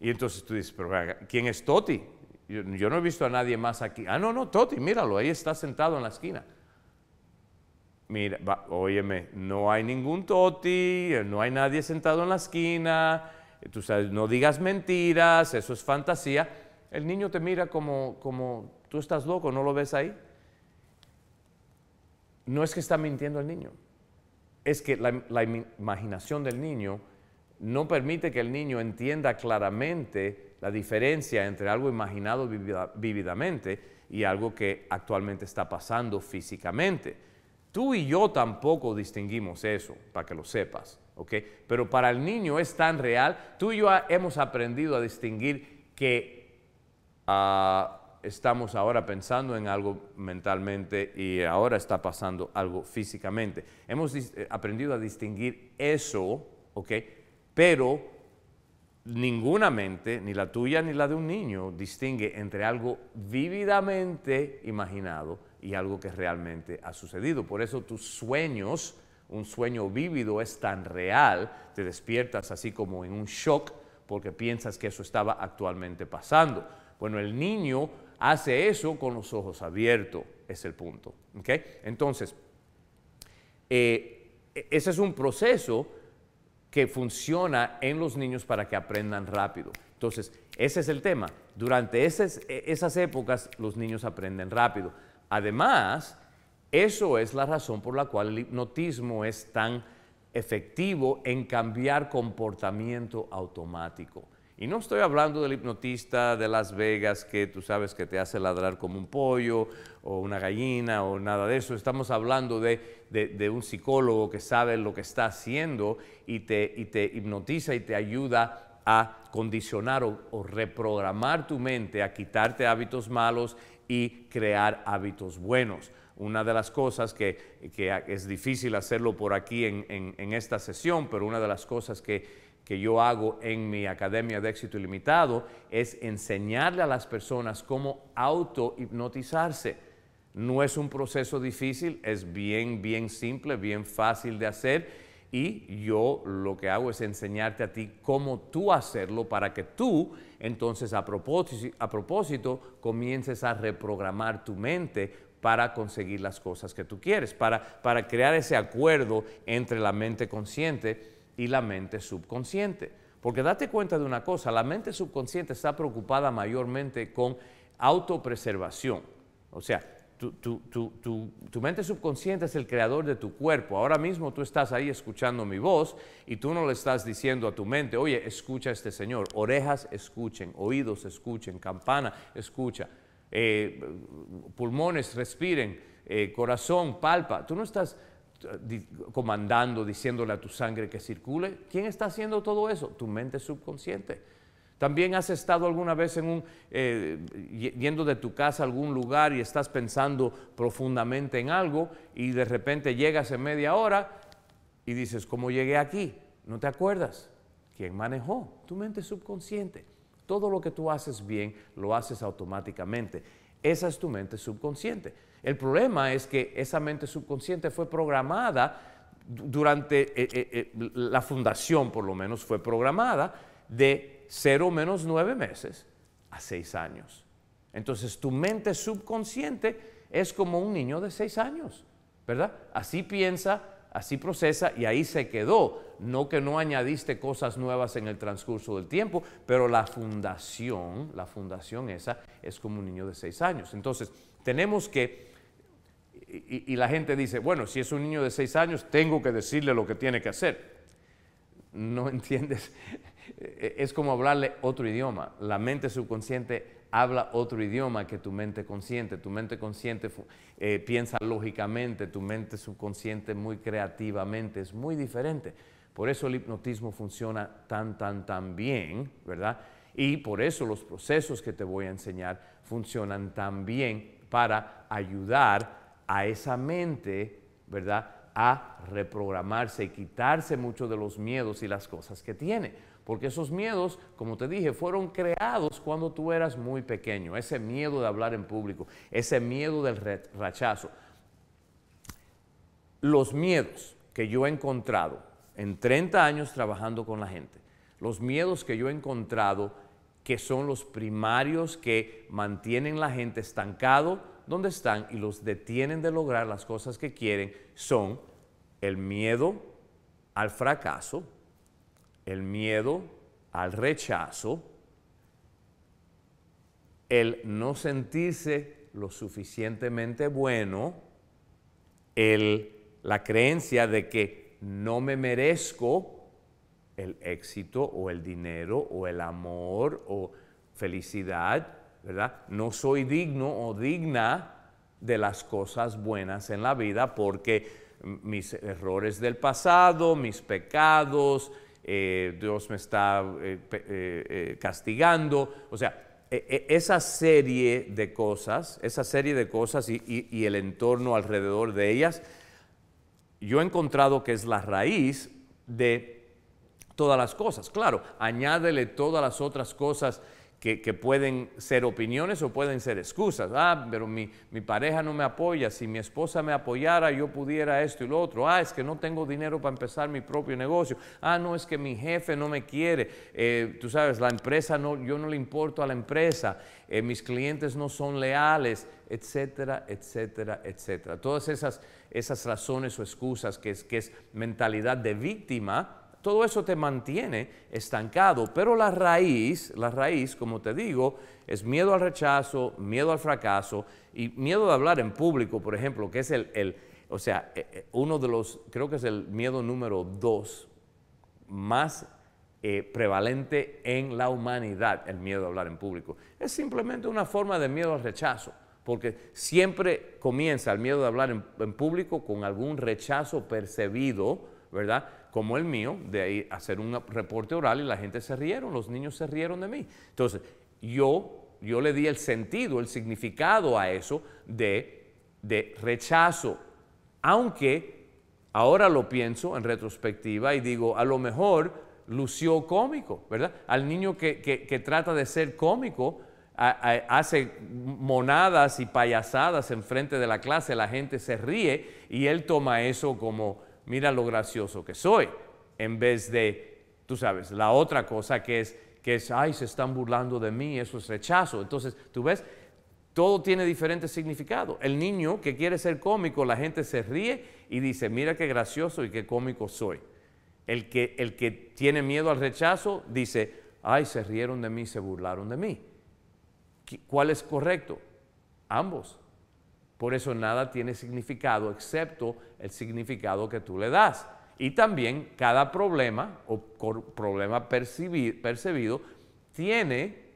Y entonces tú dices, pero ¿quién es Toti? Yo, no he visto a nadie más aquí. Ah, no, no, Toti, míralo, ahí está sentado en la esquina. Mira, va, óyeme, no hay ningún Toti, eh, no hay nadie sentado en la esquina, eh, tú sabes, no digas mentiras, eso es fantasía. El niño te mira como, como tú estás loco, ¿no lo ves ahí? No es que está mintiendo el niño, es que la, la imaginación del niño no permite que el niño entienda claramente la diferencia entre algo imaginado vívidamente y algo que actualmente está pasando físicamente. Tú y yo tampoco distinguimos eso, para que lo sepas, ¿ok? Pero para el niño es tan real. Tú y yo hemos aprendido a distinguir que ah, estamos ahora pensando en algo mentalmente y ahora está pasando algo físicamente. Hemos eh, aprendido a distinguir eso, ¿ok? Pero ninguna mente, ni la tuya ni la de un niño, distingue entre algo vívidamente imaginado y algo que realmente ha sucedido. Por eso tus sueños, un sueño vívido es tan real, te despiertas así como en un shock porque piensas que eso estaba actualmente pasando. Bueno, el niño hace eso con los ojos abiertos, es el punto. Entonces, eh, e-, ese es un proceso que funciona en los niños para que aprendan rápido. Entonces, ese es el tema. Durante e, esas, épocas los niños aprenden rápido. Además, eso es la razón por la cual el hipnotismo es tan efectivo en cambiar comportamiento automático. Y no estoy hablando del hipnotista de Las Vegas que tú sabes que te hace ladrar como un pollo o una gallina o nada de eso. Estamos hablando de, de, un psicólogo que sabe lo que está haciendo y te, y hipnotiza y te ayuda a condicionar o, reprogramar tu mente, a quitarte hábitos malos y crear hábitos buenos una de las cosas que, que, es difícil hacerlo por aquí en, en, esta sesión, pero una de las cosas que, que, yo hago en mi Academia de Éxito Ilimitado es enseñarle a las personas cómo auto-hipnotizarse. No es un proceso difícil, es bien, bien simple, bien fácil de hacer y yo lo que hago es enseñarte a ti cómo tú hacerlo para que tú entonces a propósito, a propósito comiences a reprogramar tu mente para conseguir las cosas que tú quieres, para, para crear ese acuerdo entre la mente consciente y la mente subconsciente. Porque date cuenta de una cosa, la mente subconsciente está preocupada mayormente con autopreservación. O sea, tu, mente subconsciente es el creador de tu cuerpo. Ahora mismo tú estás ahí escuchando mi voz y tú no le estás diciendo a tu mente, oye, escucha a este Señor. Orejas escuchen, oídos escuchen, campana escucha, eh, pulmones respiren, eh, corazón palpa. Tú no estás eh, comandando, diciéndole a tu sangre que circule. ¿Quién está haciendo todo eso? Tu mente subconsciente. También has estado alguna vez en un, eh, yendo de tu casa a algún lugar y estás pensando profundamente en algo y de repente llegas en media hora y dices, ¿cómo llegué aquí? ¿No te acuerdas? ¿Quién manejó? Tu mente subconsciente. Todo lo que tú haces bien lo haces automáticamente. Esa es tu mente subconsciente. El problema es que esa mente subconsciente fue programada durante eh, eh, la fundación, por lo menos, fue programada de cero menos nueve meses a seis años. Entonces tu mente subconsciente es como un niño de seis años, ¿verdad? Así piensa, así procesa y ahí se quedó. No que no añadiste cosas nuevas en el transcurso del tiempo, pero la fundación, la fundación esa es como un niño de 6 años. Entonces tenemos que y, y, la gente dice, bueno, si es un niño de seis años, tengo que decirle lo que tiene que hacer. No entiendes eh, es como hablarle otro idioma. La mente subconsciente habla otro idioma que tu mente consciente. Tu mente consciente eh, piensa lógicamente, tu mente subconsciente muy creativamente, es muy diferente. Por eso el hipnotismo funciona tan, tan, tan bien, ¿verdad? Y por eso los procesos que te voy a enseñar funcionan tan bien para ayudar a esa mente, ¿verdad? A reprogramarse y quitarse mucho de los miedos y las cosas que tiene. Porque esos miedos, como te dije, fueron creados cuando tú eras muy pequeño. Ese miedo de hablar en público, ese miedo del rechazo. Los miedos que yo he encontrado en 30 años trabajando con la gente, los miedos que yo he encontrado que son los primarios que mantienen la gente estancado donde están y los detienen de lograr las cosas que quieren, son el miedo al fracaso, el miedo al rechazo, el no sentirse lo suficientemente bueno, la creencia de que no me merezco el éxito o el dinero o el amor o felicidad, ¿verdad? No soy digno o digna de las cosas buenas en la vida porque mis errores del pasado, mis pecados, eh, Dios me está eh, eh, castigando. O sea, e, e, esa serie de cosas, esa serie de cosas y, y el entorno alrededor de ellas, yo he encontrado que es la raíz de todas las cosas. Claro, añádele todas las otras cosas que, pueden ser opiniones o pueden ser excusas. Ah, pero mi, pareja no me apoya, si mi esposa me apoyara yo pudiera esto y lo otro. Ah, es que no tengo dinero para empezar mi propio negocio. Ah, no, es que mi jefe no me quiere. Eh, tú sabes, la empresa, no, yo no le importo a la empresa, eh, mis clientes no son leales, etcétera, etcétera, etcétera. Todas esas, esas razones o excusas que que es mentalidad de víctima todo eso te mantiene estancado. Pero la raíz, la raíz, como te digo, es miedo al rechazo, miedo al fracaso y miedo de hablar en público, por ejemplo, que es el, o sea, eh, eh, uno de los, creo que es el miedo número dos más eh, prevalente en la humanidad, el miedo a hablar en público. Es simplemente una forma de miedo al rechazo, porque siempre comienza el miedo de hablar en público con algún rechazo percibido, ¿verdad? como el mío, de ahí hacer un reporte oral y la gente se rieron, los niños se rieron de mí. Entonces, yo, yo le di el sentido, el significado a eso de, rechazo, aunque ahora lo pienso en retrospectiva y digo, a lo mejor lució cómico, ¿verdad? Al niño que, trata de ser cómico, hace monadas y payasadas enfrente de la clase, la gente se ríe y él toma eso como, mira lo gracioso que soy, en vez de, tú sabes, la otra cosa que es, que es, ay, se están burlando de mí, eso es rechazo. Entonces, tú ves, todo tiene diferente significado. El niño que quiere ser cómico, la gente se ríe y dice, mira qué gracioso y qué cómico soy. El que, el que tiene miedo al rechazo dice, ay, se rieron de mí, se burlaron de mí. ¿Cuál es correcto? Ambos. Por eso nada tiene significado excepto el significado que tú le das. Y también cada problema o problema percibido tiene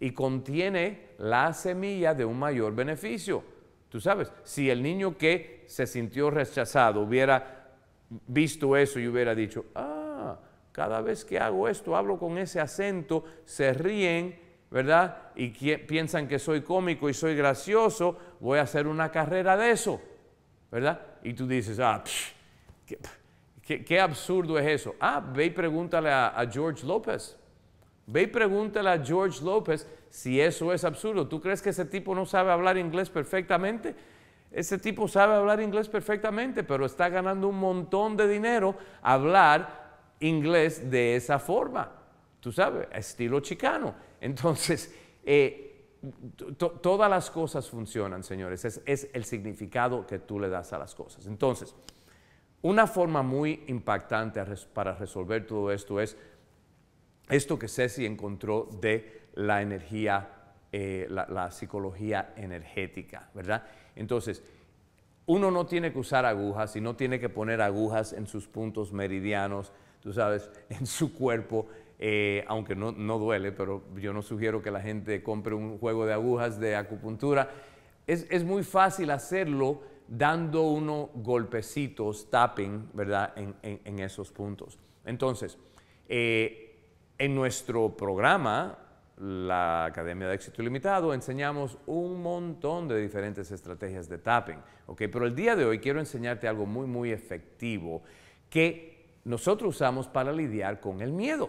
y contiene la semilla de un mayor beneficio. Tú sabes, si el niño que se sintió rechazado hubiera visto eso y hubiera dicho, ah, cada vez que hago esto, hablo con ese acento, se ríen, ¿verdad? Y piensan que soy cómico y soy gracioso, voy a hacer una carrera de eso, ¿verdad? Y tú dices, ah, qué, absurdo es eso. Ah, ve y pregúntale a, George López. Ve y pregúntale a George López si eso es absurdo. ¿Tú crees que ese tipo no sabe hablar inglés perfectamente? Ese tipo sabe hablar inglés perfectamente, pero está ganando un montón de dinero hablar inglés de esa forma. Tú sabes, estilo chicano. Entonces, eh, todas las cosas funcionan, señores, es, el significado que tú le das a las cosas. Entonces, una forma muy impactante para resolver todo esto es esto que Ceci encontró de la energía, eh, la, la, psicología energética, ¿verdad? Entonces, uno no tiene que usar agujas y no tiene que poner agujas en sus puntos meridianos, tú sabes, en su cuerpo. Eh, aunque no, no, duele, pero yo no sugiero que la gente compre un juego de agujas de acupuntura. Es, es muy fácil hacerlo dando unos golpecitos, tapping, ¿verdad? En, en, esos puntos. Entonces, eh, en nuestro programa, la Academia de Éxito Ilimitado, enseñamos un montón de diferentes estrategias de tapping, ¿ok? Pero el día de hoy quiero enseñarte algo muy, muy efectivo que nosotros usamos para lidiar con el miedo.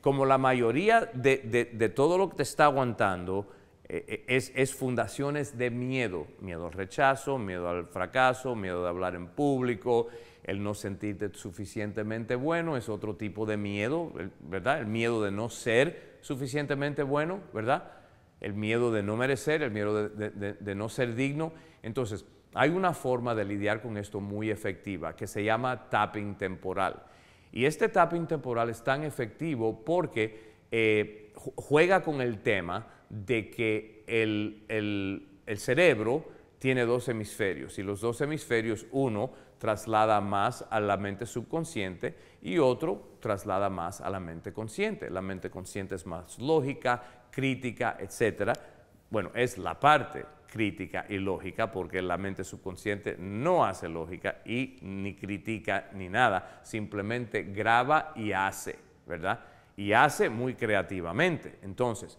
Como la mayoría de, todo lo que te está aguantando eh, eh, es, fundaciones de miedo, miedo al rechazo, miedo al fracaso, miedo de hablar en público, el no sentirte suficientemente bueno es otro tipo de miedo, ¿verdad? El miedo de no ser suficientemente bueno, ¿verdad? El miedo de no merecer, el miedo de no ser digno. Entonces, hay una forma de lidiar con esto muy efectiva que se llama tapping temporal. Y este tapping temporal es tan efectivo porque eh, juega con el tema de que el, el cerebro tiene dos hemisferios y los dos hemisferios, uno traslada más a la mente subconsciente y otro traslada más a la mente consciente. La mente consciente es más lógica, crítica, etc. Bueno, es la parte crítica y lógica, porque la mente subconsciente no hace lógica y ni critica ni nada, simplemente graba y hace, ¿verdad? Y hace muy creativamente. Entonces,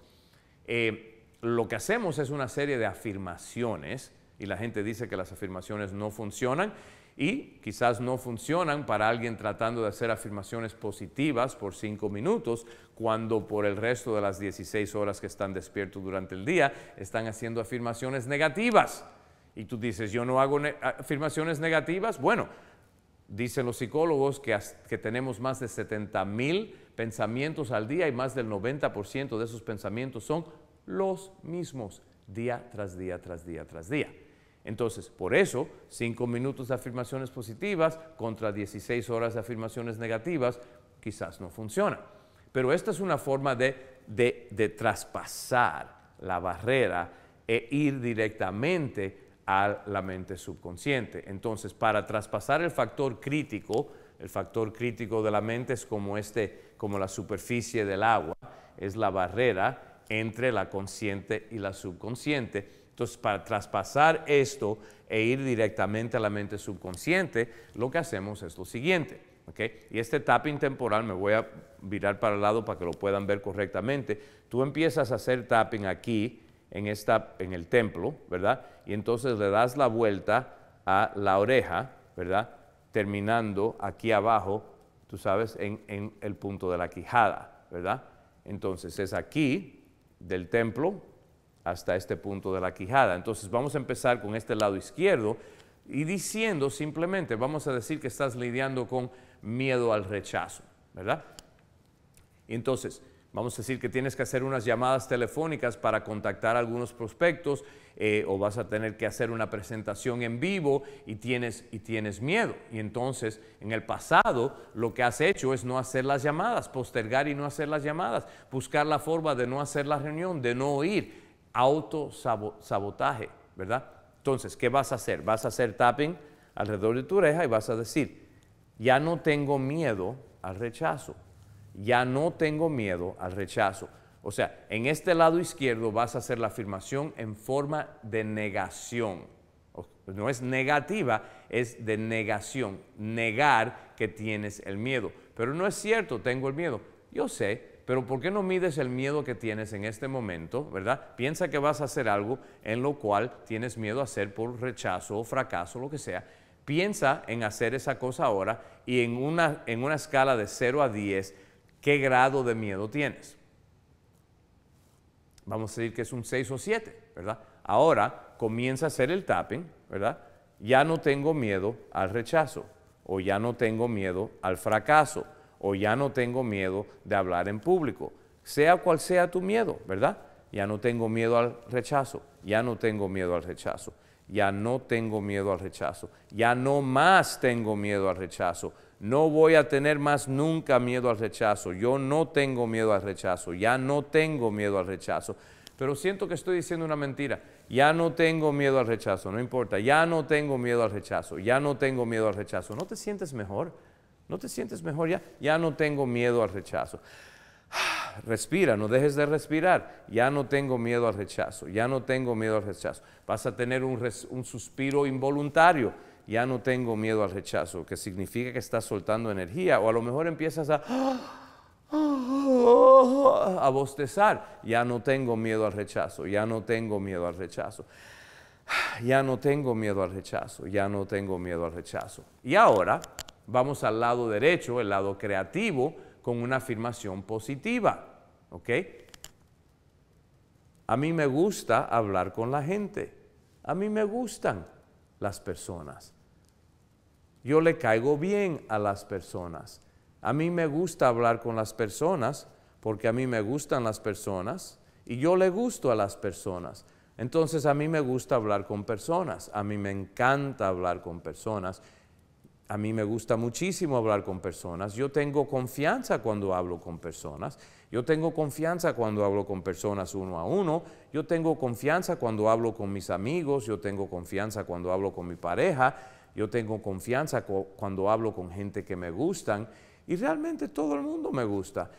eh, lo que hacemos es una serie de afirmaciones y la gente dice que las afirmaciones no funcionan y quizás no funcionan para alguien tratando de hacer afirmaciones positivas por cinco minutos, cuando por el resto de las 16 horas que están despiertos durante el día están haciendo afirmaciones negativas. Y tú dices, yo no hago afirmaciones negativas. Bueno, dicen los psicólogos que, que tenemos más de 70 mil pensamientos al día y más del 90% de esos pensamientos son los mismos día tras día, tras día, tras día. Entonces, por eso, 5 minutos de afirmaciones positivas contra 16 horas de afirmaciones negativas quizás no funciona. Pero esta es una forma de, traspasar la barrera e ir directamente a la mente subconsciente. Entonces, para traspasar el factor crítico, el factor crítico de la mente es como, este, como la superficie del agua, es la barrera entre la consciente y la subconsciente entonces, para traspasar esto e ir directamente a la mente subconsciente, lo que hacemos es lo siguiente. Y este tapping temporal, me voy a virar para el lado para que lo puedan ver correctamente. Tú empiezas a hacer tapping aquí, en, esta, en el templo, ¿verdad? Y entonces le das la vuelta a la oreja, ¿verdad? Terminando aquí abajo, tú sabes, en el punto de la quijada, ¿verdad? Entonces es aquí del templo, hasta este punto de la quijada. Entonces vamos a empezar con este lado izquierdo y diciendo simplemente, vamos a decir que estás lidiando con miedo al rechazo, ¿verdad? Entonces, vamos a decir que tienes que hacer unas llamadas telefónicas para contactar a algunos prospectos eh, o vas a tener que hacer una presentación en vivo y tienes, y tienes miedo. Y entonces, en el pasado, lo que has hecho es no hacer las llamadas, postergar y no hacer las llamadas, buscar la forma de no hacer la reunión, de no oír, autosabotaje, ¿verdad? Entonces, ¿qué vas a hacer? Vas a hacer tapping alrededor de tu oreja y vas a decir, ya no tengo miedo al rechazo, ya no tengo miedo al rechazo. O sea, en este lado izquierdo vas a hacer la afirmación en forma de negación. No es negativa, es de negación, negar que tienes el miedo. Pero no es cierto, tengo el miedo. Yo sé, pero ¿por qué no mides el miedo que tienes en este momento, verdad? Piensa que vas a hacer algo en lo cual tienes miedo a hacer por rechazo o fracaso, lo que sea. Piensa en hacer esa cosa ahora y en una, en una escala de 0 a 10, ¿qué grado de miedo tienes? Vamos a decir que es un 6 o 7, ¿verdad? Ahora comienza a hacer el tapping, ¿verdad? Ya no tengo miedo al rechazo o ya no tengo miedo al fracaso o ya no tengo miedo de hablar en público, sea cual sea tu miedo, ¿verdad? Ya no tengo miedo al rechazo, ya no tengo miedo al rechazo, ya no tengo miedo al rechazo, ya no más tengo miedo al rechazo, no voy a tener más nunca miedo al rechazo, yo no tengo miedo al rechazo, ya no tengo miedo al rechazo. Pero siento que estoy diciendo una mentira. Ya no tengo miedo al rechazo, no importa. Ya no tengo miedo al rechazo, ya no tengo miedo al rechazo. ¿No te sientes mejor? ¿No te sientes mejor ya? Ya no tengo miedo al rechazo. Respira, no dejes de respirar. Ya no tengo miedo al rechazo, ya no tengo miedo al rechazo. Vas a tener un, suspiro involuntario. Ya no tengo miedo al rechazo, que significa que estás soltando energía o a lo mejor empiezas a a bostezar. Ya no tengo miedo al rechazo, ya no tengo miedo al rechazo. Ya no tengo miedo al rechazo, ya no tengo miedo al rechazo. Y ahora Vamos al lado derecho, el lado creativo, con una afirmación positiva. ¿Ok? A mí me gusta hablar con la gente. A mí me gustan las personas. Yo le caigo bien a las personas. A mí me gusta hablar con las personas porque a mí me gustan las personas y yo le gusto a las personas. Entonces a mí me gusta hablar con personas, a mí me encanta hablar con personas a mí me gusta muchísimo hablar con personas. Yo tengo confianza cuando hablo con personas. Yo tengo confianza cuando hablo con personas uno a uno. Yo tengo confianza cuando hablo con mis amigos. Yo tengo confianza cuando hablo con mi pareja. Yo tengo confianza cuando hablo con gente que me gustan. Y realmente todo el mundo me gusta.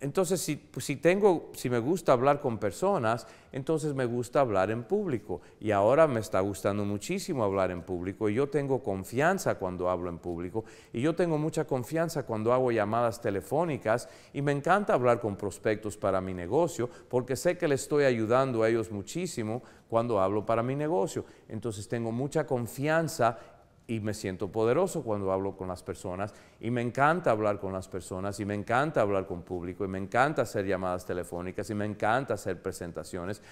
Entonces, pues, si, tengo, si me gusta hablar con personas, entonces me gusta hablar en público. Y ahora me está gustando muchísimo hablar en público. Y yo tengo confianza cuando hablo en público. Y yo tengo mucha confianza cuando hago llamadas telefónicas. Y me encanta hablar con prospectos para mi negocio, porque sé que le estoy ayudando a ellos muchísimo cuando hablo para mi negocio. Entonces tengo mucha confianza y me siento poderoso cuando hablo con las personas y me encanta hablar con las personas y me encanta hablar con público y me encanta hacer llamadas telefónicas y me encanta hacer presentaciones.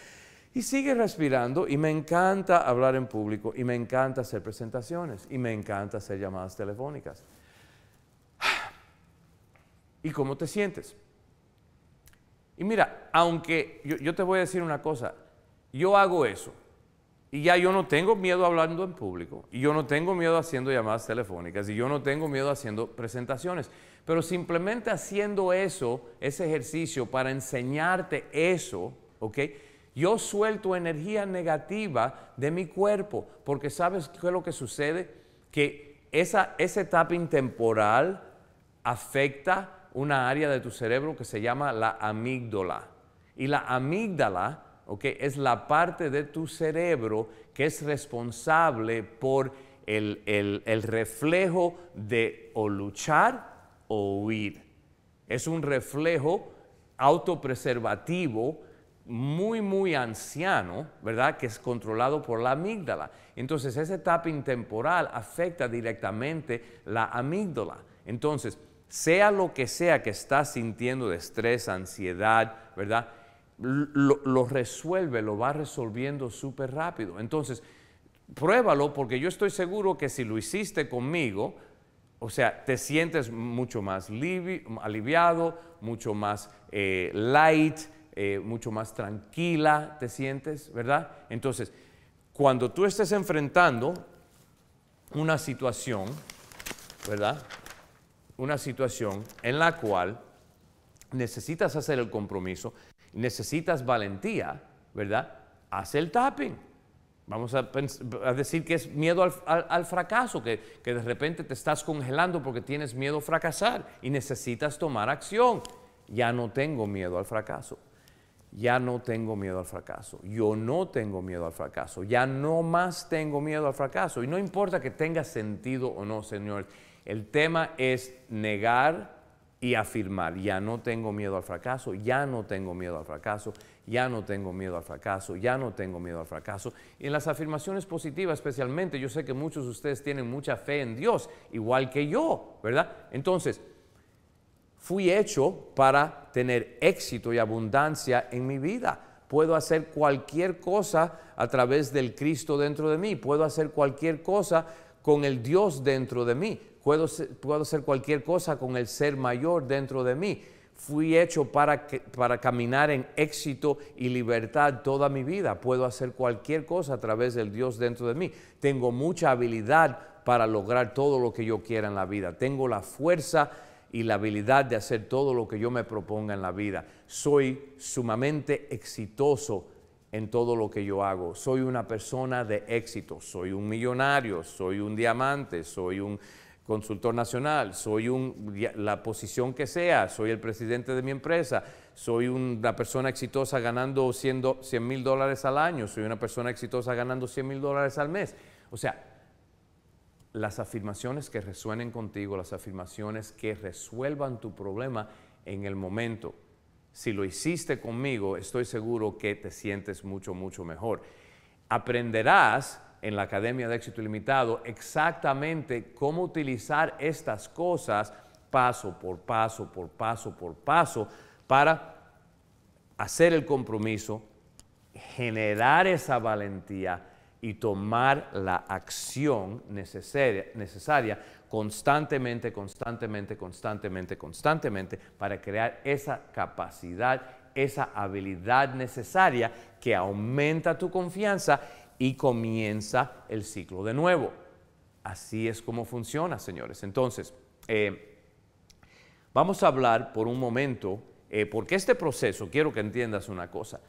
Y sigue respirando y me encanta hablar en público y me encanta hacer presentaciones y me encanta hacer llamadas telefónicas. ¿Y cómo te sientes? Y mira, aunque yo, yo te voy a decir una cosa, yo hago eso y ya yo no tengo miedo hablando en público, y yo no tengo miedo haciendo llamadas telefónicas, y yo no tengo miedo haciendo presentaciones, pero simplemente haciendo eso, ese ejercicio para enseñarte eso, ¿ok? Yo suelto energía negativa de mi cuerpo, porque ¿sabes qué es lo que sucede? Que esa, ese tapping temporal afecta una área de tu cerebro que se llama la amígdala. Y la amígdala es la parte de tu cerebro que es responsable por el, reflejo de o luchar o huir. Es un reflejo autopreservativo muy, muy anciano, ¿verdad? Que es controlado por la amígdala. Entonces, ese tapping temporal afecta directamente la amígdala. Entonces, sea lo que sea que estás sintiendo de estrés, ansiedad, ¿verdad? lo, resuelve, lo va resolviendo súper rápido. Entonces, pruébalo porque yo estoy seguro que si lo hiciste conmigo, o sea, te sientes mucho más aliviado, mucho más eh, light, eh, mucho más tranquila te sientes, ¿verdad? Entonces, cuando tú estés enfrentando una situación, ¿verdad? Una situación en la cual necesitas hacer el compromiso, necesitas valentía, ¿verdad? Haz el tapping. Vamos a, decir que es miedo al, fracaso, que, de repente te estás congelando porque tienes miedo a fracasar y necesitas tomar acción. Ya no tengo miedo al fracaso. Ya no tengo miedo al fracaso. Yo no tengo miedo al fracaso. Ya no más tengo miedo al fracaso. Y no importa que tenga sentido o no, señor El tema es negar y afirmar, ya no tengo miedo al fracaso, ya no tengo miedo al fracaso, ya no tengo miedo al fracaso, ya no tengo miedo al fracaso. Y en las afirmaciones positivas especialmente, yo sé que muchos de ustedes tienen mucha fe en Dios, igual que yo, ¿verdad? Entonces, fui hecho para tener éxito y abundancia en mi vida. Puedo hacer cualquier cosa a través del Cristo dentro de mí, puedo hacer cualquier cosa con el Dios dentro de mí. Puedo hacer cualquier cosa con el ser mayor dentro de mí. Fui hecho para, para caminar en éxito y libertad toda mi vida. Puedo hacer cualquier cosa a través del Dios dentro de mí. Tengo mucha habilidad para lograr todo lo que yo quiera en la vida. Tengo la fuerza y la habilidad de hacer todo lo que yo me proponga en la vida. Soy sumamente exitoso en todo lo que yo hago. Soy una persona de éxito, soy un millonario, soy un diamante, soy un consultor nacional, soy un, la posición que sea, soy el presidente de mi empresa, soy una persona exitosa ganando 100 mil dólares al año, soy una persona exitosa ganando 100 mil dólares al mes. O sea, las afirmaciones que resuenen contigo, las afirmaciones que resuelvan tu problema en el momento. Si lo hiciste conmigo, estoy seguro que te sientes mucho, mucho mejor. Aprenderás en la Academia de Éxito Ilimitado exactamente cómo utilizar estas cosas paso por paso, por paso, por paso, para hacer el compromiso, generar esa valentía y tomar la acción necesaria, necesaria constantemente, constantemente, constantemente, constantemente, para crear esa capacidad, esa habilidad necesaria que aumenta tu confianza y comienza el ciclo de nuevo. Así es como funciona, señores. Entonces, eh, vamos a hablar por un momento, eh, porque este proceso, quiero que entiendas una cosa.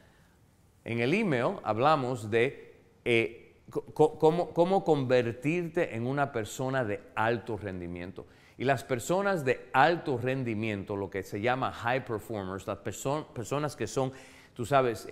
En el email hablamos de eh, cómo, convertirte en una persona de alto rendimiento. Y las personas de alto rendimiento, lo que se llama high performers, las personas que son, tú sabes,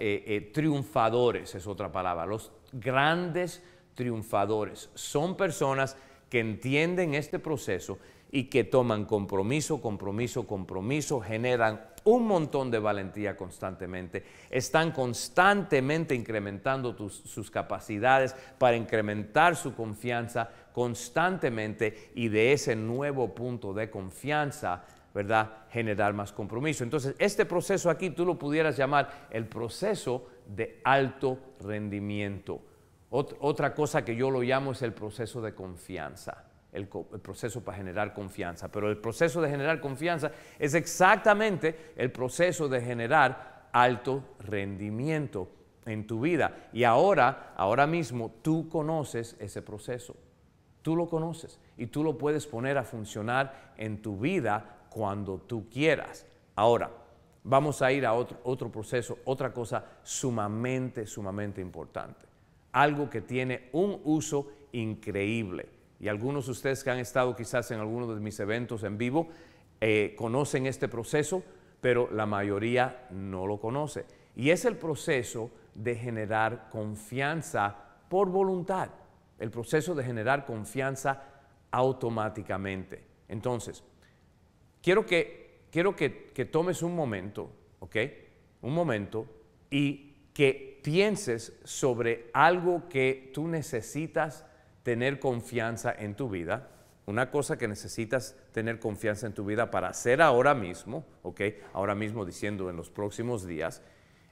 triunfadores es otra palabra, los grandes triunfadores. Son personas que entienden este proceso y que toman compromiso, compromiso, compromiso, generan un montón de valentía constantemente, están constantemente incrementando sus capacidades para incrementar su confianza constantemente y de ese nuevo punto de confianza, ¿verdad? Generar más compromiso. Entonces, este proceso aquí tú lo pudieras llamar el proceso de alto rendimiento. otra cosa que yo lo llamo es el proceso de confianza, el, el proceso para generar confianza. Pero el proceso de generar confianza es exactamente el proceso de generar alto rendimiento en tu vida. Y ahora, ahora mismo, tú conoces ese proceso. Tú lo conoces y tú lo puedes poner a funcionar en tu vida cuando tú quieras. Ahora, vamos a ir a otro, otro proceso, otra cosa sumamente, sumamente importante. Algo que tiene un uso increíble. Y algunos de ustedes que han estado quizás en alguno de mis eventos en vivo eh, conocen este proceso, pero la mayoría no lo conoce. Y es el proceso de generar confianza por voluntad, el proceso de generar confianza automáticamente. Entonces, quiero que quiero que, tomes un momento, ¿ok? Un momento y que pienses sobre algo que tú necesitas tener confianza en tu vida, una cosa que necesitas tener confianza en tu vida para hacer ahora mismo, ¿ok? Ahora mismo diciendo en los próximos días.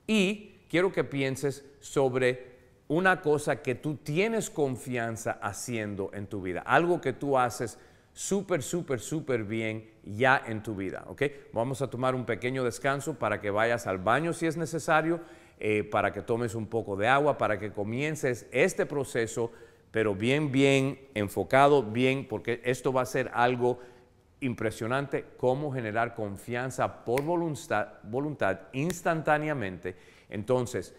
Y quiero que pienses sobre una cosa que tú tienes confianza haciendo en tu vida, algo que tú haces súper, súper, súper bien ya en tu vida. ¿ok? Vamos a tomar un pequeño descanso para que vayas al baño si es necesario, eh, para que tomes un poco de agua, para que comiences este proceso, pero bien, bien enfocado, bien, porque esto va a ser algo impresionante, cómo generar confianza por voluntad, voluntad instantáneamente. Entonces,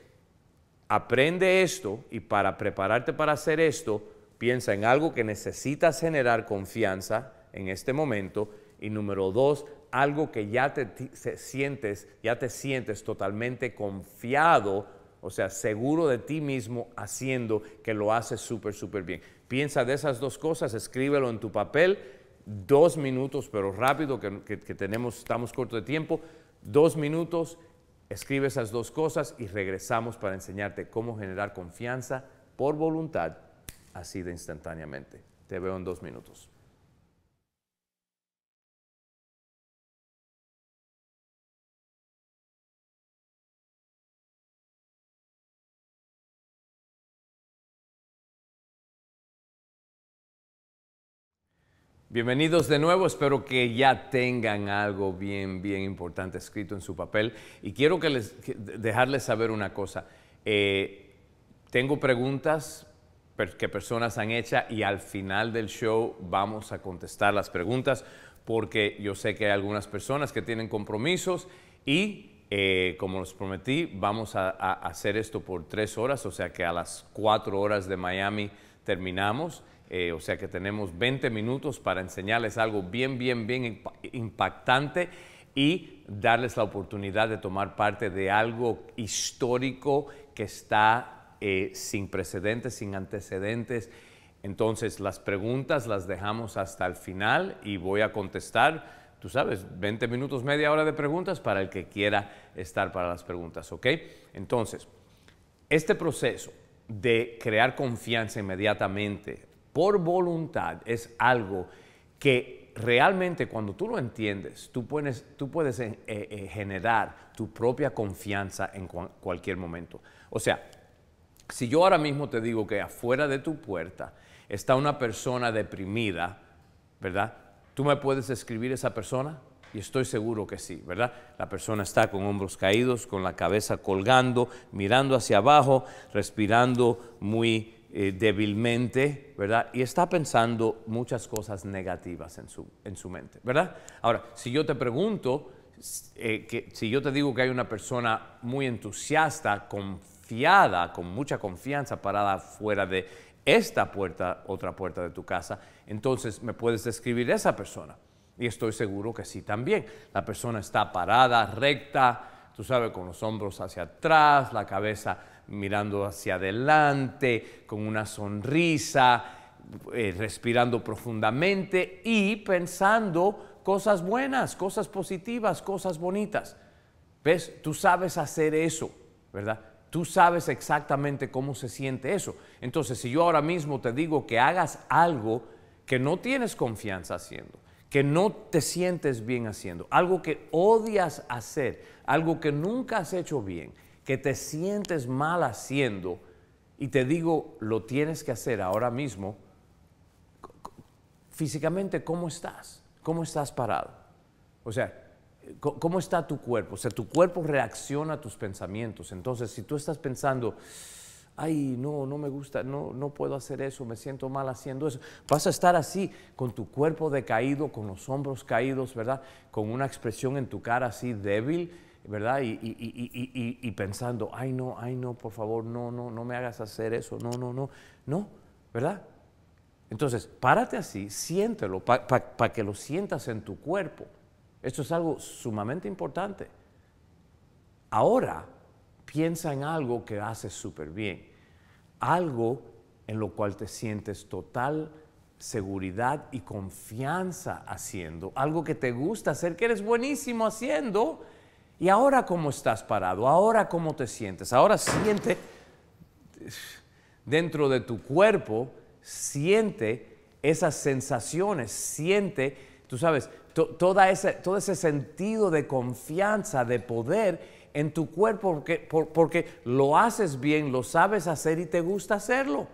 aprende esto y para prepararte para hacer esto, piensa en algo que necesitas generar confianza en este momento y número dos, algo que ya te sientes, ya te sientes totalmente confiado, o sea, seguro de ti mismo haciendo que lo haces súper, súper bien. Piensa de esas dos cosas, escríbelo en tu papel, dos minutos, pero rápido, que, tenemos, estamos corto de tiempo, dos minutos, escribe esas dos cosas y regresamos para enseñarte cómo generar confianza por voluntad, así de instantáneamente. Te veo en dos minutos. Bienvenidos de nuevo, espero que ya tengan algo bien, bien importante escrito en su papel. Y quiero que les, dejarles saber una cosa. Eh, tengo preguntas que personas han hecho y al final del show vamos a contestar las preguntas porque yo sé que hay algunas personas que tienen compromisos y eh, como les prometí, vamos a hacer esto por tres horas, o sea que a las cuatro horas de Miami terminamos. Eh, o sea que tenemos 20 minutos para enseñarles algo bien, bien, bien impactante y darles la oportunidad de tomar parte de algo histórico que está eh, sin precedentes, sin antecedentes. Entonces las preguntas las dejamos hasta el final y voy a contestar, tú sabes, 20 minutos, media hora de preguntas para el que quiera estar para las preguntas, ¿ok? Entonces, este proceso de crear confianza inmediatamente por voluntad es algo que realmente cuando tú lo entiendes, tú puedes, tú puedes eh, eh, generar tu propia confianza en cualquier momento. O sea, si yo ahora mismo te digo que afuera de tu puerta está una persona deprimida, ¿verdad? ¿Tú me puedes escribir esa persona? Y estoy seguro que sí, ¿verdad? La persona está con hombros caídos, con la cabeza colgando, mirando hacia abajo, respirando muy eh, débilmente, ¿verdad? Y está pensando muchas cosas negativas en su, mente, ¿verdad? Ahora, si yo te pregunto, eh, si yo te digo que hay una persona muy entusiasta, confiada, con mucha confianza parada fuera de esta puerta, otra puerta de tu casa, entonces me puedes describir esa persona. Y estoy seguro que sí también. La persona está parada, recta, tú sabes, con los hombros hacia atrás, la cabeza mirando hacia adelante, con una sonrisa, eh, respirando profundamente y pensando cosas buenas, cosas positivas, cosas bonitas. ¿Ves? Tú sabes hacer eso, ¿verdad? Tú sabes exactamente cómo se siente eso. Entonces, si yo ahora mismo te digo que hagas algo que no tienes confianza haciendo, que no te sientes bien haciendo, algo que odias hacer, algo que nunca has hecho bien, que te sientes mal haciendo y te digo, lo tienes que hacer ahora mismo, físicamente, ¿cómo estás? ¿Cómo estás parado? O sea, ¿cómo está tu cuerpo? O sea, tu cuerpo reacciona a tus pensamientos. Entonces, si tú estás pensando, ay, no, no me gusta, no, no puedo hacer eso, me siento mal haciendo eso. Vas a estar así, con tu cuerpo decaído, con los hombros caídos, ¿verdad? Con una expresión en tu cara así débil ¿verdad? Y, y, y, y, pensando, ay no, ay no, por favor, no, no, no me hagas hacer eso, no, no, no, no, ¿verdad? Entonces, párate así, siéntelo, para pa, pa que lo sientas en tu cuerpo. Esto es algo sumamente importante. Ahora, piensa en algo que haces súper bien, algo en lo cual te sientes total seguridad y confianza haciendo, algo que te gusta hacer, que eres buenísimo haciendo, ¿Y ahora cómo estás parado? ¿Ahora cómo te sientes? Ahora siente dentro de tu cuerpo, siente esas sensaciones, siente, tú sabes, toda ese, todo ese sentido de confianza, de poder en tu cuerpo, porque, porque lo haces bien, lo sabes hacer y te gusta hacerlo.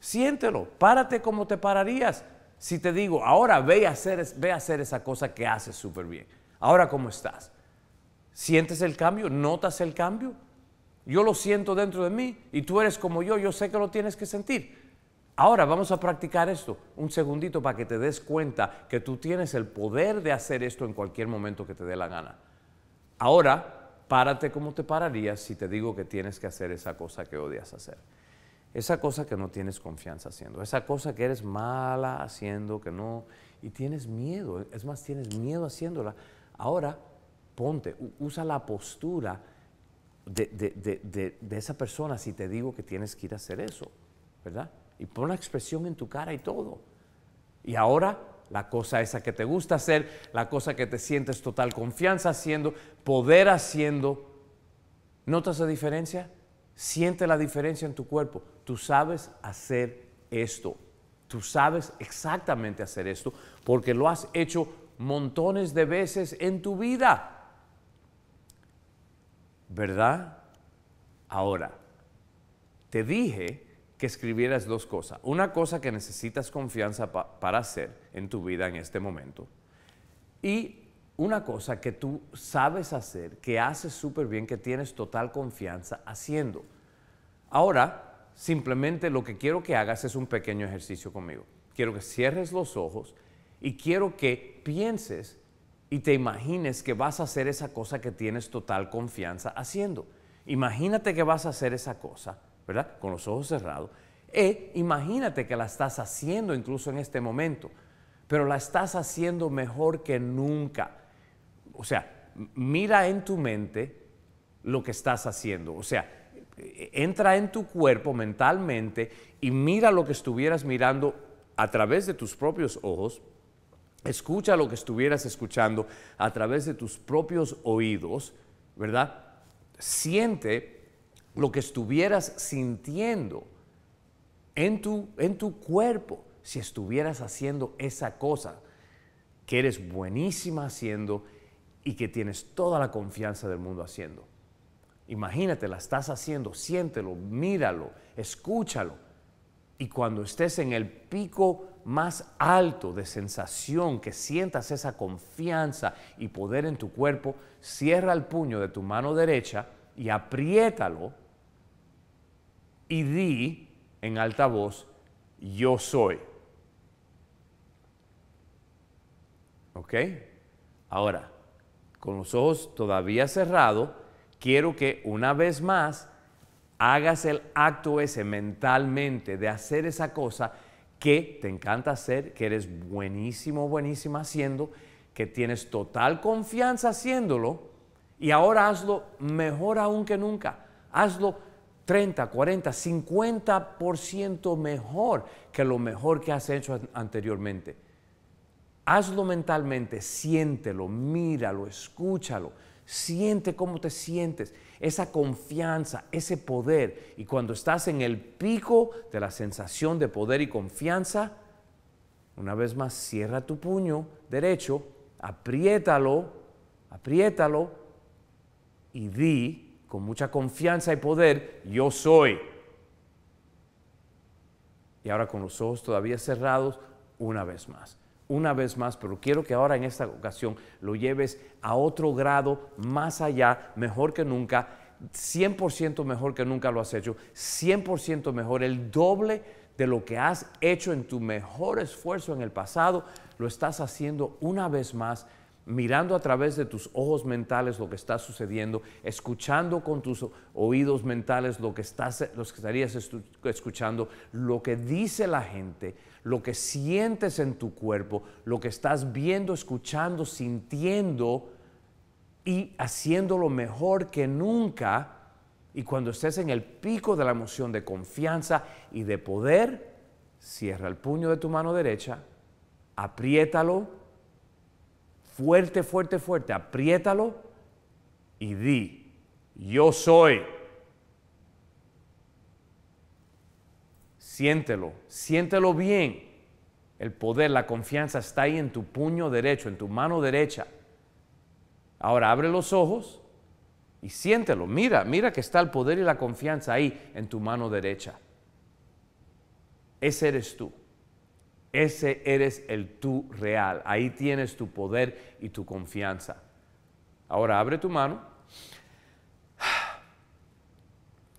Siéntelo, párate como te pararías. Si te digo, ahora ve a hacer, ve a hacer esa cosa que haces súper bien. Ahora, ¿cómo estás? ¿Sientes el cambio? ¿Notas el cambio? Yo lo siento dentro de mí y tú eres como yo, yo sé que lo tienes que sentir. Ahora vamos a practicar esto un segundito para que te des cuenta que tú tienes el poder de hacer esto en cualquier momento que te dé la gana. Ahora, párate como te pararías si te digo que tienes que hacer esa cosa que odias hacer. Esa cosa que no tienes confianza haciendo, esa cosa que eres mala haciendo, que no, y tienes miedo, es más, tienes miedo haciéndola. Ahora ponte, usa la postura de, esa persona si te digo que tienes que ir a hacer eso, ¿verdad? Y pon la expresión en tu cara y todo. Y ahora la cosa esa que te gusta hacer, la cosa que te sientes total confianza haciendo, poder haciendo. ¿Notas la diferencia? Siente la diferencia en tu cuerpo. Tú sabes hacer esto. Tú sabes exactamente hacer esto porque lo has hecho montones de veces en tu vida. ¿verdad? Ahora, te dije que escribieras dos cosas. Una cosa que necesitas confianza para hacer en tu vida en este momento. Y una cosa que tú sabes hacer, que haces súper bien, que tienes total confianza haciendo. Ahora, simplemente lo que quiero que hagas es un pequeño ejercicio conmigo. Quiero que cierres los ojos y quiero que pienses y te imagines que vas a hacer esa cosa que tienes total confianza haciendo. Imagínate que vas a hacer esa cosa, ¿verdad? Con los ojos cerrados. E imagínate que la estás haciendo incluso en este momento, pero la estás haciendo mejor que nunca. O sea, mira en tu mente lo que estás haciendo. O sea, entra en tu cuerpo mentalmente y mira lo que estuvieras mirando a través de tus propios ojos escucha lo que estuvieras escuchando a través de tus propios oídos, ¿verdad? Siente lo que estuvieras sintiendo en tu, en tu cuerpo si estuvieras haciendo esa cosa que eres buenísima haciendo y que tienes toda la confianza del mundo haciendo. Imagínate, la estás haciendo, siéntelo, míralo, escúchalo y cuando estés en el pico más alto de sensación, que sientas esa confianza y poder en tu cuerpo, cierra el puño de tu mano derecha y apriétalo y di en alta voz, yo soy. ¿Ok? Ahora, con los ojos todavía cerrados, quiero que una vez más hagas el acto ese mentalmente de hacer esa cosa que te encanta hacer, que eres buenísimo, buenísima haciendo, que tienes total confianza haciéndolo y ahora hazlo mejor aún que nunca. Hazlo 30, 40, 50% mejor que lo mejor que has hecho anteriormente. Hazlo mentalmente, siéntelo, míralo, escúchalo Siente cómo te sientes, esa confianza, ese poder. Y cuando estás en el pico de la sensación de poder y confianza, una vez más cierra tu puño derecho, apriétalo, apriétalo y di con mucha confianza y poder, yo soy. Y ahora con los ojos todavía cerrados, una vez más una vez más, pero quiero que ahora en esta ocasión lo lleves a otro grado más allá, mejor que nunca, 100% mejor que nunca lo has hecho, 100% mejor, el doble de lo que has hecho en tu mejor esfuerzo en el pasado, lo estás haciendo una vez más mirando a través de tus ojos mentales lo que está sucediendo, escuchando con tus oídos mentales lo que, estás, lo que estarías escuchando, lo que dice la gente, lo que sientes en tu cuerpo, lo que estás viendo, escuchando, sintiendo y haciéndolo mejor que nunca. Y cuando estés en el pico de la emoción de confianza y de poder, cierra el puño de tu mano derecha, apriétalo, fuerte, fuerte, fuerte, apriétalo y di, yo soy Siéntelo, siéntelo bien. El poder, la confianza está ahí en tu puño derecho, en tu mano derecha. Ahora abre los ojos y siéntelo. Mira, mira que está el poder y la confianza ahí en tu mano derecha. Ese eres tú. Ese eres el tú real. Ahí tienes tu poder y tu confianza. Ahora abre tu mano.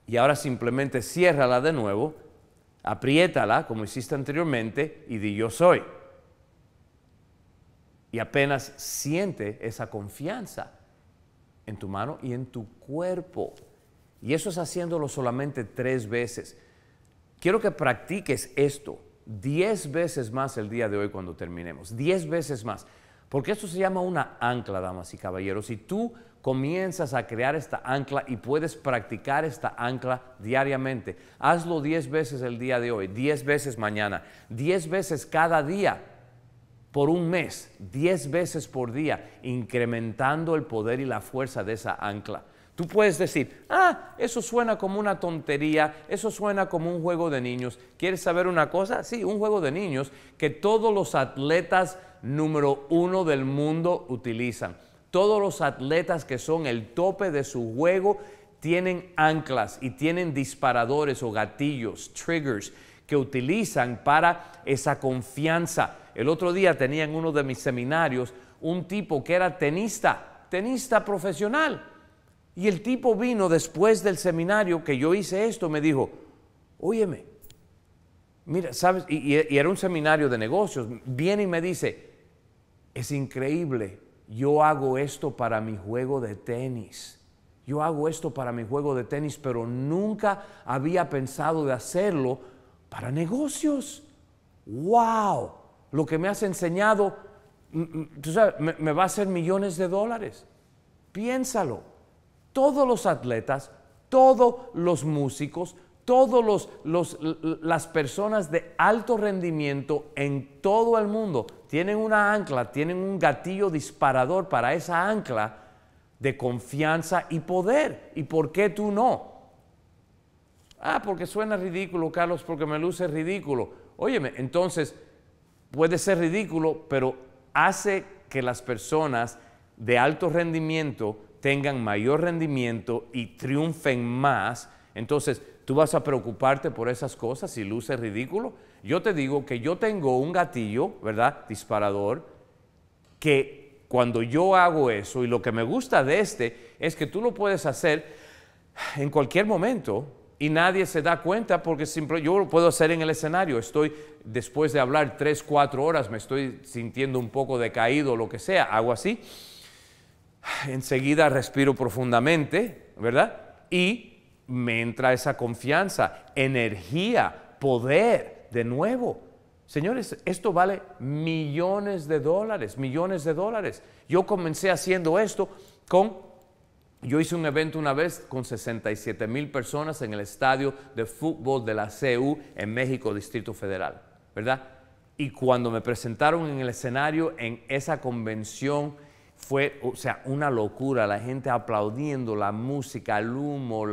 Y ahora simplemente ciérrala de nuevo apriétala como hiciste anteriormente y di yo soy. Y apenas siente esa confianza en tu mano y en tu cuerpo. Y eso es haciéndolo solamente tres veces. Quiero que practiques esto diez veces más el día de hoy cuando terminemos. Diez veces más. Porque esto se llama una ancla, damas y caballeros. Y tú comienzas a crear esta ancla y puedes practicar esta ancla diariamente. Hazlo 10 veces el día de hoy, 10 veces mañana, 10 veces cada día por un mes, 10 veces por día, incrementando el poder y la fuerza de esa ancla. Tú puedes decir, ah, eso suena como una tontería, eso suena como un juego de niños. ¿Quieres saber una cosa? Sí, un juego de niños que todos los atletas número uno del mundo utilizan. Todos los atletas que son el tope de su juego tienen anclas y tienen disparadores o gatillos, triggers, que utilizan para esa confianza. El otro día tenía en uno de mis seminarios un tipo que era tenista, tenista profesional. Y el tipo vino después del seminario que yo hice esto, me dijo, óyeme, mira, ¿sabes? Y, era un seminario de negocios. Viene y me dice, es increíble yo hago esto para mi juego de tenis. Yo hago esto para mi juego de tenis, pero nunca había pensado de hacerlo para negocios. ¡Wow! Lo que me has enseñado, mm, mm, tú sabes, me, va a hacer millones de dólares. Piénsalo. Todos los atletas, todos los músicos, todas los, las personas de alto rendimiento en todo el mundo tienen una ancla, tienen un gatillo disparador para esa ancla de confianza y poder. ¿Y por qué tú no? Ah, porque suena ridículo, Carlos, porque me luce ridículo. Óyeme, entonces puede ser ridículo, pero hace que las personas de alto rendimiento tengan mayor rendimiento y triunfen más. Entonces, ¿Tú vas a preocuparte por esas cosas y luces ridículo? Yo te digo que yo tengo un gatillo, ¿verdad? Disparador, que cuando yo hago eso, y lo que me gusta de este es que tú lo puedes hacer en cualquier momento y nadie se da cuenta porque siempre yo lo puedo hacer en el escenario. Estoy, después de hablar tres, cuatro horas, me estoy sintiendo un poco decaído, lo que sea, hago así. Enseguida respiro profundamente, ¿verdad? Y me entra esa confianza, energía, poder de nuevo. Señores, esto vale millones de dólares, millones de dólares. Yo comencé haciendo esto con, yo hice un evento una vez con 67 mil personas en el estadio de fútbol de la CU en México, Distrito Federal, ¿verdad? Y cuando me presentaron en el escenario en esa convención, fue, o sea, una locura, la gente aplaudiendo, la música, el humo,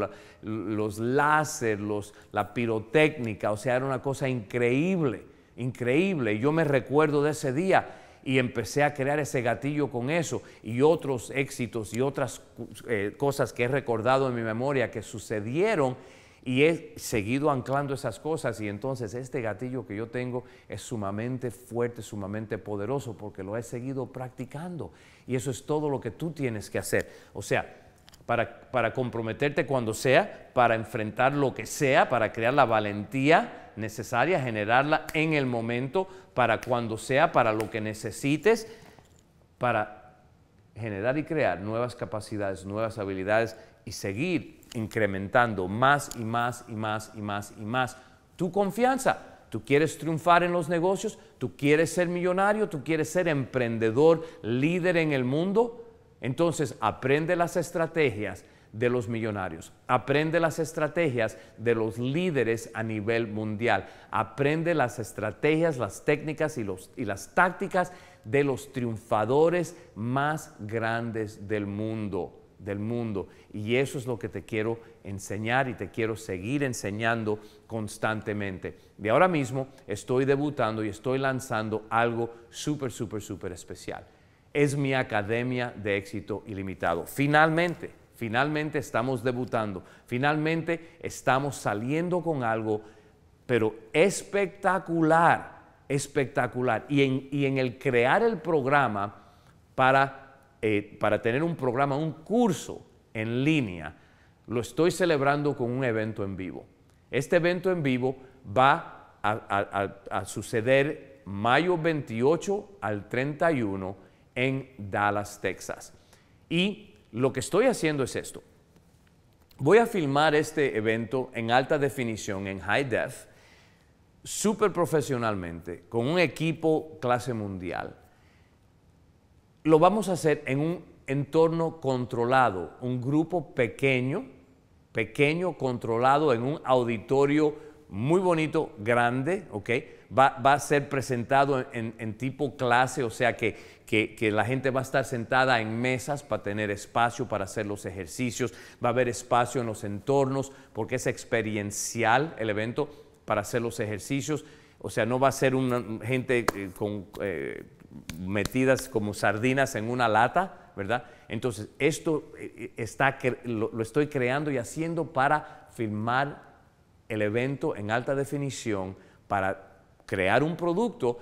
los láser, los, la pirotécnica, o sea, era una cosa increíble, increíble. Yo me recuerdo de ese día y empecé a crear ese gatillo con eso y otros éxitos y otras eh, cosas que he recordado en mi memoria que sucedieron y he seguido anclando esas cosas y entonces este gatillo que yo tengo es sumamente fuerte, sumamente poderoso porque lo he seguido practicando. Y eso es todo lo que tú tienes que hacer. O sea, para, para, comprometerte cuando sea, para enfrentar lo que sea, para crear la valentía necesaria, generarla en el momento, para cuando sea, para lo que necesites, para generar y crear nuevas capacidades, nuevas habilidades y seguir incrementando más y más y más y más y más. Tu confianza. Tú quieres triunfar en los negocios, tú quieres ser millonario, tú quieres ser emprendedor, líder en el mundo. Entonces aprende las estrategias de los millonarios, aprende las estrategias de los líderes a nivel mundial, aprende las estrategias, las técnicas y, los, y las tácticas de los triunfadores más grandes del mundo del mundo. Y eso es lo que te quiero enseñar y te quiero seguir enseñando constantemente. de ahora mismo estoy debutando y estoy lanzando algo súper, súper, súper especial. Es mi Academia de Éxito Ilimitado. Finalmente, finalmente estamos debutando. Finalmente estamos saliendo con algo, pero espectacular, espectacular. Y en, y en el crear el programa para eh, para tener un programa, un curso en línea, lo estoy celebrando con un evento en vivo. Este evento en vivo va a, suceder mayo 28 al 31 en Dallas, Texas. Y lo que estoy haciendo es esto. Voy a filmar este evento en alta definición, en high def, súper profesionalmente, con un equipo clase mundial lo vamos a hacer en un entorno controlado, un grupo pequeño, pequeño, controlado, en un auditorio muy bonito, grande, ¿ok? Va, a ser presentado en, tipo clase, o sea que, la gente va a estar sentada en mesas para tener espacio para hacer los ejercicios, va a haber espacio en los entornos, porque es experiencial el evento para hacer los ejercicios, o sea, no va a ser una gente eh, con... Eh, metidas como sardinas en una lata, ¿verdad? Entonces, esto eh, eh, está, lo, estoy creando y haciendo para firmar el evento en alta definición, para crear un producto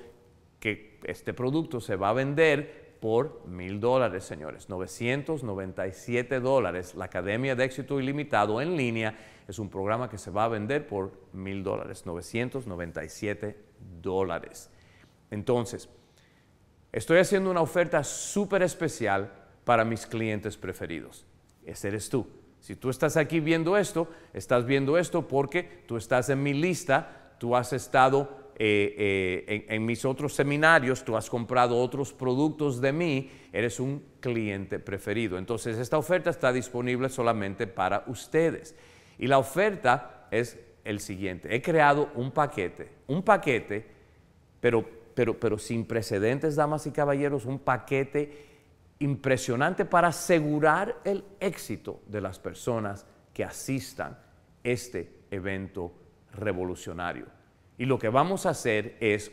que este producto se va a vender por mil dólares, señores, 997 dólares. La Academia de Éxito Ilimitado en línea es un programa que se va a vender por mil dólares, 997 dólares. Entonces, Estoy haciendo una oferta súper especial para mis clientes preferidos. Ese eres tú. Si tú estás aquí viendo esto, estás viendo esto porque tú estás en mi lista, tú has estado eh, eh, en, en, mis otros seminarios, tú has comprado otros productos de mí, eres un cliente preferido. Entonces, esta oferta está disponible solamente para ustedes. Y la oferta es el siguiente. He creado un paquete, un paquete, pero pero, sin precedentes, damas y caballeros, un paquete impresionante para asegurar el éxito de las personas que asistan este evento revolucionario. Y lo que vamos a hacer es,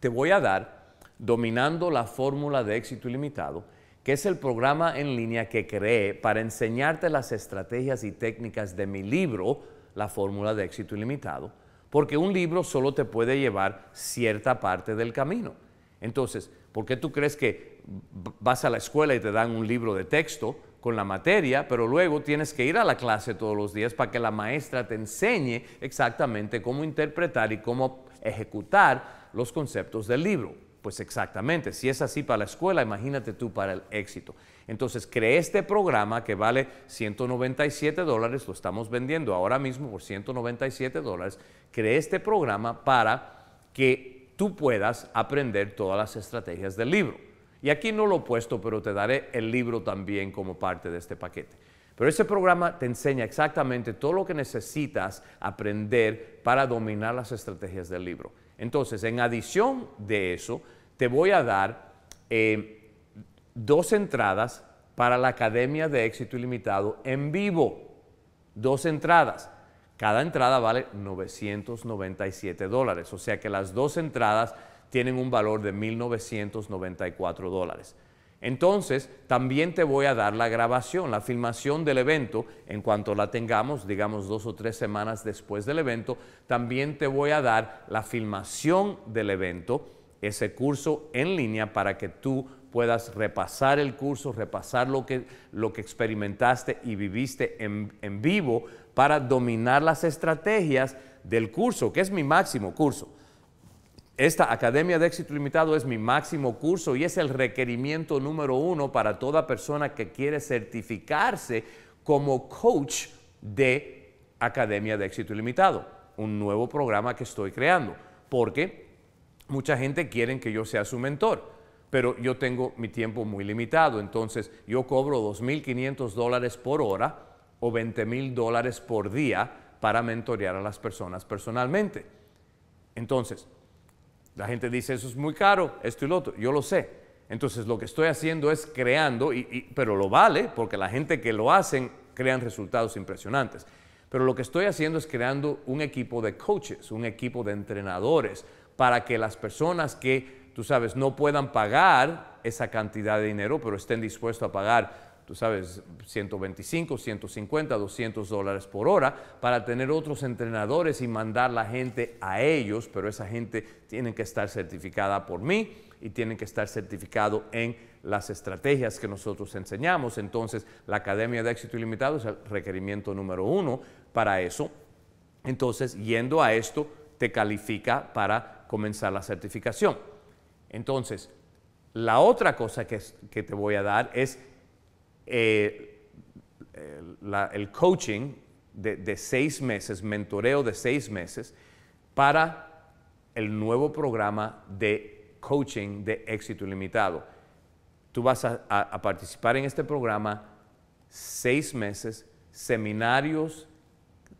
te voy a dar, dominando la fórmula de éxito ilimitado, que es el programa en línea que creé para enseñarte las estrategias y técnicas de mi libro, La fórmula de éxito ilimitado, porque un libro solo te puede llevar cierta parte del camino. Entonces, ¿por qué tú crees que vas a la escuela y te dan un libro de texto con la materia, pero luego tienes que ir a la clase todos los días para que la maestra te enseñe exactamente cómo interpretar y cómo ejecutar los conceptos del libro? Pues exactamente, si es así para la escuela, imagínate tú para el éxito. Entonces creé este programa que vale 197 dólares, lo estamos vendiendo ahora mismo por 197 dólares. Creé este programa para que tú puedas aprender todas las estrategias del libro. Y aquí no lo he puesto, pero te daré el libro también como parte de este paquete. Pero ese programa te enseña exactamente todo lo que necesitas aprender para dominar las estrategias del libro. Entonces, en adición de eso, te voy a dar... Eh, dos entradas para la Academia de Éxito Ilimitado en vivo. Dos entradas. Cada entrada vale 997 dólares, o sea que las dos entradas tienen un valor de 1.994 dólares. Entonces, también te voy a dar la grabación, la filmación del evento, en cuanto la tengamos, digamos dos o tres semanas después del evento, también te voy a dar la filmación del evento, ese curso en línea para que tú puedas repasar el curso, repasar lo que, lo que experimentaste y viviste en, vivo para dominar las estrategias del curso, que es mi máximo curso. Esta Academia de Éxito Limitado es mi máximo curso y es el requerimiento número uno para toda persona que quiere certificarse como coach de Academia de Éxito Limitado, un nuevo programa que estoy creando, porque mucha gente quiere que yo sea su mentor pero yo tengo mi tiempo muy limitado. Entonces yo cobro 2.500 dólares por hora o 20.000 dólares por día para mentorear a las personas personalmente. Entonces, la gente dice, eso es muy caro, esto y lo otro, yo lo sé. Entonces lo que estoy haciendo es creando, y, pero lo vale, porque la gente que lo hacen crean resultados impresionantes. Pero lo que estoy haciendo es creando un equipo de coaches, un equipo de entrenadores, para que las personas que tú sabes, no puedan pagar esa cantidad de dinero, pero estén dispuestos a pagar, tú sabes, 125, 150, 200 dólares por hora para tener otros entrenadores y mandar la gente a ellos, pero esa gente tiene que estar certificada por mí y tienen que estar certificado en las estrategias que nosotros enseñamos. Entonces, la Academia de Éxito Ilimitado es el requerimiento número uno para eso. Entonces, yendo a esto, te califica para comenzar la certificación. Entonces, la otra cosa que, te voy a dar es eh, eh, el coaching de, seis meses, mentoreo de seis meses, para el nuevo programa de coaching de éxito ilimitado. Tú vas a participar en este programa seis meses, seminarios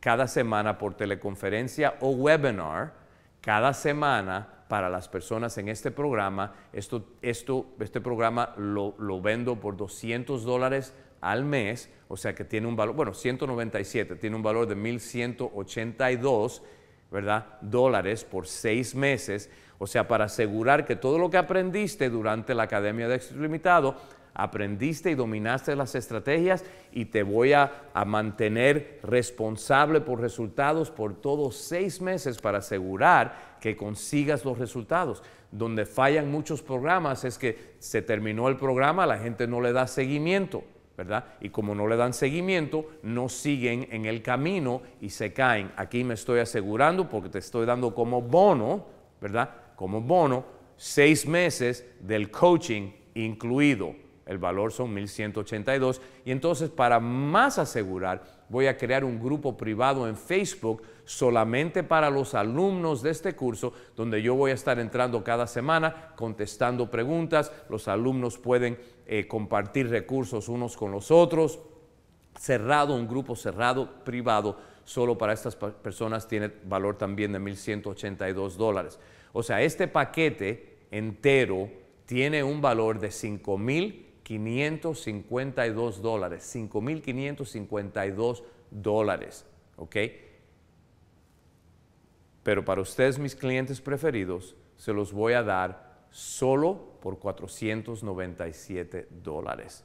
cada semana por teleconferencia o webinar cada semana para las personas en este programa. Esto, esto, este programa lo, vendo por 200 dólares al mes, o sea que tiene un valor, bueno, 197, tiene un valor de 1.182, ¿verdad? Dólares por seis meses, o sea, para asegurar que todo lo que aprendiste durante la Academia de Éxito Limitado, aprendiste y dominaste las estrategias y te voy a, a mantener responsable por resultados por todos seis meses para asegurar que consigas los resultados. Donde fallan muchos programas es que se terminó el programa, la gente no le da seguimiento, ¿verdad? Y como no le dan seguimiento, no siguen en el camino y se caen. Aquí me estoy asegurando porque te estoy dando como bono, ¿verdad? Como bono, seis meses del coaching incluido. El valor son 1182. Y entonces para más asegurar, voy a crear un grupo privado en Facebook solamente para los alumnos de este curso, donde yo voy a estar entrando cada semana contestando preguntas. Los alumnos pueden eh, compartir recursos unos con los otros. Cerrado, un grupo cerrado, privado, solo para estas personas tiene valor también de 1.182 dólares. O sea, este paquete entero tiene un valor de 5.552 dólares. 5.552 dólares. ¿Ok? pero para ustedes mis clientes preferidos se los voy a dar solo por 497 dólares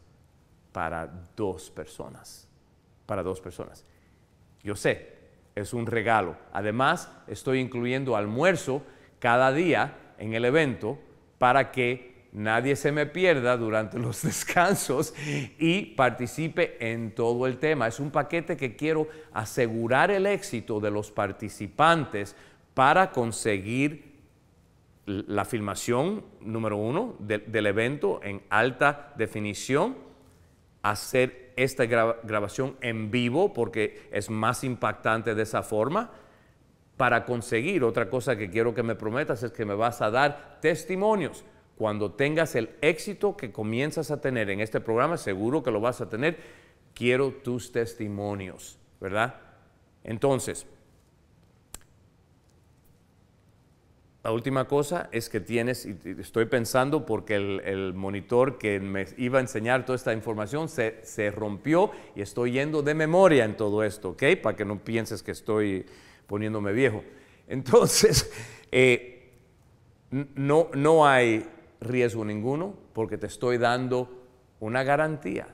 para dos personas. Para dos personas. Yo sé, es un regalo. Además, estoy incluyendo almuerzo cada día en el evento para que nadie se me pierda durante los descansos y participe en todo el tema. Es un paquete que quiero asegurar el éxito de los participantes para conseguir la filmación, número uno, del evento en alta definición, hacer esta grabación en vivo porque es más impactante de esa forma. Para conseguir otra cosa que quiero que me prometas es que me vas a dar testimonios. Cuando tengas el éxito que comienzas a tener en este programa, seguro que lo vas a tener, quiero tus testimonios, ¿verdad? Entonces, La última cosa es que tienes, y estoy pensando porque el, monitor que me iba a enseñar toda esta información se, rompió y estoy yendo de memoria en todo esto, ¿ok? Para que no pienses que estoy poniéndome viejo. Entonces, eh, no, no hay riesgo ninguno porque te estoy dando una garantía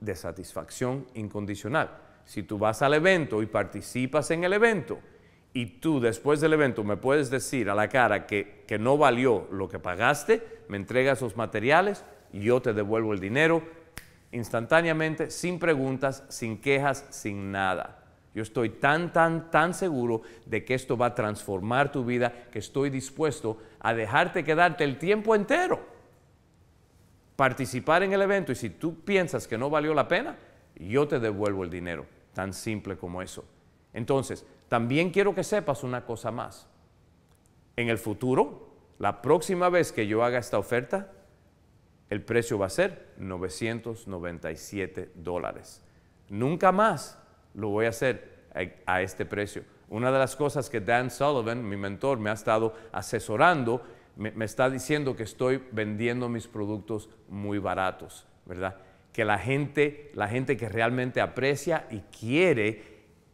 de satisfacción incondicional. Si tú vas al evento y participas en el evento, y tú después del evento me puedes decir a la cara que, no valió lo que pagaste, me entregas los materiales, y yo te devuelvo el dinero instantáneamente, sin preguntas, sin quejas, sin nada. Yo estoy tan, tan, tan seguro de que esto va a transformar tu vida que estoy dispuesto a dejarte quedarte el tiempo entero, participar en el evento y si tú piensas que no valió la pena, yo te devuelvo el dinero, tan simple como eso. Entonces, también quiero que sepas una cosa más. En el futuro, la próxima vez que yo haga esta oferta, el precio va a ser 997 dólares. Nunca más lo voy a hacer a, este precio. Una de las cosas que Dan Sullivan, mi mentor, me ha estado asesorando, me está diciendo que estoy vendiendo mis productos muy baratos, ¿verdad? Que la gente, la gente que realmente aprecia y quiere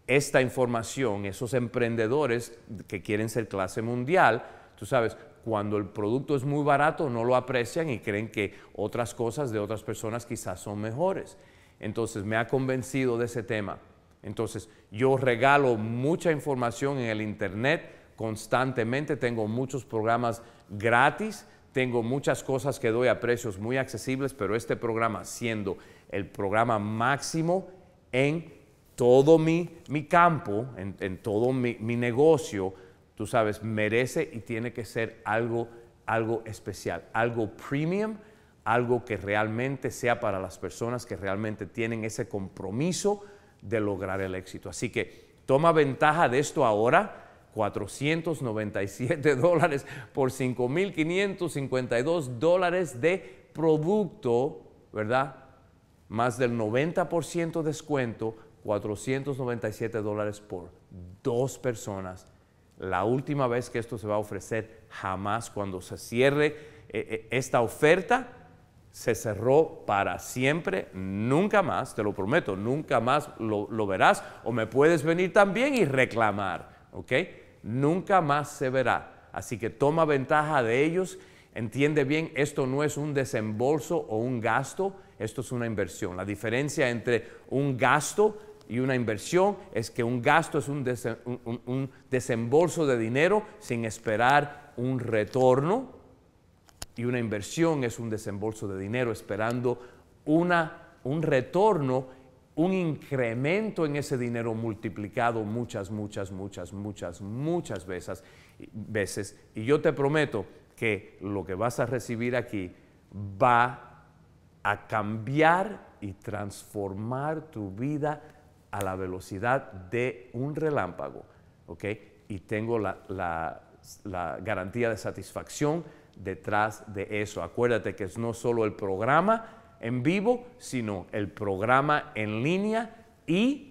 esta información, esos emprendedores que quieren ser clase mundial, tú sabes, cuando el producto es muy barato no lo aprecian y creen que otras cosas de otras personas quizás son mejores. Entonces me ha convencido de ese tema. Entonces yo regalo mucha información en el Internet constantemente, tengo muchos programas gratis, tengo muchas cosas que doy a precios muy accesibles, pero este programa siendo el programa máximo en todo mi, mi campo, en, todo mi, negocio, tú sabes, merece y tiene que ser algo, algo especial, algo premium, algo que realmente sea para las personas que realmente tienen ese compromiso de lograr el éxito. Así que toma ventaja de esto ahora. 497 dólares por 5.552 dólares de producto, ¿verdad? Más del 90% descuento 497 dólares por dos personas. La última vez que esto se va a ofrecer, jamás cuando se cierre eh, eh, esta oferta, se cerró para siempre, nunca más, te lo prometo, nunca más lo, lo verás o me puedes venir también y reclamar, ¿ok? Nunca más se verá. Así que toma ventaja de ellos. Entiende bien, esto no es un desembolso o un gasto, esto es una inversión. La diferencia entre un gasto y una inversión es que un gasto es un, desembolso de dinero sin esperar un retorno y una inversión es un desembolso de dinero esperando una, un retorno un incremento en ese dinero multiplicado muchas, muchas, muchas, muchas, muchas veces. Y yo te prometo que lo que vas a recibir aquí va a cambiar y transformar tu vida a la velocidad de un relámpago, ¿ok? Y tengo la, garantía de satisfacción detrás de eso. Acuérdate que es no solo el programa en vivo, sino el programa en línea y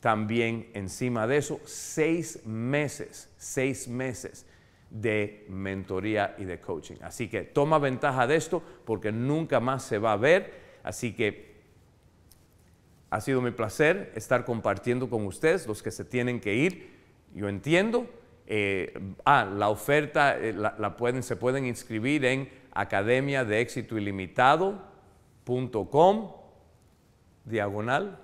también encima de eso, seis meses, seis meses de mentoría y de coaching. Así que toma ventaja de esto porque nunca más se va a ver. Así que ha sido mi placer estar compartiendo con ustedes los que se tienen que ir. Yo entiendo. Eh, ah, la oferta eh, la, pueden, se pueden inscribir en academia de éxito ilimitado.com diagonal.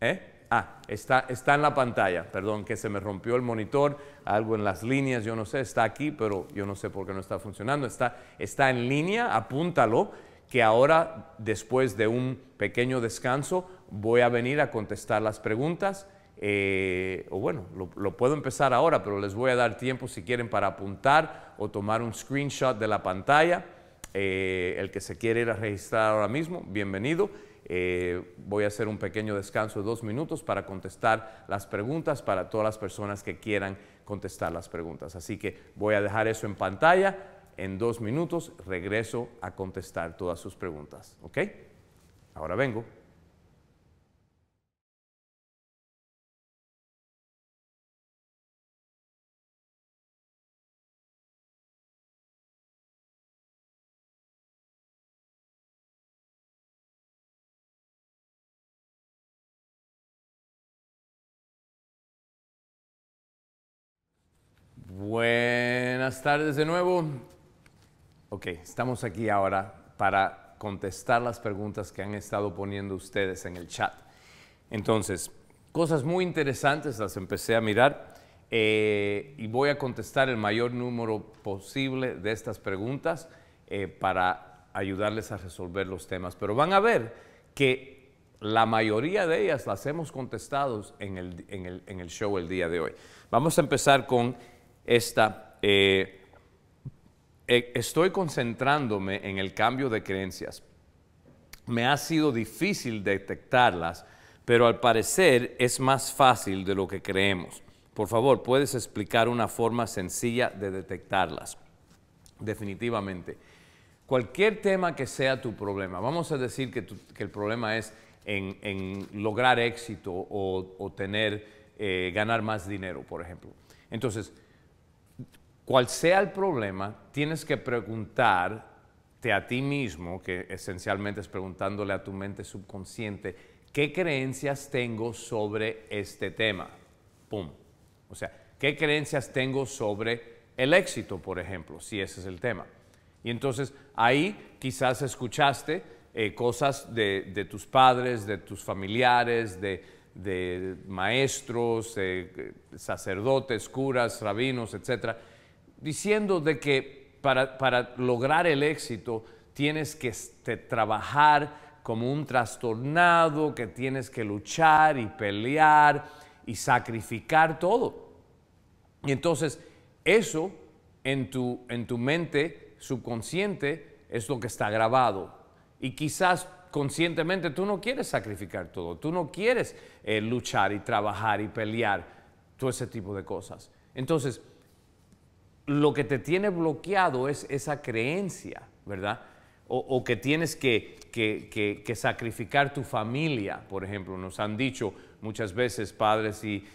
¿eh? Ah, está, está en la pantalla, perdón, que se me rompió el monitor, algo en las líneas, yo no sé, está aquí, pero yo no sé por qué no está funcionando, está, está en línea, apúntalo que ahora, después de un pequeño descanso, voy a venir a contestar las preguntas. Eh, o bueno, lo, puedo empezar ahora, pero les voy a dar tiempo si quieren para apuntar o tomar un screenshot de la pantalla. Eh, el que se quiere ir a registrar ahora mismo, bienvenido. Eh, voy a hacer un pequeño descanso de dos minutos para contestar las preguntas para todas las personas que quieran contestar las preguntas. Así que voy a dejar eso en pantalla en dos minutos regreso a contestar todas sus preguntas. ¿Ok? Ahora vengo. Buenas tardes de nuevo. Ok, estamos aquí ahora para contestar las preguntas que han estado poniendo ustedes en el chat. Entonces, cosas muy interesantes las empecé a mirar eh, y voy a contestar el mayor número posible de estas preguntas eh, para ayudarles a resolver los temas. Pero van a ver que la mayoría de ellas las hemos contestado en el, show el día de hoy. Vamos a empezar con esta. Eh, eh, estoy concentrándome en el cambio de creencias. Me ha sido difícil detectarlas, pero al parecer es más fácil de lo que creemos. Por favor, ¿puedes explicar una forma sencilla de detectarlas? Definitivamente. Cualquier tema que sea tu problema, vamos a decir que, el problema es en, lograr éxito o, tener, eh, ganar más dinero, por ejemplo. Entonces, cual sea el problema, tienes que preguntarte a ti mismo, que esencialmente es preguntándole a tu mente subconsciente, ¿qué creencias tengo sobre este tema? Pum. O sea, ¿qué creencias tengo sobre el éxito, por ejemplo, si ese es el tema? Y entonces ahí quizás escuchaste eh, cosas de, tus padres, de tus familiares, de, maestros, eh, sacerdotes, curas, rabinos, etcétera, diciendo de que para, lograr el éxito tienes que trabajar como un trastornado, que tienes que luchar y pelear y sacrificar todo. Y entonces eso en tu, en tu mente subconsciente es lo que está grabado. Y quizás conscientemente tú no quieres sacrificar todo, tú no quieres eh, luchar y trabajar y pelear, todo ese tipo de cosas. Entonces, lo que te tiene bloqueado es esa creencia, ¿verdad? O, que tienes que, sacrificar tu familia, por ejemplo. Nos han dicho muchas veces padres y,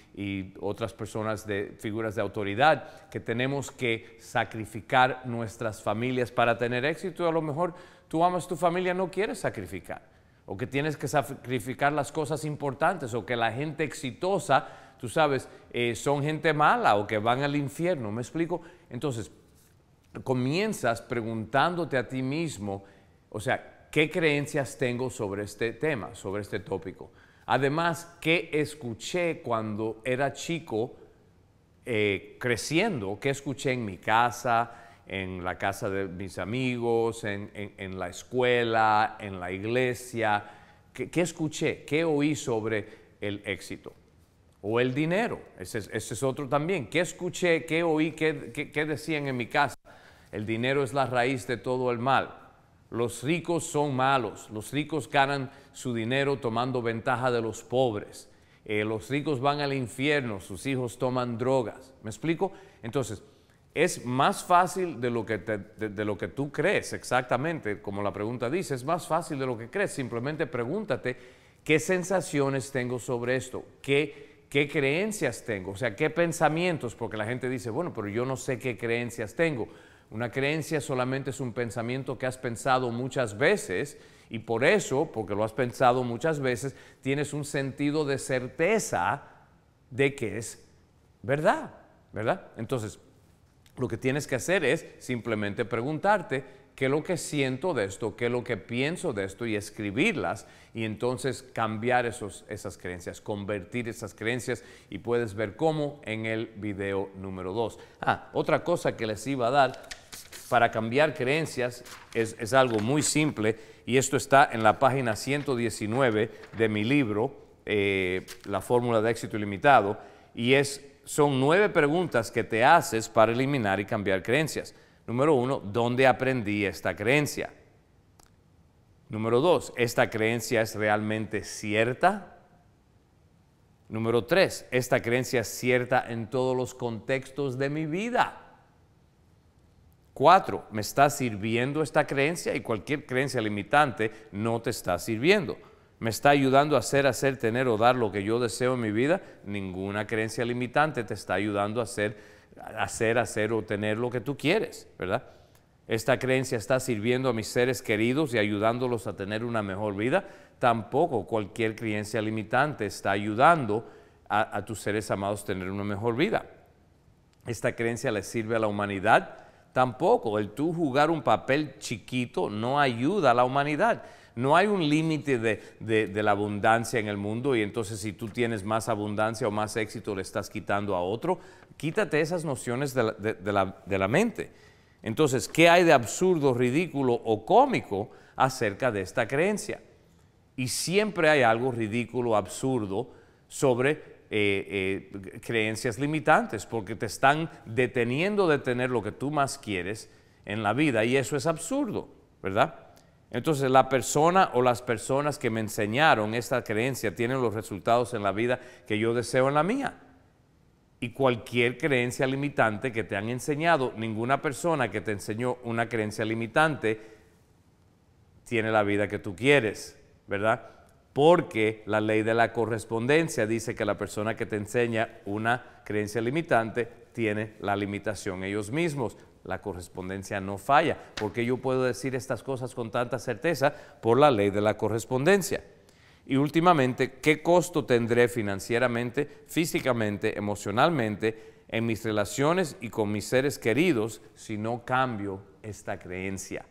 otras personas de figuras de autoridad que tenemos que sacrificar nuestras familias para tener éxito. A lo mejor tú amas tu familia, no quieres sacrificar o que tienes que sacrificar las cosas importantes, o que la gente exitosa, tú sabes, eh, son gente mala o que van al infierno. ¿Me explico? Entonces, comienzas preguntándote a ti mismo, o sea, ¿qué creencias tengo sobre este tema, sobre este tópico? Además, ¿qué escuché cuando era chico eh, creciendo? ¿Qué escuché en mi casa, en la casa de mis amigos, en, la escuela, en la iglesia? ¿Qué escuché? ¿Qué oí sobre el éxito? O el dinero, ese, es otro también. ¿Qué escuché, qué oí, qué, decían en mi casa? El dinero es la raíz de todo el mal. Los ricos son malos, los ricos ganan su dinero tomando ventaja de los pobres. Eh, los ricos van al infierno, sus hijos toman drogas. ¿Me explico? Entonces, es más fácil de lo, que de lo que tú crees, exactamente, como la pregunta dice, es más fácil de lo que crees. Simplemente pregúntate qué sensaciones tengo sobre esto, qué ¿Qué creencias tengo? O sea, ¿qué pensamientos? Porque la gente dice, bueno, pero yo no sé qué creencias tengo. Una creencia solamente es un pensamiento que has pensado muchas veces y por eso, porque lo has pensado muchas veces, tienes un sentido de certeza de que es verdad, ¿verdad? Entonces, lo que tienes que hacer es simplemente preguntarte, qué es lo que siento de esto, qué es lo que pienso de esto y escribirlas y entonces cambiar esas creencias, convertir esas creencias y puedes ver cómo en el video número 2. Ah, otra cosa que les iba a dar para cambiar creencias es, algo muy simple y esto está en la página 119 de mi libro, eh, La fórmula de éxito ilimitado, y es, son nueve preguntas que te haces para eliminar y cambiar creencias. Número uno, ¿dónde aprendí esta creencia? Número dos, ¿esta creencia es realmente cierta? Número tres, ¿esta creencia es cierta en todos los contextos de mi vida? Cuatro, ¿me está sirviendo esta creencia? Y cualquier creencia limitante no te está sirviendo. ¿Me está ayudando a hacer, hacer, tener o dar lo que yo deseo en mi vida? Ninguna creencia limitante te está ayudando a hacer, hacer, hacer o tener lo que tú quieres, ¿verdad? Esta creencia está sirviendo a mis seres queridos y ayudándolos a tener una mejor vida. Tampoco cualquier creencia limitante está ayudando a, tus seres amados a tener una mejor vida. Esta creencia le sirve a la humanidad. Tampoco el tú jugar un papel chiquito no ayuda a la humanidad no hay un límite de, la abundancia en el mundo y entonces si tú tienes más abundancia o más éxito le estás quitando a otro, quítate esas nociones de la, mente. Entonces, ¿qué hay de absurdo, ridículo o cómico acerca de esta creencia? Y siempre hay algo ridículo, absurdo sobre eh, eh, creencias limitantes, porque te están deteniendo de tener lo que tú más quieres en la vida y eso es absurdo, ¿verdad? Entonces la persona o las personas que me enseñaron esta creencia tienen los resultados en la vida que yo deseo en la mía. Y cualquier creencia limitante que te han enseñado, ninguna persona que te enseñó una creencia limitante tiene la vida que tú quieres, ¿verdad? Porque la ley de la correspondencia dice que la persona que te enseña una creencia limitante tiene la limitación ellos mismos la correspondencia no falla. porque yo puedo decir estas cosas con tanta certeza? Por la ley de la correspondencia. Y últimamente, ¿qué costo tendré financieramente, físicamente, emocionalmente, en mis relaciones y con mis seres queridos si no cambio esta creencia?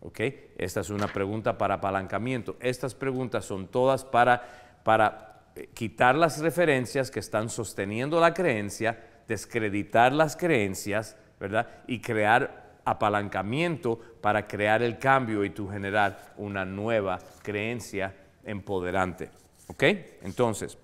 ¿Ok? Esta es una pregunta para apalancamiento. Estas preguntas son todas para, para eh, quitar las referencias que están sosteniendo la creencia, descreditar las creencias, ¿verdad? Y crear apalancamiento para crear el cambio y tú generar una nueva creencia empoderante. ¿Ok? Entonces,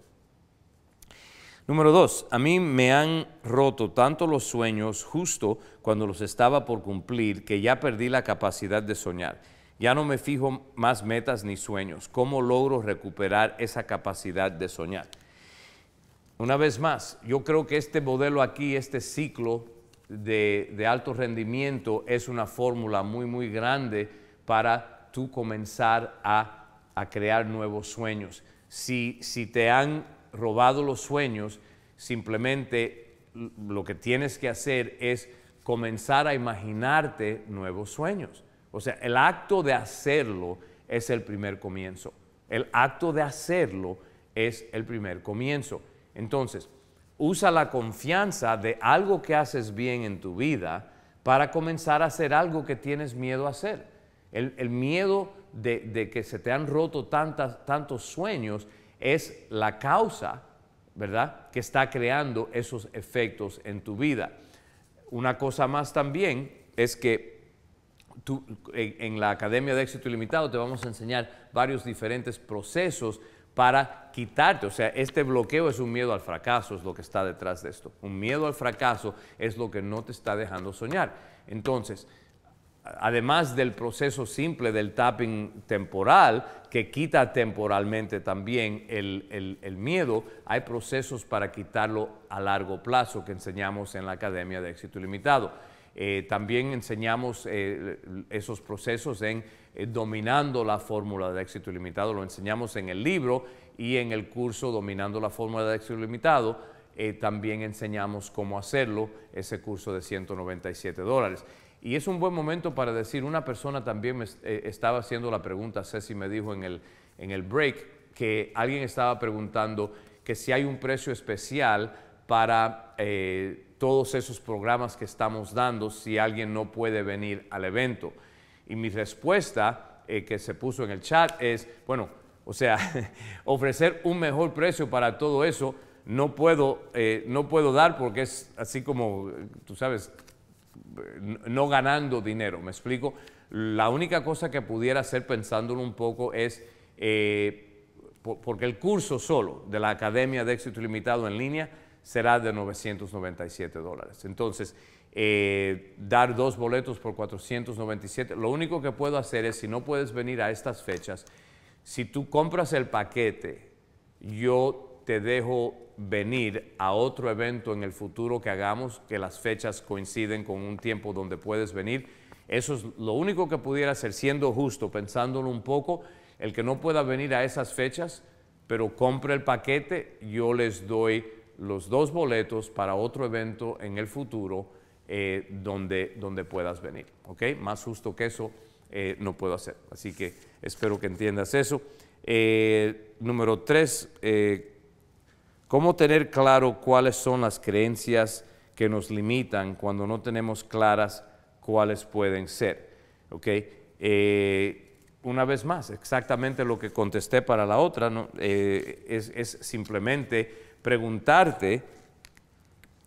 número dos, a mí me han roto tanto los sueños justo cuando los estaba por cumplir que ya perdí la capacidad de soñar. Ya no me fijo más metas ni sueños. ¿Cómo logro recuperar esa capacidad de soñar? Una vez más, yo creo que este modelo aquí, este ciclo de, alto rendimiento es una fórmula muy, muy grande para tú comenzar a, a crear nuevos sueños. Si, si te han robado los sueños, simplemente lo que tienes que hacer es comenzar a imaginarte nuevos sueños. O sea, el acto de hacerlo es el primer comienzo. El acto de hacerlo es el primer comienzo. Entonces, usa la confianza de algo que haces bien en tu vida para comenzar a hacer algo que tienes miedo a hacer. El, miedo de, que se te han roto tantos sueños es la causa, ¿verdad?, que está creando esos efectos en tu vida. Una cosa más también es que en la Academia de Éxito Ilimitado te vamos a enseñar varios diferentes procesos para quitarte. O sea, este bloqueo es un miedo al fracaso, es lo que está detrás de esto. Un miedo al fracaso es lo que no te está dejando soñar. Entonces, además del proceso simple del tapping temporal, que quita temporalmente también el, miedo, hay procesos para quitarlo a largo plazo que enseñamos en la Academia de Éxito limitado. Eh, también enseñamos eh, esos procesos en eh, Dominando la Fórmula de Éxito Ilimitado. Lo enseñamos en el libro y en el curso Dominando la Fórmula de Éxito Ilimitado. también enseñamos cómo hacerlo, ese curso de 197 dólares. Y es un buen momento para decir, una persona también me estaba haciendo la pregunta, Ceci me dijo en el, en el break, que alguien estaba preguntando que si hay un precio especial para todos esos programas que estamos dando si alguien no puede venir al evento. Y mi respuesta eh, que se puso en el chat es, bueno, o sea, ofrecer un mejor precio para todo eso no puedo, eh, no puedo dar porque es así como, tú sabes, no ganando dinero, ¿me explico? La única cosa que pudiera hacer pensándolo un poco es, eh, porque el curso solo de la Academia de Éxito Limitado en línea, será de 997 dólares. Entonces, eh, dar dos boletos por 497, lo único que puedo hacer es, si no puedes venir a estas fechas, si tú compras el paquete, yo te dejo venir a otro evento en el futuro que hagamos, que las fechas coinciden con un tiempo donde puedes venir. Eso es lo único que pudiera hacer, siendo justo, pensándolo un poco, el que no pueda venir a esas fechas, pero compre el paquete, yo les doy los dos boletos para otro evento en el futuro eh, donde, donde puedas venir. ¿ok? Más justo que eso eh, no puedo hacer. Así que espero que entiendas eso. Eh, número tres, ¿cómo tener claro cuáles son las creencias que nos limitan cuando no tenemos claras cuáles pueden ser? ¿ok? una vez más, exactamente lo que contesté para la otra, es simplemente preguntarte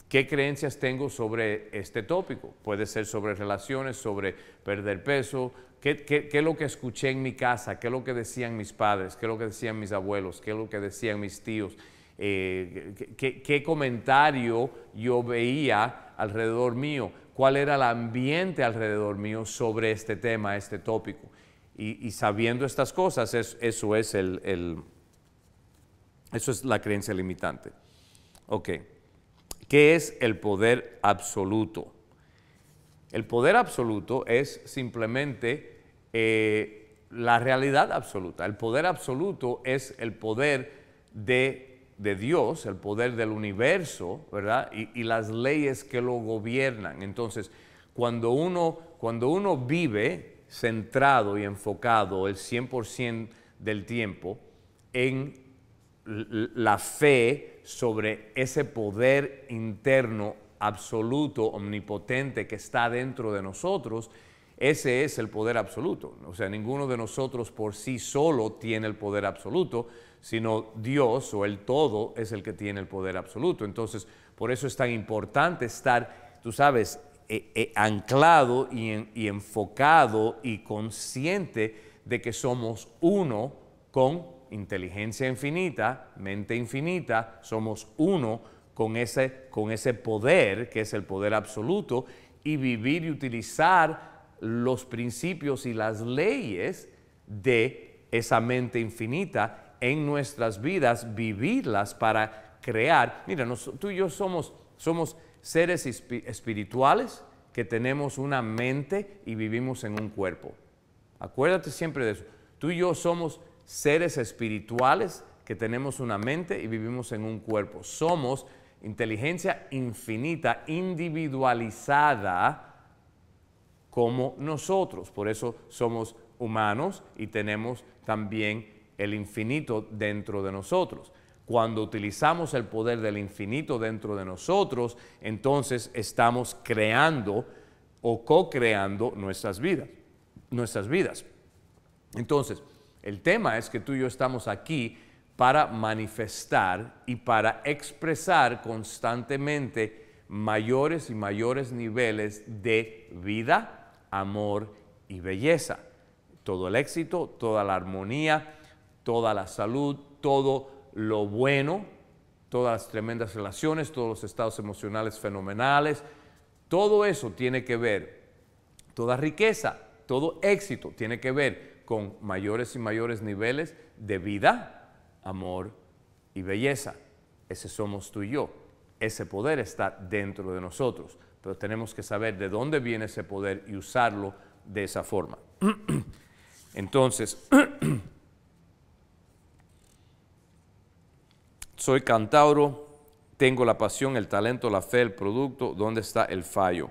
qué creencias tengo sobre este tópico. Puede ser sobre relaciones, sobre perder peso, ¿Qué, ¿Qué, es lo que escuché en mi casa? ¿Qué es lo que decían mis padres? ¿Qué es lo que decían mis abuelos? ¿Qué es lo que decían mis tíos? Eh, qué, ¿Qué comentario yo veía alrededor mío? ¿Cuál era el ambiente alrededor mío sobre este tema, este tópico? Y, sabiendo estas cosas, eso es el eso es la creencia limitante. Ok. ¿Qué es el poder absoluto? El poder absoluto es simplemente eh, la realidad absoluta. El poder absoluto es el poder de, de Dios, el poder del universo, ¿verdad? Y, las leyes que lo gobiernan. Entonces, cuando uno, cuando uno vive centrado y enfocado el 100% del tiempo en la fe sobre ese poder interno absoluto, omnipotente que está dentro de nosotros, ese es el poder absoluto. O sea, ninguno de nosotros por sí solo tiene el poder absoluto, sino Dios o el todo es el que tiene el poder absoluto. Entonces, por eso es tan importante estar, tú sabes, e, e, anclado y, y enfocado y consciente de que somos uno con inteligencia infinita, mente infinita, somos uno con ese, con ese poder, que es el poder absoluto, y vivir y utilizar los principios y las leyes de esa mente infinita en nuestras vidas, vivirlas para crear. Mira, tú y yo somos, somos seres espirituales que tenemos una mente y vivimos en un cuerpo. Acuérdate siempre de eso. Tú y yo somos seres espirituales que tenemos una mente y vivimos en un cuerpo. Somos inteligencia infinita, individualizada como nosotros. Por eso somos humanos y tenemos también el infinito dentro de nosotros. Cuando utilizamos el poder del infinito dentro de nosotros, entonces estamos creando o co-creando nuestras vidas, nuestras vidas. Entonces, el tema es que tú y yo estamos aquí para manifestar y para expresar constantemente mayores y mayores niveles de vida, amor y belleza. Todo el éxito, toda la armonía, toda la salud, todo lo bueno, todas las tremendas relaciones, todos los estados emocionales fenomenales, todo eso tiene que ver, toda riqueza, todo éxito tiene que ver con mayores y mayores niveles de vida, amor y belleza. Ese somos tú y yo. Ese poder está dentro de nosotros, pero tenemos que saber de dónde viene ese poder y usarlo de esa forma. Entonces, soy cantauro, tengo la pasión, el talento, la fe, el producto, ¿dónde está el fallo?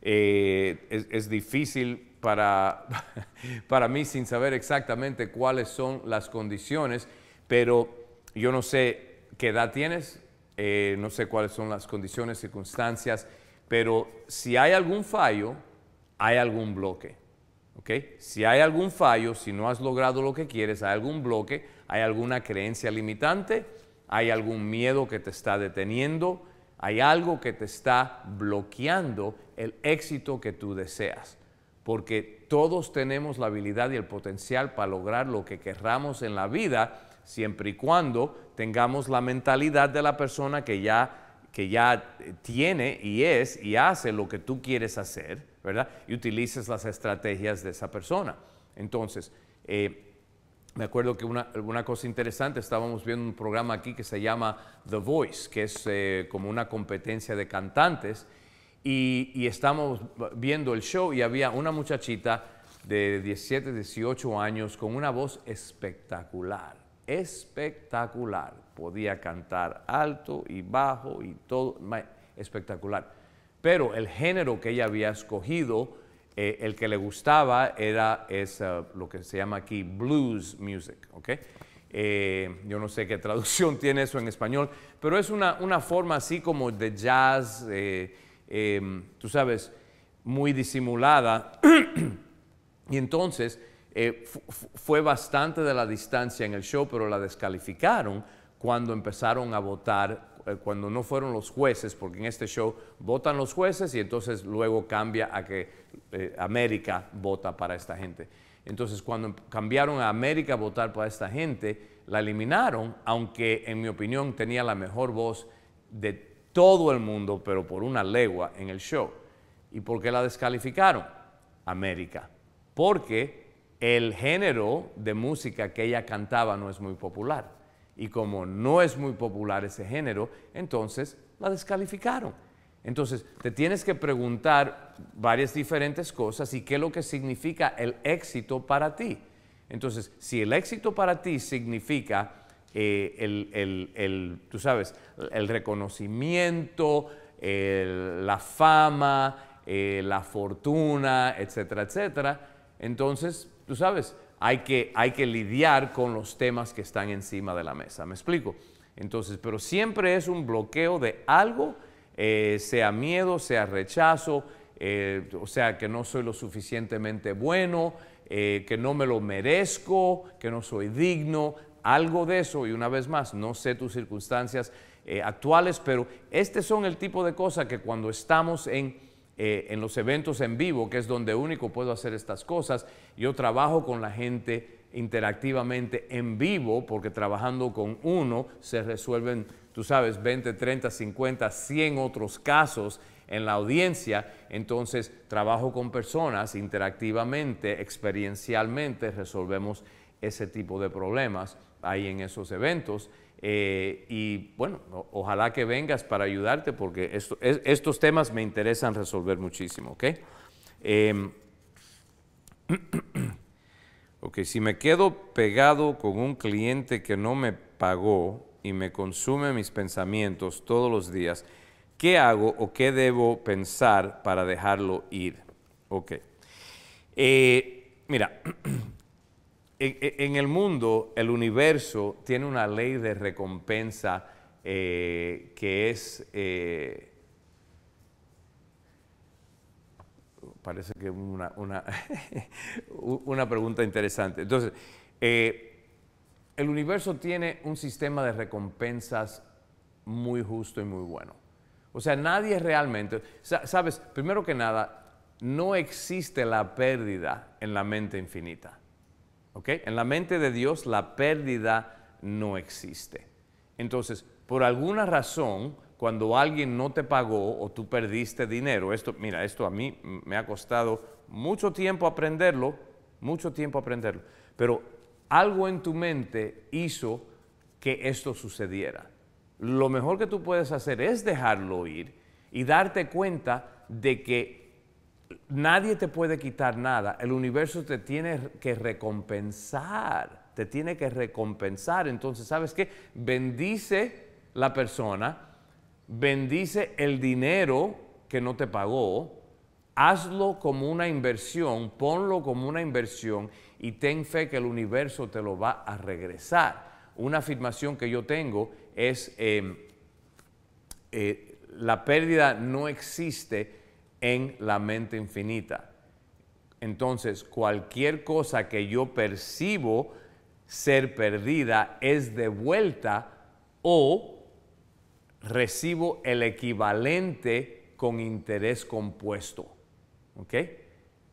Eh, es difícil para, para mí sin saber exactamente cuáles son las condiciones, pero yo no sé qué edad tienes, eh, no sé cuáles son las condiciones, circunstancias, pero si hay algún fallo, hay algún bloque. ¿okay? Si hay algún fallo, si no has logrado lo que quieres, hay algún bloque, hay alguna creencia limitante, hay algún miedo que te está deteniendo, hay algo que te está bloqueando el éxito que tú deseas porque todos tenemos la habilidad y el potencial para lograr lo que querramos en la vida, siempre y cuando tengamos la mentalidad de la persona que ya, eh, tiene y es y hace lo que tú quieres hacer, ¿verdad? Y utilices las estrategias de esa persona. Entonces, eh, me acuerdo que una, cosa interesante, estábamos viendo un programa aquí que se llama The Voice, que es eh, como una competencia de cantantes y, estamos viendo el show y había una muchachita de 17, 18 años con una voz espectacular, espectacular. Podía cantar alto y bajo y todo, espectacular. Pero el género que ella había escogido, eh, el que le gustaba era es, lo que se llama aquí blues music, ¿ok? Eh, yo no sé qué traducción tiene eso en español, pero es una, una forma así como de jazz. Eh, Em, tú sabes, muy disimulada. y entonces eh, fue bastante de la distancia en el show, pero la descalificaron cuando empezaron a votar, eh, cuando no fueron los jueces, porque en este show votan los jueces y entonces luego cambia a que eh, América vota para esta gente. Entonces, cuando em, cambiaron a América a votar para esta gente, la eliminaron, aunque en mi opinión tenía la mejor voz de todo el mundo, pero por una legua en el show. ¿Y por qué la descalificaron? América. Porque el género de música que ella cantaba no es muy popular. Y como no es muy popular ese género, entonces la descalificaron. Entonces, te tienes que preguntar varias diferentes cosas y qué es lo que significa el éxito para ti. Entonces, si el éxito para ti significa eh, el, tú sabes, el reconocimiento, la fama, eh, la fortuna, etcétera, etcétera. Entonces, tú sabes, hay que, hay que lidiar con los temas que están encima de la mesa. ¿Me explico? Entonces, pero siempre es un bloqueo de algo, eh, sea miedo, sea rechazo, o sea, que no soy lo suficientemente bueno, que no me lo merezco, que no soy digno, algo de eso y una vez más, no sé tus circunstancias eh, actuales, pero este son el tipo de cosas que cuando estamos eh, en los eventos en vivo, que es donde único puedo hacer estas cosas, yo trabajo con la gente interactivamente en vivo, porque trabajando con uno se resuelven, tú sabes, 20, 30, 50, 100 otros casos en la audiencia, entonces trabajo con personas interactivamente, experiencialmente, resolvemos ese tipo de problemas. Ahí en esos eventos. Eh, y bueno, ojalá que vengas para ayudarte porque estos temas me interesan resolver muchísimo, ¿ok? Em, ok, si me quedo pegado con un cliente que no me pagó y me consume mis pensamientos todos los días, ¿qué hago o qué debo pensar para dejarlo ir? Ok. Eh, mira, en, el mundo, el universo tiene una ley de recompensa eh, que es... Eh, parece que una, una, pregunta interesante. Entonces, eh, el universo tiene un sistema de recompensas muy justo y muy bueno. O sea, nadie realmente, sabes, primero que nada, no existe la pérdida en la mente infinita. En la mente de Dios la pérdida no existe. Entonces, por alguna razón, cuando alguien no te pagó o tú perdiste dinero, esto, mira, esto a mí me ha costado mucho tiempo aprenderlo, mucho tiempo aprenderlo, pero algo en tu mente hizo que esto sucediera. Lo mejor que tú puedes hacer es dejarlo ir y darte cuenta de que nadie te puede quitar nada. El universo te tiene que recompensar. Te tiene que recompensar. Entonces, ¿sabes qué? Bendice la persona, bendice el dinero que no te pagó, hazlo como una inversión, ponlo como una inversión y ten fe que el universo te lo va a regresar. Una afirmación que yo tengo es, em, eh, la pérdida no existe en la mente infinita. Entonces, cualquier cosa que yo percibo ser perdida es devuelta o recibo el equivalente con interés compuesto. ¿Ok?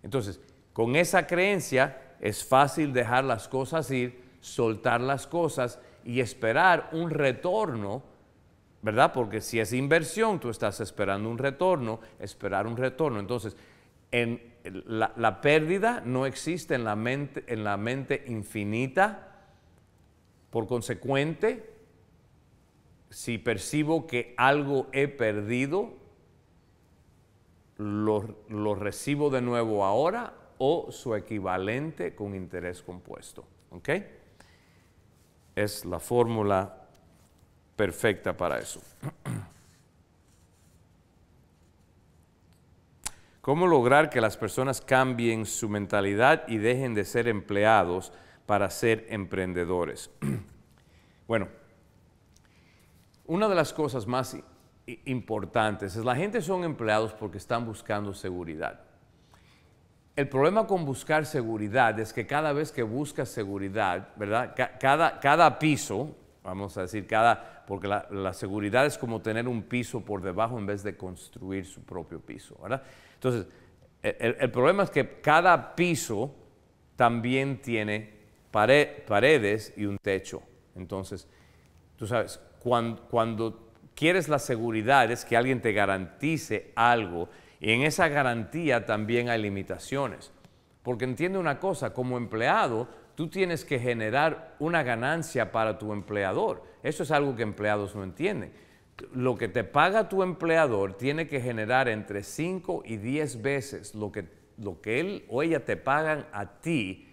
Entonces, con esa creencia es fácil dejar las cosas ir, soltar las cosas y esperar un retorno ¿verdad? Porque si es inversión, tú estás esperando un retorno, esperar un retorno. Entonces, la, pérdida no existe en la, mente, infinita. Por consecuente, si percibo que algo he perdido, lo, lo recibo de nuevo ahora o su equivalente con interés compuesto. ¿Ok? Es la fórmula perfecta para eso. ¿Cómo lograr que las personas cambien su mentalidad y dejen de ser empleados para ser emprendedores? Bueno, una de las cosas más importantes es la gente son empleados porque están buscando seguridad. El problema con buscar seguridad es que cada vez que buscas seguridad, ¿verdad? Cada, cada piso vamos a decir, cada, porque la, seguridad es como tener un piso por debajo en vez de construir su propio piso, ¿verdad? Entonces, el, problema es que cada piso también tiene paredes y un techo. Entonces, tú sabes, cuando, cuando quieres la seguridad es que alguien te garantice algo y en esa garantía también hay limitaciones. Porque entiende una cosa, como empleado, tú tienes que generar una ganancia para tu empleador. Eso es algo que empleados no entienden. Lo que te paga tu empleador tiene que generar entre 5 y 10 veces lo que, lo que él o ella te pagan a ti,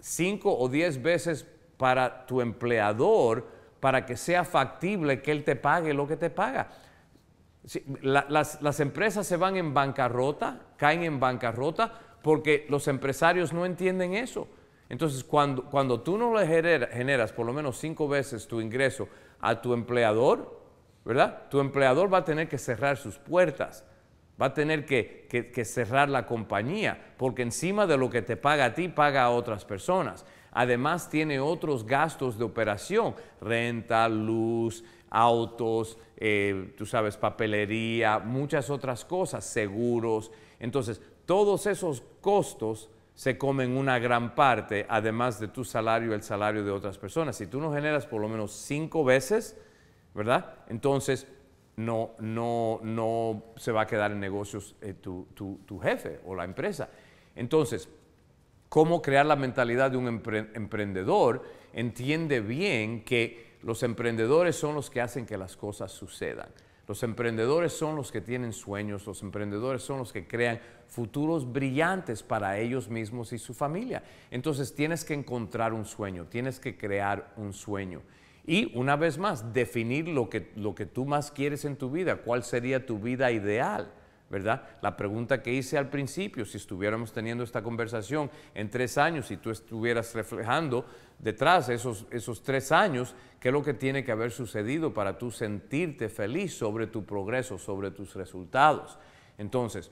5 o 10 veces para tu empleador, para que sea factible que él te pague lo que te paga. las, las empresas se van en bancarrota, caen en bancarrota, porque los empresarios no entienden eso. Entonces, cuando, cuando tú no le generas, por lo menos cinco veces tu ingreso a tu empleador, ¿verdad? Tu empleador va a tener que cerrar sus puertas, va a tener que, cerrar la compañía, porque encima de lo que te paga a ti, paga a otras personas. Además, tiene otros gastos de operación, renta, luz, autos, eh, tú sabes, papelería, muchas otras cosas, seguros. Entonces, todos esos costos se comen una gran parte, además de tu salario, el salario de otras personas. Si tú no generas por lo menos cinco veces, ¿verdad? Entonces no, se va a quedar en negocios eh, tu, jefe o la empresa. Entonces, ¿cómo crear la mentalidad de un emprendedor? Entiende bien que los emprendedores son los que hacen que las cosas sucedan. Los emprendedores son los que tienen sueños, los emprendedores son los que crean futuros brillantes para ellos mismos y su familia. Entonces tienes que encontrar un sueño, tienes que crear un sueño. Y una vez más, definir lo que, lo que tú más quieres en tu vida, cuál sería tu vida ideal. ¿verdad? La pregunta que hice al principio, si estuviéramos teniendo esta conversación en tres años y tú estuvieras reflejando detrás esos, esos tres años, ¿qué es lo que tiene que haber sucedido para tú sentirte feliz sobre tu progreso, sobre tus resultados? Entonces,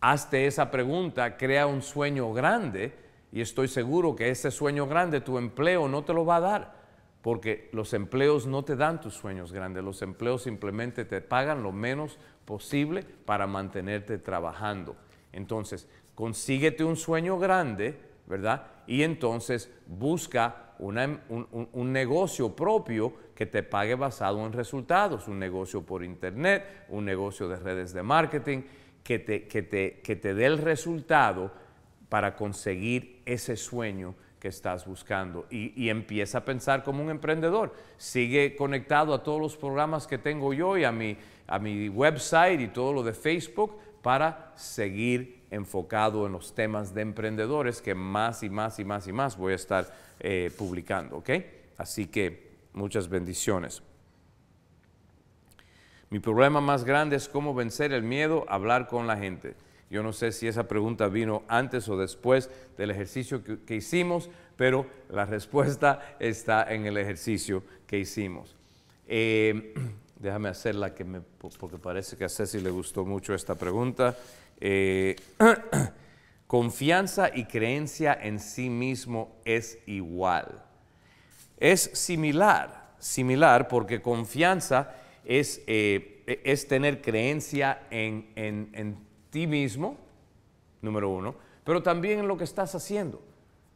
hazte esa pregunta, crea un sueño grande y estoy seguro que ese sueño grande tu empleo no te lo va a dar porque los empleos no te dan tus sueños grandes, los empleos simplemente te pagan lo menos posible para mantenerte trabajando. Entonces, consíguete un sueño grande, ¿verdad? Y entonces busca un, negocio propio que te pague basado en resultados, un negocio por internet, un negocio de redes de marketing, que te, te, que te dé el resultado para conseguir ese sueño que estás buscando y, empieza a pensar como un emprendedor. Sigue conectado a todos los programas que tengo yo y a mi, a mi website y todo lo de Facebook para seguir enfocado en los temas de emprendedores que más y más y más y más voy a estar eh, publicando, Así que muchas bendiciones. Mi problema más grande es cómo vencer el miedo a hablar con la gente. Yo no sé si esa pregunta vino antes o después del ejercicio que, hicimos, pero la respuesta está en el ejercicio que hicimos. Eh, déjame hacerla que me, porque parece que a Ceci le gustó mucho esta pregunta. Eh, confianza y creencia en sí mismo es igual. Es similar, similar porque confianza es, eh, e, es tener creencia en, en, en, ti mismo, número uno, pero también en lo que estás haciendo,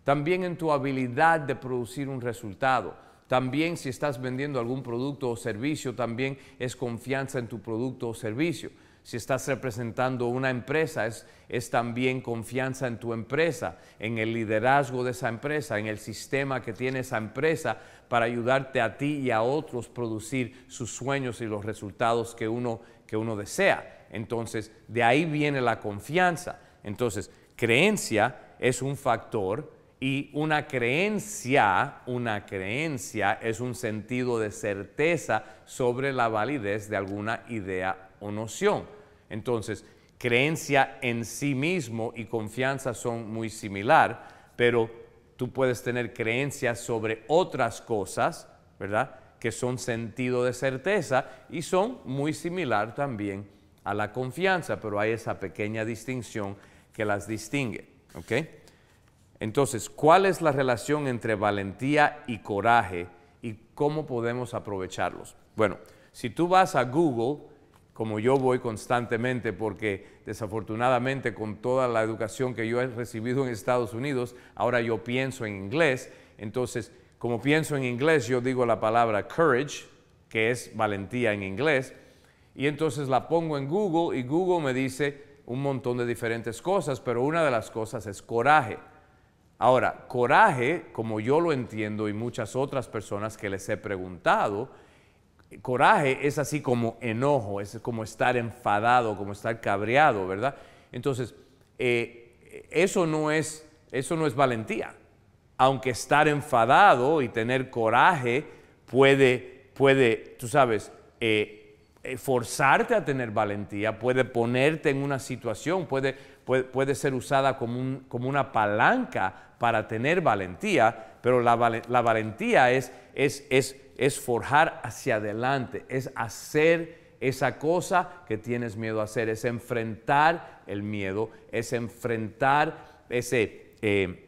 también en tu habilidad de producir un resultado. También si estás vendiendo algún producto o servicio, también es confianza en tu producto o servicio. Si estás representando una empresa, es, es, también confianza en tu empresa, en el liderazgo de esa empresa, en el sistema que tiene esa empresa para ayudarte a ti y a otros producir sus sueños y los resultados que uno, que uno desea. Entonces, de ahí viene la confianza. Entonces, creencia es un factor y una creencia, una creencia es un sentido de certeza sobre la validez de alguna idea o noción. Entonces, creencia en sí mismo y confianza son muy similar, pero tú puedes tener creencias sobre otras cosas, ¿verdad? Que son sentido de certeza y son muy similar también a la confianza, pero hay esa pequeña distinción que las distingue. ¿okay? Entonces, ¿cuál es la relación entre valentía y coraje y cómo podemos aprovecharlos? Bueno, si tú vas a Google, como yo voy constantemente, porque desafortunadamente con toda la educación que yo he recibido en Estados Unidos, ahora yo pienso en inglés, entonces como pienso en inglés, yo digo la palabra courage, que es valentía en inglés, y entonces la pongo en Google y Google me dice un montón de diferentes cosas, pero una de las cosas es coraje. Ahora, coraje, como yo lo entiendo y muchas otras personas que les he preguntado, coraje es así como enojo, es como estar enfadado, como estar cabreado, ¿verdad? Entonces, eh, eso, no es, eso no es valentía. Aunque estar enfadado y tener coraje puede, puede tú sabes, eh, eh, forzarte a tener valentía, puede ponerte en una situación, puede, puede, ser usada como, una palanca para tener valentía, pero la, valentía es, es, forjar hacia adelante, es hacer esa cosa que tienes miedo a hacer, es enfrentar el miedo, es enfrentar ese... Eh,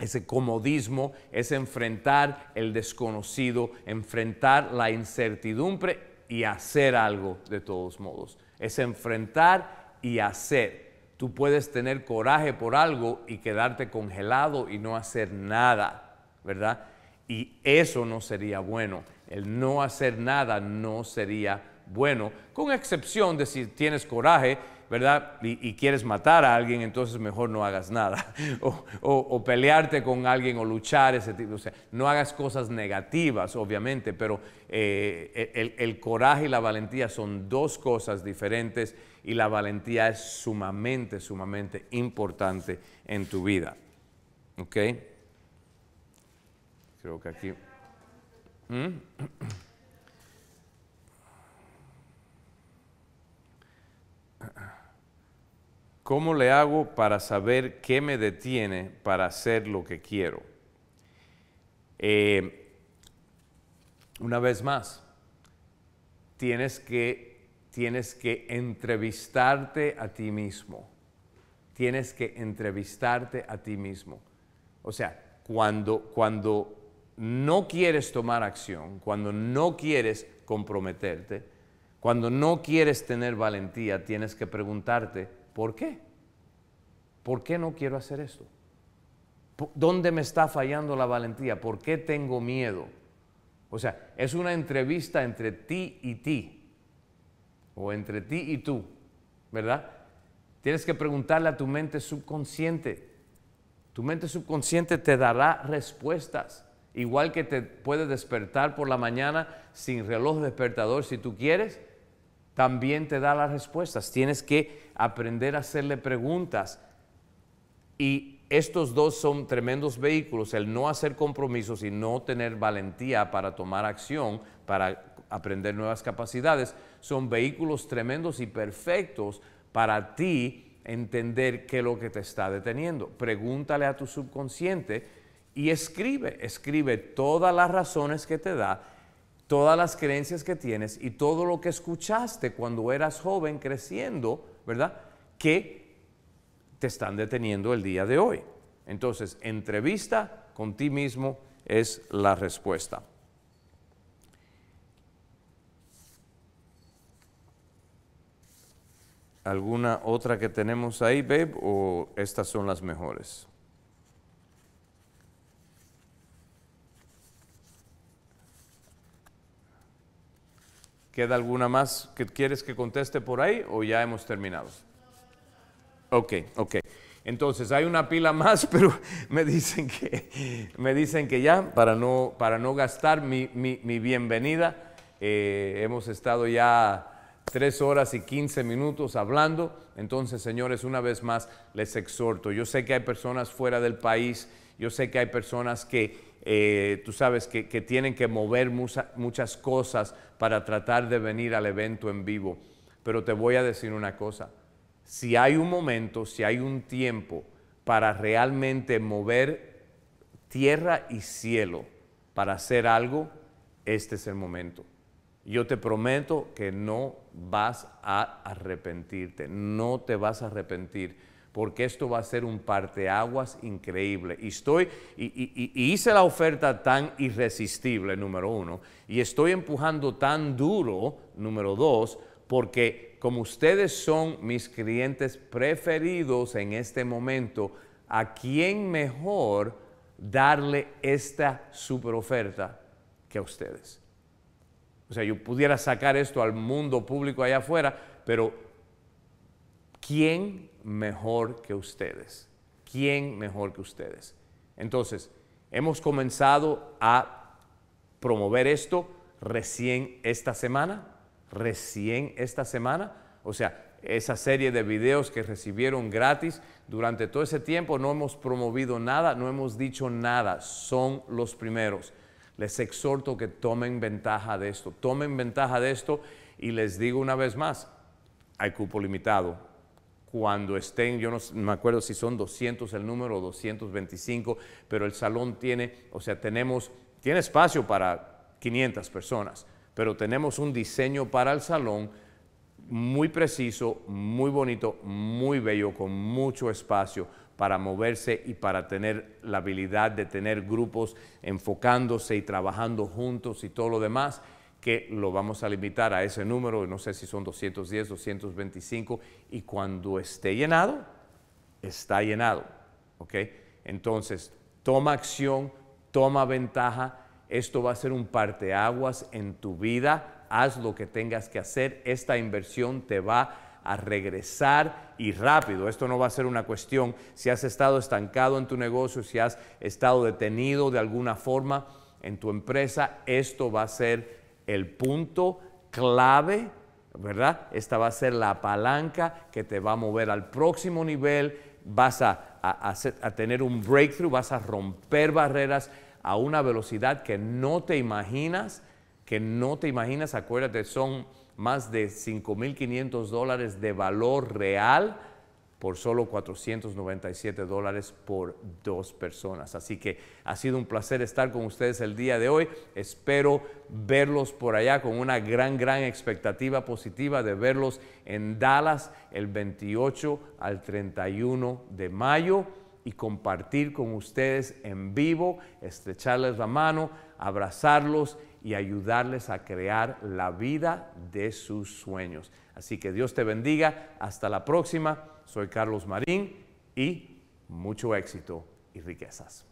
ese comodismo es enfrentar el desconocido, enfrentar la incertidumbre y hacer algo de todos modos. Es enfrentar y hacer. Tú puedes tener coraje por algo y quedarte congelado y no hacer nada, ¿verdad? Y eso no sería bueno. El no hacer nada no sería bueno, con excepción de si tienes coraje ¿verdad? Y, quieres matar a alguien, entonces mejor no hagas nada. O, pelearte con alguien o luchar, ese tipo. O sea, no hagas cosas negativas, obviamente, pero eh, e, el, coraje y la valentía son dos cosas diferentes y la valentía es sumamente, sumamente importante en tu vida. ¿Ok? Creo que aquí. ¿Mm? ¿Cómo le hago para saber qué me detiene para hacer lo que quiero? Eh, una vez más, tienes que, tienes que entrevistarte a ti mismo. Tienes que entrevistarte a ti mismo. O sea, cuando, cuando no quieres tomar acción, cuando no quieres comprometerte, cuando no quieres tener valentía, tienes que preguntarte, ¿por qué? ¿Por qué no quiero hacer esto? ¿Dónde me está fallando la valentía? ¿Por qué tengo miedo? O sea, es una entrevista entre ti y ti, o entre ti y tú, ¿verdad? Tienes que preguntarle a tu mente subconsciente. Tu mente subconsciente te dará respuestas, igual que te puede despertar por la mañana sin reloj despertador si tú quieres, también te da las respuestas. Tienes que aprender a hacerle preguntas. Y estos dos son tremendos vehículos, el no hacer compromisos y no tener valentía para tomar acción, para aprender nuevas capacidades, son vehículos tremendos y perfectos para ti entender qué es lo que te está deteniendo. Pregúntale a tu subconsciente y escribe, escribe todas las razones que te da, todas las creencias que tienes y todo lo que escuchaste cuando eras joven creciendo ¿verdad? Que te están deteniendo el día de hoy. Entonces, entrevista con ti mismo es la respuesta. ¿Alguna otra que tenemos ahí, Babe? ¿O estas son las mejores? ¿Queda alguna más que quieres que conteste por ahí o ya hemos terminado? Ok, ok. Entonces, hay una pila más, pero me dicen que, me dicen que ya, para no, para no gastar mi, bienvenida, eh, hemos estado ya tres horas y quince minutos hablando. Entonces, señores, una vez más les exhorto. Yo sé que hay personas fuera del país, yo sé que hay personas que eh, tú sabes que, tienen que mover muchas cosas para tratar de venir al evento en vivo. Pero te voy a decir una cosa, si hay un momento, si hay un tiempo para realmente mover tierra y cielo para hacer algo, este es el momento. Yo te prometo que no vas a arrepentirte, no te vas a arrepentir porque esto va a ser un parteaguas increíble. Y estoy, y, hice la oferta tan irresistible, número uno, y estoy empujando tan duro, número dos, porque como ustedes son mis clientes preferidos en este momento, ¿a quién mejor darle esta super oferta que a ustedes? O sea, yo pudiera sacar esto al mundo público allá afuera, pero ¿quién mejor que ustedes? ¿Quién mejor que ustedes? Entonces, hemos comenzado a promover esto recién esta semana, recién esta semana, o sea, esa serie de videos que recibieron gratis. Durante todo ese tiempo no hemos promovido nada, no hemos dicho nada, son los primeros. Les exhorto que tomen ventaja de esto, tomen ventaja de esto y les digo una vez más, hay cupo limitado, cuando estén, yo no me acuerdo si son 200 el número o 225, pero el salón tiene, o sea, tenemos, tiene espacio para 500 personas, pero tenemos un diseño para el salón muy preciso, muy bonito, muy bello, con mucho espacio para moverse y para tener la habilidad de tener grupos enfocándose y trabajando juntos y todo lo demás que lo vamos a limitar a ese número, no sé si son 210, 225, y cuando esté llenado, está llenado. Entonces, toma acción, toma ventaja, esto va a ser un parteaguas en tu vida, haz lo que tengas que hacer, esta inversión te va a regresar y rápido. Esto no va a ser una cuestión si has estado estancado en tu negocio, si has estado detenido de alguna forma en tu empresa, esto va a ser el punto clave, ¿verdad? Esta va a ser la palanca que te va a mover al próximo nivel, vas a, tener un breakthrough, vas a romper barreras a una velocidad que no te imaginas, que no te imaginas, acuérdate, son más de 5.500 dólares de valor real por solo 497 dólares por dos personas. Así que ha sido un placer estar con ustedes el día de hoy. Espero verlos por allá con una gran, gran expectativa positiva de verlos en Dallas el 28 al 31 de mayo y compartir con ustedes en vivo, estrecharles la mano, abrazarlos y ayudarles a crear la vida de sus sueños. Así que Dios te bendiga. Hasta la próxima. Soy Carlos Marín y mucho éxito y riquezas.